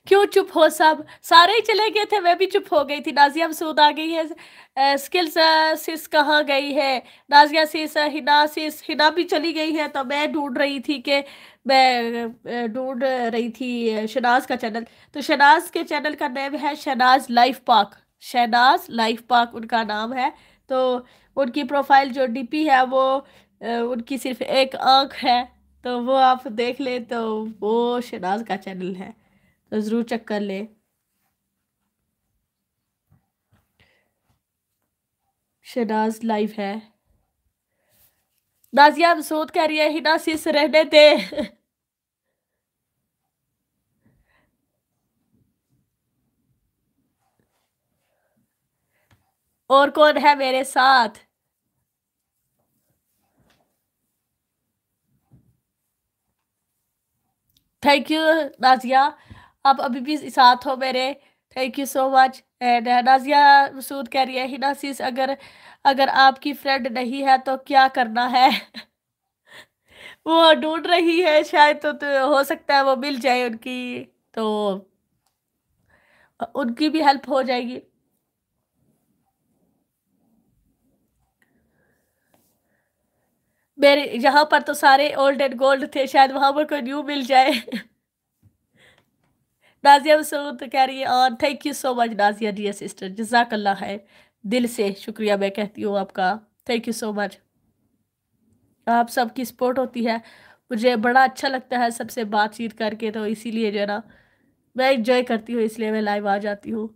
क्यों चुप हो सब सारे ही चले गए थे मैं भी चुप हो गई थी नाजिया मसूद आ गई है स्किल्स सिस कहाँ गई है नाजिया सिस हिना सिस हिना भी चली गई है तो मैं ढूंढ रही थी कि मैं ढूंढ रही थी शनाज का चैनल तो शनाज के चैनल का नाम है Shehnaz life park Shehnaz life park उनका नाम है तो उनकी प्रोफाइल जो डीपी है वो उनकी सिर्फ एक आंख है तो वो आप देख लें तो वो शनाज का चैनल है तो ज़रूर चेक कर ले शहनाज लाइव है नाजिया मसूद कह रही है ना सिस रहने दे और कौन है मेरे साथ थैंक यू नाजिया आप अभी भी साथ हो मेरे thank you so much and Nazia Masood कह रही है हिना सीस अगर अगर आपकी फ्रेंड नहीं है तो क्या करना है वो ढूंढ रही है शायद तो, तो हो सकता है वो मिल जाए उनकी तो उनकी भी हेल्प हो जाएगी मेरे यहाँ पर तो सारे ओल्ड एंड गोल्ड थे शायद वहाँ पर कोई न्यू मिल जाए नाजिया वसूद तो कह रही है और thank you so much Nazia dear sister जजाकल्ला है दिल से शुक्रिया मैं कहती हूँ आपका थैंक यू सो मच आप सबकी सपोर्ट होती है मुझे बड़ा अच्छा लगता है सबसे बातचीत करके तो इसीलिए जो है ना मैं इंजॉय करती हूँ इसलिए मैं लाइव आ जाती हूँ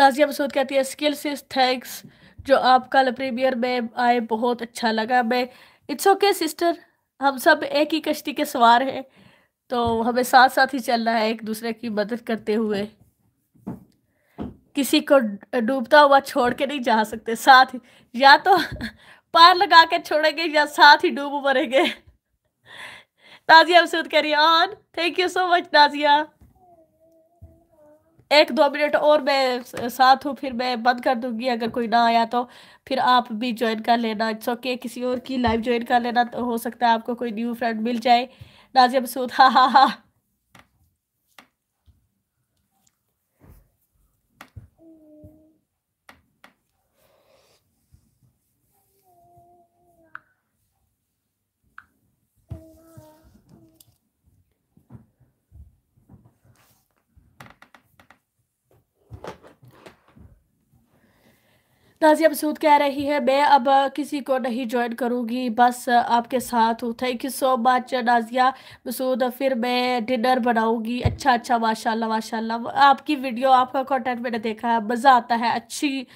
नाजिया मसूद कहती है स्किल्स इज थैंक्स जो आपका प्रीमियर में आए बहुत अच्छा लगा मैं इट्स ओके सिस्टर हम सब एक ही कश्ती के सवार हैं तो हमें साथ साथ ही चलना है एक दूसरे की मदद करते हुए किसी को डूबता हुआ छोड़ के नहीं जा सकते साथ ही या तो पार लगा के छोड़ेंगे या साथ ही डूब मरेंगे नाजिया मसूद कह रही on thank you so much Nazia एक दो मिनट और मैं साथ हूँ फिर मैं बंद कर दूंगी अगर कोई ना आया तो फिर आप भी ज्वाइन कर लेना इट्स ओके किसी और की लाइव ज्वाइन कर लेना तो हो सकता है आपको कोई न्यू फ्रेंड मिल जाए नाजिया मसूद हाँ हाँ हाँ नाजिया मसूद कह रही है मैं अब किसी को नहीं ज्वाइन करूँगी बस आपके साथ हूँ thank you so much Nazia Masood फिर मैं डिनर बनाऊँगी अच्छा अच्छा माशाल्लाह माशाल्लाह आपकी वीडियो आपका कंटेंट मैंने देखा है मज़ा आता है अच्छी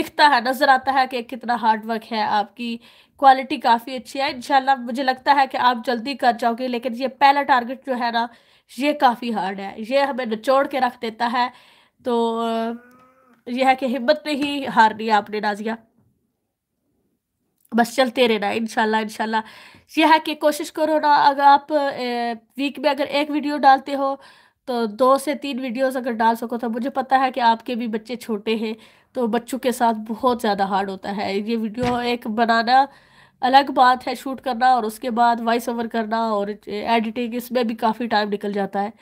दिखता है नज़र आता है कि कितना हार्ड वर्क है आपकी क्वालिटी काफ़ी अच्छी है इन मुझे लगता है कि आप जल्दी कर जाओगे लेकिन ये पहला टारगेट जो है ना ये काफ़ी हार्ड है ये हमें निचोड़ के रख देता है तो यह है कि हिम्मत ने ही हार दिया आपने नाजिया बस चलते रहना इनशाला इनशाला यह है कि कोशिश करो ना अगर आप वीक में अगर एक वीडियो डालते हो तो दो से तीन वीडियोस अगर डाल सको तो मुझे पता है कि आपके भी बच्चे छोटे हैं तो बच्चों के साथ बहुत ज़्यादा हार्ड होता है ये वीडियो एक बनाना अलग बात है शूट करना और उसके बाद वॉइस ओवर करना और एडिटिंग इसमें भी काफ़ी टाइम निकल जाता है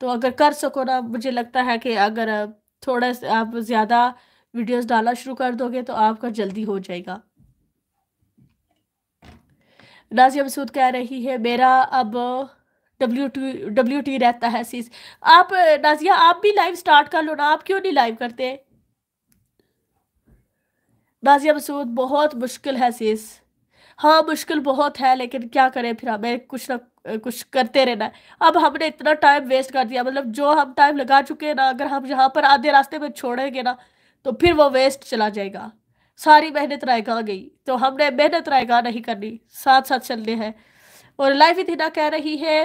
तो अगर कर सको ना मुझे लगता है कि अगर थोड़ा आप ज़्यादा वीडियोस डालना शुरू कर दोगे तो आपका जल्दी हो जाएगा नाजिया मसूद कह रही है मेरा अब डब्ल्यू टी डब्ल्यू टी रहता है सीज आप नाजिया आप भी लाइव स्टार्ट कर लो ना आप क्यों नहीं लाइव करते नाजिया मसूद बहुत मुश्किल है सीस हाँ मुश्किल बहुत है लेकिन क्या करें फिर हमें कुछ ना कुछ करते रहना अब हमने इतना टाइम वेस्ट कर दिया मतलब जो हम टाइम लगा चुके हैं ना अगर हम यहाँ पर आधे रास्ते में छोड़ेंगे ना तो फिर वो वेस्ट चला जाएगा सारी मेहनत रायगा गई तो हमने मेहनत रायगा नहीं करनी साथ साथ चलने हैं और लाइफ इतना कह रही है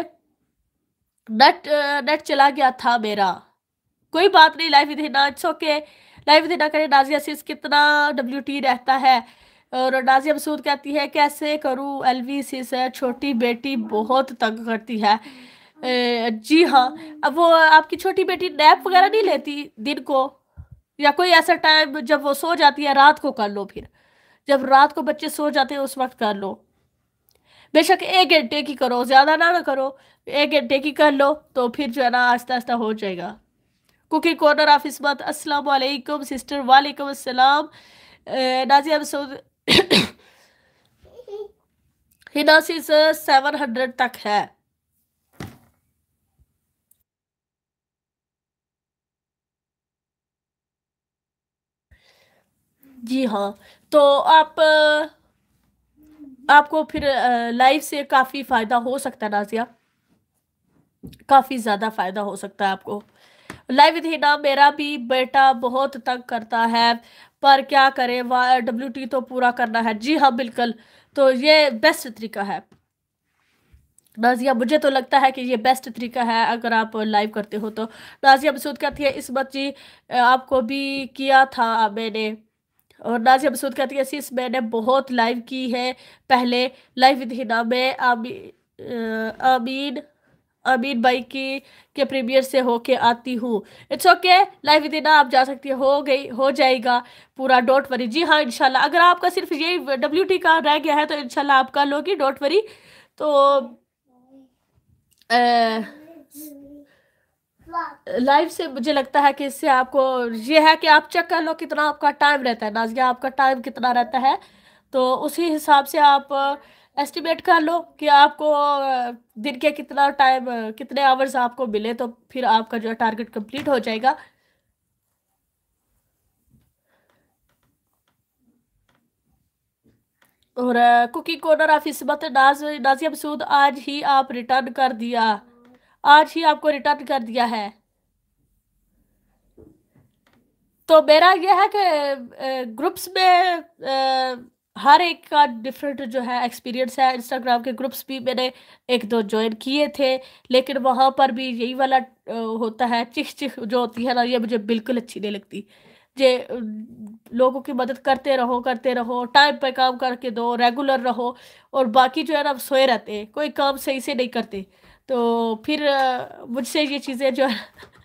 नेट नेट चला गया था मेरा कोई बात नहीं लाइफ इतना इट्स ओके लाइफ इथिना करें नाजिया सिर्फ कितना डब्ल्यू टी रहता है और नाजिया मसूद कहती है कैसे करूँ सी से छोटी बेटी बहुत तंग करती है जी हाँ अब वो आपकी छोटी बेटी नैप वगैरह नहीं लेती दिन को या कोई ऐसा टाइम जब वो सो जाती है रात को कर लो फिर जब रात को बच्चे सो जाते हैं उस वक्त कर लो बेशक एक घंटे की करो ज़्यादा ना ना करो एक घंटे की कर लो तो फिर जो है ना आस्ता आस्ता हो जाएगा कुकिंग कॉर्नर ऑफ इसमत अस्सलाम वालेकुम सिस्टर वालेकुम अस्सलाम नाजिया मसूद हिनासिस सेवन हंड्रेड तक है जी हाँ तो आप आपको फिर लाइफ से काफ़ी फ़ायदा हो सकता है नाजिया काफ़ी ज़्यादा फ़ायदा हो सकता है आपको लाइव हिना मेरा भी बेटा बहुत तंग करता है पर क्या करें डब्ल्यू टी तो पूरा करना है जी हाँ बिल्कुल तो ये बेस्ट तरीका है नाजिया मुझे तो लगता है कि ये बेस्ट तरीका है अगर आप लाइव करते हो तो नाजिया मसूद कहती है इस बच्ची आपको भी किया था मैंने और नाजिया मसूद कहती है सिस मैंने बहुत लाइव की है पहले लाइव विद हिना में आमी, आमीन अमीर भाई की के प्रीमियर से होके आती हूँ इट्स ओके लाइव इतना आप जा सकती है हो गई हो जाएगा पूरा डोंट वरी जी हाँ इनशाला अगर आपका सिर्फ यही डब्ल्यू का रह गया है तो इनशाला आप कर लोगी डोंट वरी तो लाइव से मुझे लगता है कि इससे आपको ये है कि आप चेक कर लो कितना आपका टाइम रहता है नाजिया आपका टाइम कितना रहता है तो उसी हिसाब से आप एस्टिमेट कर लो कि आपको दिन के कितना टाइम कितने आवर्स आपको मिले तो फिर आपका जो टारगेट कंप्लीट हो जाएगा और कुकिंग कॉर्नर ऑफ इसमत नाज नाजिया मसूद आज ही आप रिटर्न कर दिया आज ही आपको रिटर्न कर दिया है तो मेरा यह है कि ग्रुप्स में हर एक का डिफरेंट जो है एक्सपीरियंस है इंस्टाग्राम के ग्रुप्स भी मैंने एक दो ज्वाइन किए थे लेकिन वहाँ पर भी यही वाला होता है चिख चिख जो होती है ना ये मुझे बिल्कुल अच्छी नहीं लगती जे लोगों की मदद करते रहो करते रहो टाइम पर काम करके दो रेगुलर रहो और बाकी जो है ना सोए रहते हैं कोई काम सही से नहीं करते तो फिर मुझसे ये चीज़ें जो है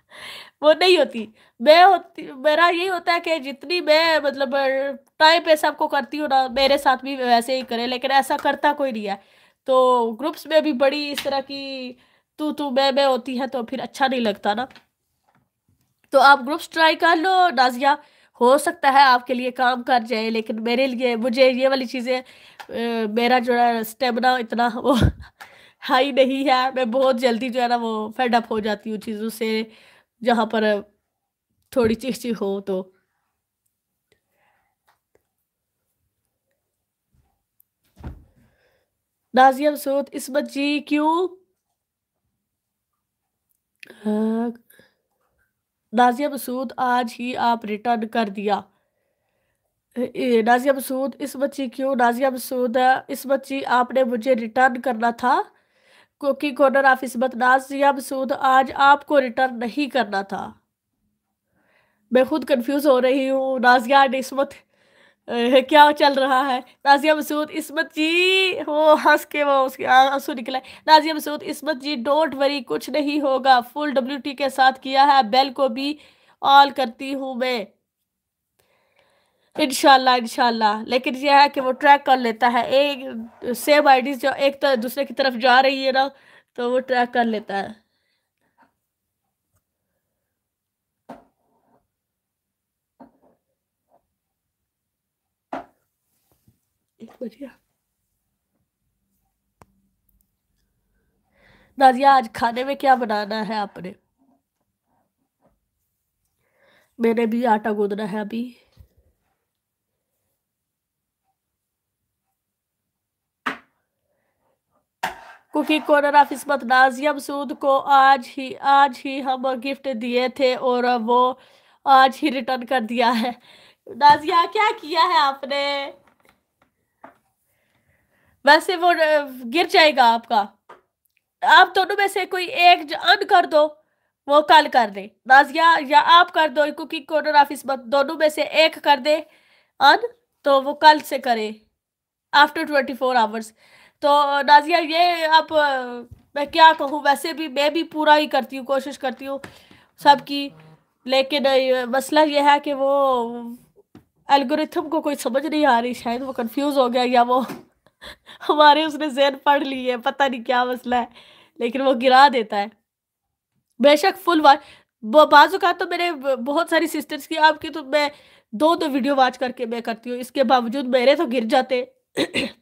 वो नहीं होती मैं होती मेरा यही होता है कि जितनी मैं मतलब टाइम पे सबको करती हूँ ना मेरे साथ भी वैसे ही करे लेकिन ऐसा करता कोई नहीं है तो ग्रुप्स में भी बड़ी इस तरह की तू तू मैं मैं होती है तो फिर अच्छा नहीं लगता ना तो आप ग्रुप्स ट्राई कर लो नाजिया हो सकता है आपके लिए काम कर जाए लेकिन मेरे लिए मुझे ये वाली चीज़ें मेरा जो है स्टेमिना इतना वो हाई नहीं है मैं बहुत जल्दी जो है ना वो फेडअप हो जाती हूँ चीज़ों से जहाँ पर थोड़ी चिड़चिड़ हो तो नाजिया मसूद इसमत जी क्यों हाँ। नाजिया मसूद आज ही आप रिटर्न कर दिया नाजिया मसूद इस बच्ची क्यों नाजिया मसूद इस बच्ची आपने मुझे रिटर्न करना था cooking corner of Ismat Nazia Masood आज आपको रिटर्न नहीं करना था मैं खुद कंफ्यूज हो रही हूँ नाजिया इसमत क्या चल रहा है नाजिया मसूद इसमत जी वो हंस के वो उसके आंसू निकला नाजिया मसूद इसमत जी डोंट वरी कुछ नहीं होगा फुल डब्ल्यू टी के साथ किया है बेल को भी ऑल करती हूँ मैं इनशाला इनशाला लेकिन यह है कि वो ट्रैक कर लेता है एक सेम आईडीज जो एक तो दूसरे की तरफ जा रही है ना तो वो ट्रैक कर लेता है एक बढ़िया नाजिया आज खाने में क्या बनाना है आपने मैंने भी आटा गूंदना है अभी cookie corner of Ismat Nazia Masood को आज ही आज ही हम गिफ्ट दिए थे और वो आज ही रिटर्न कर दिया है नाजिया क्या किया है आपने वैसे वो गिर जाएगा आपका आप दोनों में से कोई एक अन कर दो वो कल कर दे नाजिया या आप कर दो कुकिंग कॉर्नर ऑफिस दोनों में से एक कर दे अन तो वो कल से करे आफ्टर ट्वेंटी फोर आवर्स तो नाजिया ये आप मैं क्या कहूँ वैसे भी मैं भी पूरा ही करती हूँ कोशिश करती हूँ सबकी लेकिन मसला यह है कि वो एल्गोरिथम को कोई समझ नहीं आ रही शायद वो कंफ्यूज हो गया या वो हमारे उसने ज़ेन पढ़ ली है पता नहीं क्या मसला है लेकिन वो गिरा देता है बेशक फुल वाच बाजू का तो मेरे बहुत सारी सिस्टर्स की आपकी तो मैं दो दो वीडियो वाच करके मैं करती हूँ इसके बावजूद मेरे तो गिर जाते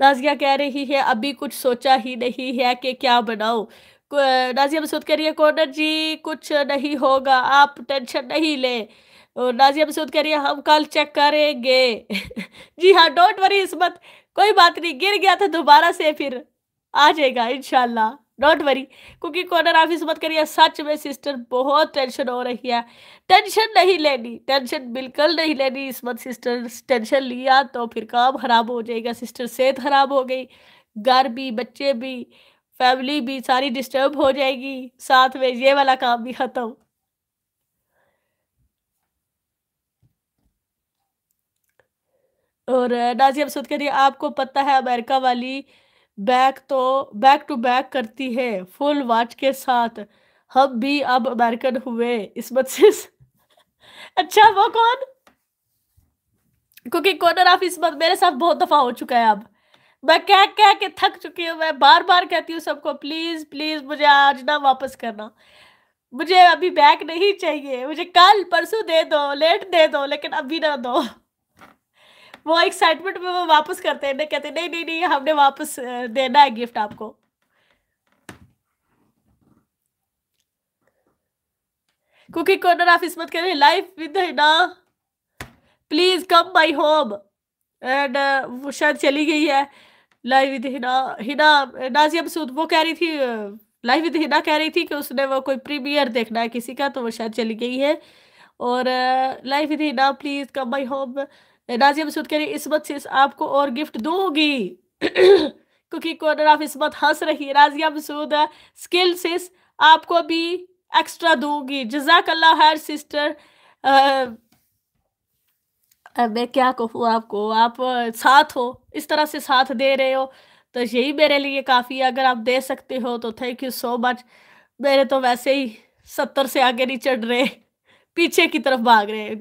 नाजिया कह रही है अभी कुछ सोचा ही नहीं है कि क्या बनाऊं नाजिया मसूद कह रही है कॉर्नर जी कुछ नहीं होगा आप टेंशन नहीं लें और नाजिया मसूद कह रही है हम कल चेक करेंगे जी हाँ डोंट वरी इसमत कोई बात नहीं गिर गया था दोबारा से फिर आ जाएगा इनशाला डोंट वरी क्योंकि कॉर्नर आप मत करिए सच में सिस्टर बहुत टेंशन हो रही है टेंशन नहीं लेनी टेंशन बिल्कुल नहीं लेनी इस मत सिस्टर टेंशन लिया तो फिर काम खराब हो जाएगा सिस्टर सेहत खराब हो गई घर भी बच्चे भी फैमिली भी सारी डिस्टर्ब हो जाएगी साथ में ये वाला काम भी खत्म और नाजी अब सुध करिए आपको पता है अमेरिका वाली बैक तो बैक टू बैक करती है फुल वाच के साथ हम भी अब अमेरिकन हुए इसमत से अच्छा वो कौन क्योंकि कॉर्नर ऑफ इसमत मेरे साथ बहुत दफा हो चुका है अब मैं कह कह के थक चुकी हूँ मैं बार बार कहती हूँ सबको प्लीज प्लीज मुझे आज ना वापस करना मुझे अभी बैग नहीं चाहिए मुझे कल परसों दे दो लेट दे दो लेकिन अभी ना दो वो एक्साइटमेंट में वो वापस करते हैं कहते नहीं नहीं नहीं हमने वापस देना है गिफ्ट आपको कुकिंग कॉर्नर आप इसमत कह रहे life with Hina please come my home and वो शायद चली गई है लाइव विद हिना हिना नाजिया मसूद वो कह रही थी लाइव विद हिना कह रही थी कि उसने वो कोई प्रीमियर देखना है किसी का तो वो शायद चली गई है और live with Hina please come my home Nazia Masood कह रही इसमत से आपको और गिफ्ट दूंगी क्योंकि कॉर्नर ऑफ इसमत हंस रही है नाजिया मसूद स्किल सिस आपको भी एक्स्ट्रा दूंगी जजाकल्ला हर सिस्टर आ, मैं क्या कहूँ आपको आप साथ हो इस तरह से साथ दे रहे हो तो यही मेरे लिए काफ़ी है अगर आप दे सकते हो तो थैंक यू सो मच मेरे तो वैसे ही सत्तर से आगे नहीं चढ़ रहे पीछे की तरफ भाग रहे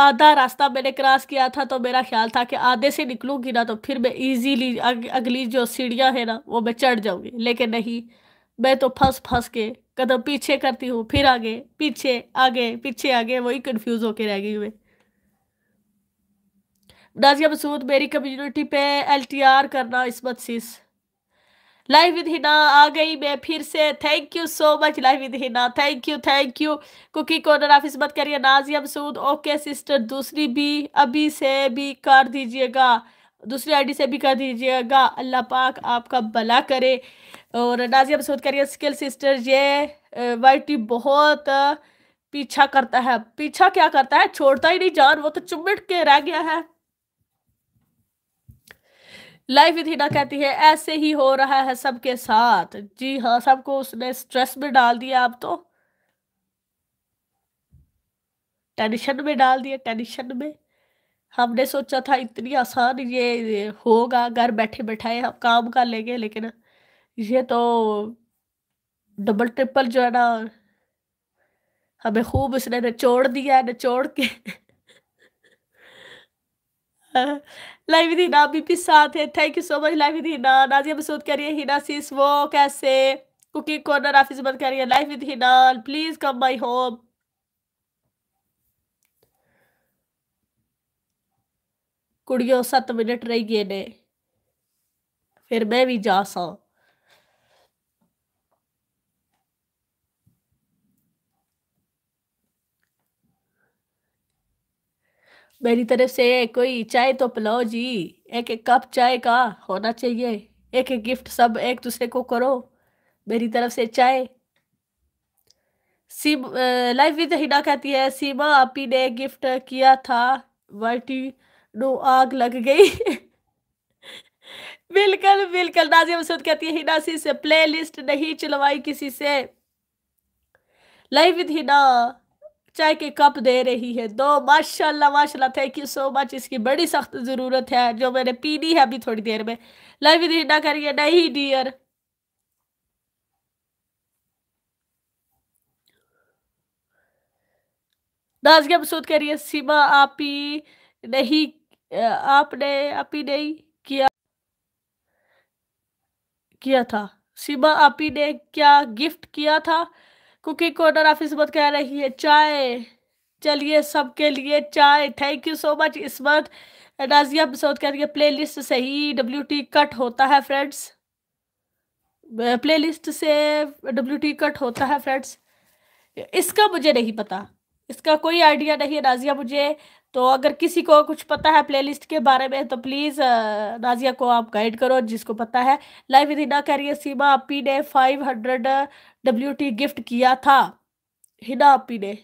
आधा रास्ता मैंने क्रॉस किया था तो मेरा ख्याल था कि आधे से निकलूंगी ना तो फिर मैं इजीली अग, अगली जो सीढ़ियां है ना वो मैं चढ़ जाऊंगी लेकिन नहीं मैं तो फंस फंस के कदम पीछे करती हूँ फिर आगे पीछे आगे पीछे आगे वही कंफ्यूज होके रह गई हुए नाजिया मसूद मेरी कम्युनिटी पे एलटीआर करना Ismat sis live with Hina आ गई मैं फिर से thank you so much live with Hina thank you thank you cookie corner आप इसमत करिए नाजिया मसूद ओके सिस्टर दूसरी भी अभी से भी कर दीजिएगा दूसरी आईडी से भी कर दीजिएगा अल्लाह पाक आपका भला करे और नाजिया मसूद कह रही है स्किल सिस्टर ये वाइटी बहुत पीछा करता है पीछा क्या करता है छोड़ता ही नहीं जान वो तो चुमट के रह गया है लाइफ विद हिना कहती है ऐसे ही हो रहा है सबके साथ जी हाँ सबको उसने स्ट्रेस में डाल दिया अब तो टेंशन में डाल दिया टेंशन में हमने सोचा था इतनी आसान ये होगा घर बैठे बैठाए हम काम कर लेंगे लेकिन ये तो डबल ट्रिपल जो है ना हमें खूब इसने निचोड़ दिया है निचोड़ के लाइव दीना भी, भी साथ है thank you so much live दीना नाजिया मसूद कह रही है हिना सीस वो कैसे कुकिंग कॉर्नर ऑफिस बंद कह रही है live with Hina please come my home कुड़ियों सत मिनट रही गए ने फिर मैं भी जा सा मेरी तरफ से कोई चाय तो पिलाओ जी एक एक कप चाय का होना चाहिए एक एक गिफ्ट सब एक दूसरे को करो मेरी तरफ से चाय सीम लाइफ विद तो हिना कहती है सीमा आपी ने गिफ्ट किया था वर्टी नो आग लग गई बिल्कुल बिल्कुल नाजिया मसूद कहती है हिना सी से प्ले लिस्ट नहीं चलवाई किसी से लाइफ विद हिना चाय के कप दे रही है दो माशाल्लाह माशाल्लाह थैंक यू सो मच इसकी बड़ी सख्त ज़रूरत है जो मैंने पीनी है अभी थोड़ी देर में लाइव ना करिए नहीं डियर नाजिया मसूद करिए सीमा आप ही नहीं आपने आप ही नहीं किया किया था सीमा आप ही ने क्या गिफ्ट किया था कुकिंग कॉर्नर ऑफिस बहुत कह रही है चाय चलिए सबके लिए चाय thank you so much Ismat Nazia Masood कह रही है प्ले लिस्ट से ही डब्ल्यू टी कट होता है फ्रेंड्स प्ले लिस्ट से डब्ल्यू टी कट होता है फ्रेंड्स इसका मुझे नहीं पता इसका कोई आइडिया नहीं है नाजिया मुझे तो अगर किसी को कुछ पता है प्लेलिस्ट के बारे में तो प्लीज़ नाजिया को आप गाइड करो जिसको पता है लाइव विदिना कह रही है सीमा आप P day five hundred W gift किया था हिना अपी ने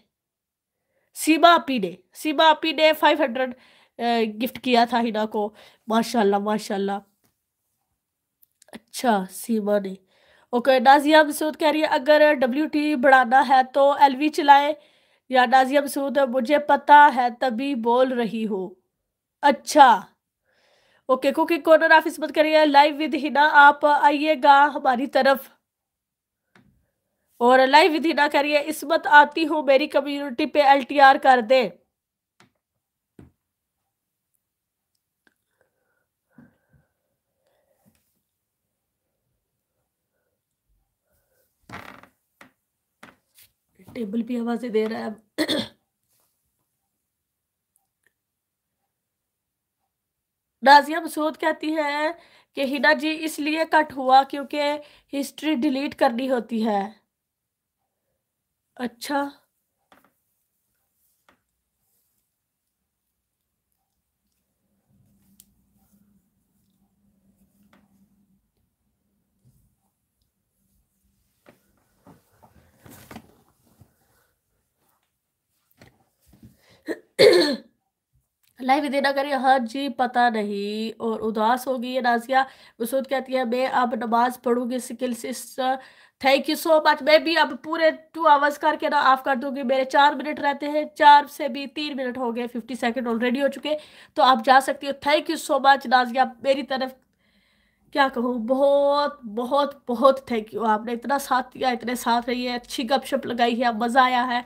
सीमा अपी ने सीमा आपी ने फाइव हंड्रेड गिफ्ट किया था हिना को माशाल्लाह माशाल्लाह अच्छा सीमा ने ओके नाजिया मसूद कह रही है अगर डब्ल्यू टी बढ़ाना है तो एल वी चलाएं या नाजिया मसूद मुझे पता है तभी बोल रही हो अच्छा okay cooking corner office Ismat करिए लाइव विद हिना आप आइएगा हमारी तरफ और लाइव विधि ना करिए इसमत आती हूँ मेरी कम्युनिटी पे एलटीआर कर दे टेबल भी आवाजें दे रहा है नाजिया मसूद कहती है कि हिना जी इसलिए कट हुआ क्योंकि हिस्ट्री डिलीट करनी होती है अच्छा लाइफ देना करिए हाँ जी पता नहीं और उदास हो गई है नाजिया मसूद कहती है मैं अब नमाज पढ़ूंगी skill thank you so much मैं भी अब पूरे टू आवर्स करके ना ऑफ कर दूंगी मेरे चार मिनट रहते हैं चार से भी तीन मिनट हो गए फिफ्टी सेकेंड ऑलरेडी हो चुके तो आप जा सकती हो thank you so much Nazia मेरी तरफ क्या कहूँ बहुत बहुत बहुत थैंक यू आपने इतना साथ दिया इतने साथ रही है अच्छी गपशप लगाई है मज़ा आया है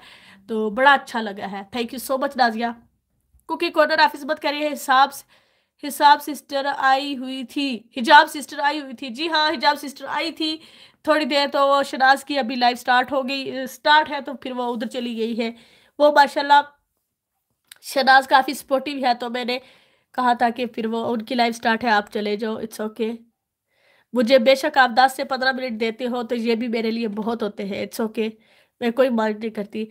तो बड़ा अच्छा लगा है thank you so much Nazia cookie corner आप इस बात कह हिसाब हिसाब सिस्टर आई हुई थी हिजाब सिस्टर आई हुई थी जी हाँ हिजाब सिस्टर आई थी थोड़ी देर तो वो शनाज की अभी लाइव स्टार्ट हो गई स्टार्ट है तो फिर वो उधर चली गई है वो माशाल्लाह शनाज काफ़ी सपोर्टिव है तो मैंने कहा था कि फिर वो उनकी लाइव स्टार्ट है आप चले जाओ इट्स ओके मुझे बेशक आप दस से पंद्रह मिनट देते हो तो ये भी मेरे लिए बहुत होते हैं इट्स ओके मैं कोई मांग नहीं करती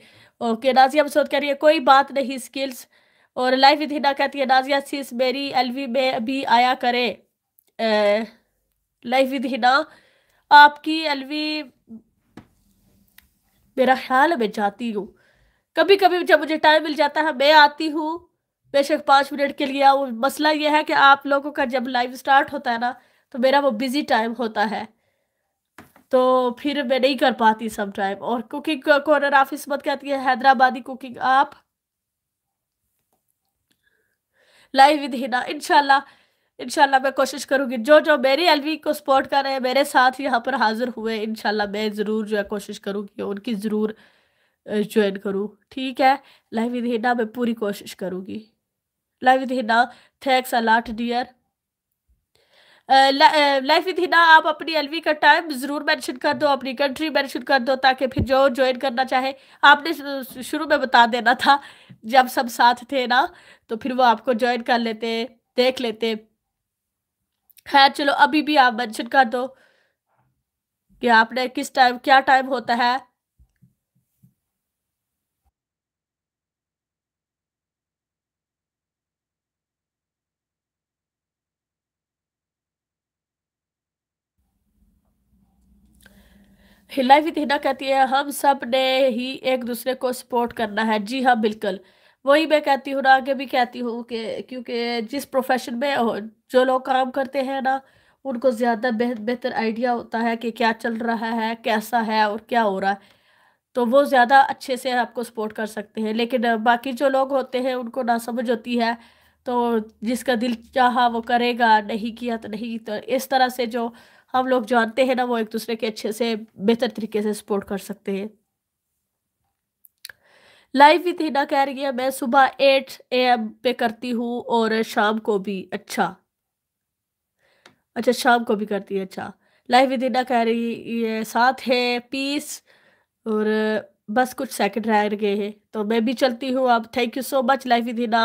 ओके नाजिया मसूद कह रही है कोई बात नहीं स्किल्स और लाइफ विद हिना कहती है नाजिया सिस मेरी एलवी में भी आया करे लाइफ विद हिना आपकी एलवी मेरा ख्याल है मैं जाती हूँ कभी कभी जब मुझे टाइम मिल जाता है मैं आती हूँ बेशक पाँच मिनट के लिए आऊँ मसला यह है कि आप लोगों का जब लाइव स्टार्ट होता है ना तो मेरा वो बिज़ी टाइम होता है तो फिर मैं नहीं कर पाती सब टाइम और कुकिंग कॉर्नर ऑफिस मत कहती है हैदराबादी कुकिंग आप लाइव विद हिना इनशाला इनशाला मैं कोशिश करूँगी जो जो मेरी एलवी को सपोर्ट कर रहे हैं मेरे साथ यहाँ पर हाजिर हुए इनशाला मैं ज़रूर जो है कोशिश करूँगी उनकी ज़रूर ज्वाइन करूँ ठीक है लाइव विद हिना मैं पूरी कोशिश करूँगी live with Hina thanks a lot dear life with Hina आप अपनी एलवी का टाइम ज़रूर मेंशन कर दो अपनी कंट्री मेंशन कर दो ताकि फिर जो ज्वाइन करना चाहे आपने शुरू में बता देना था जब सब साथ थे ना तो फिर वो आपको ज्वाइन कर लेते देख लेते खैर चलो अभी भी आप मेंशन कर दो कि आपने किस टाइम क्या टाइम होता है हिला विद हिना कहती है हम सब ने ही एक दूसरे को सपोर्ट करना है जी हाँ बिल्कुल वही मैं कहती हूँ ना आगे भी कहती हूँ कि क्योंकि जिस प्रोफेशन में जो लोग काम करते हैं ना उनको ज़्यादा बेहतर आइडिया होता है कि क्या चल रहा है कैसा है और क्या हो रहा है तो वो ज़्यादा अच्छे से आपको सपोर्ट कर सकते हैं लेकिन बाकी जो लोग होते हैं उनको ना समझ होती है तो जिसका दिल चाहा वो करेगा नहीं किया तो नहीं तो इस तरह से जो हम लोग जानते हैं ना वो एक दूसरे के अच्छे से बेहतर तरीके से सपोर्ट कर सकते हैं लाइव विद हिना कह रही है मैं सुबह एट ए एम पे करती हूँ और शाम को भी अच्छा अच्छा शाम को भी करती है अच्छा लाइव विद हिना कह रही है साथ है पीस और बस कुछ सेकंड रह गए हैं तो मैं भी चलती हूँ आप thank you so much with Hina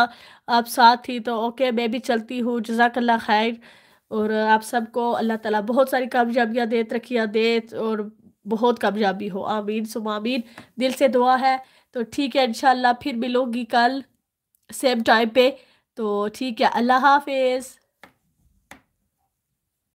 आप साथ ही तो ओके मैं भी चलती हूँ जजाकल्ला खैर और आप सबको अल्लाह ताला बहुत सारी कामयाबियाँ दे तरक्या दे और बहुत कामयाबी हो आमीन सुम आमीन दिल से दुआ है तो ठीक है इंशाल्लाह फिर मिलूँगी कल सेम टाइम पे तो ठीक है अल्लाह हाफिज़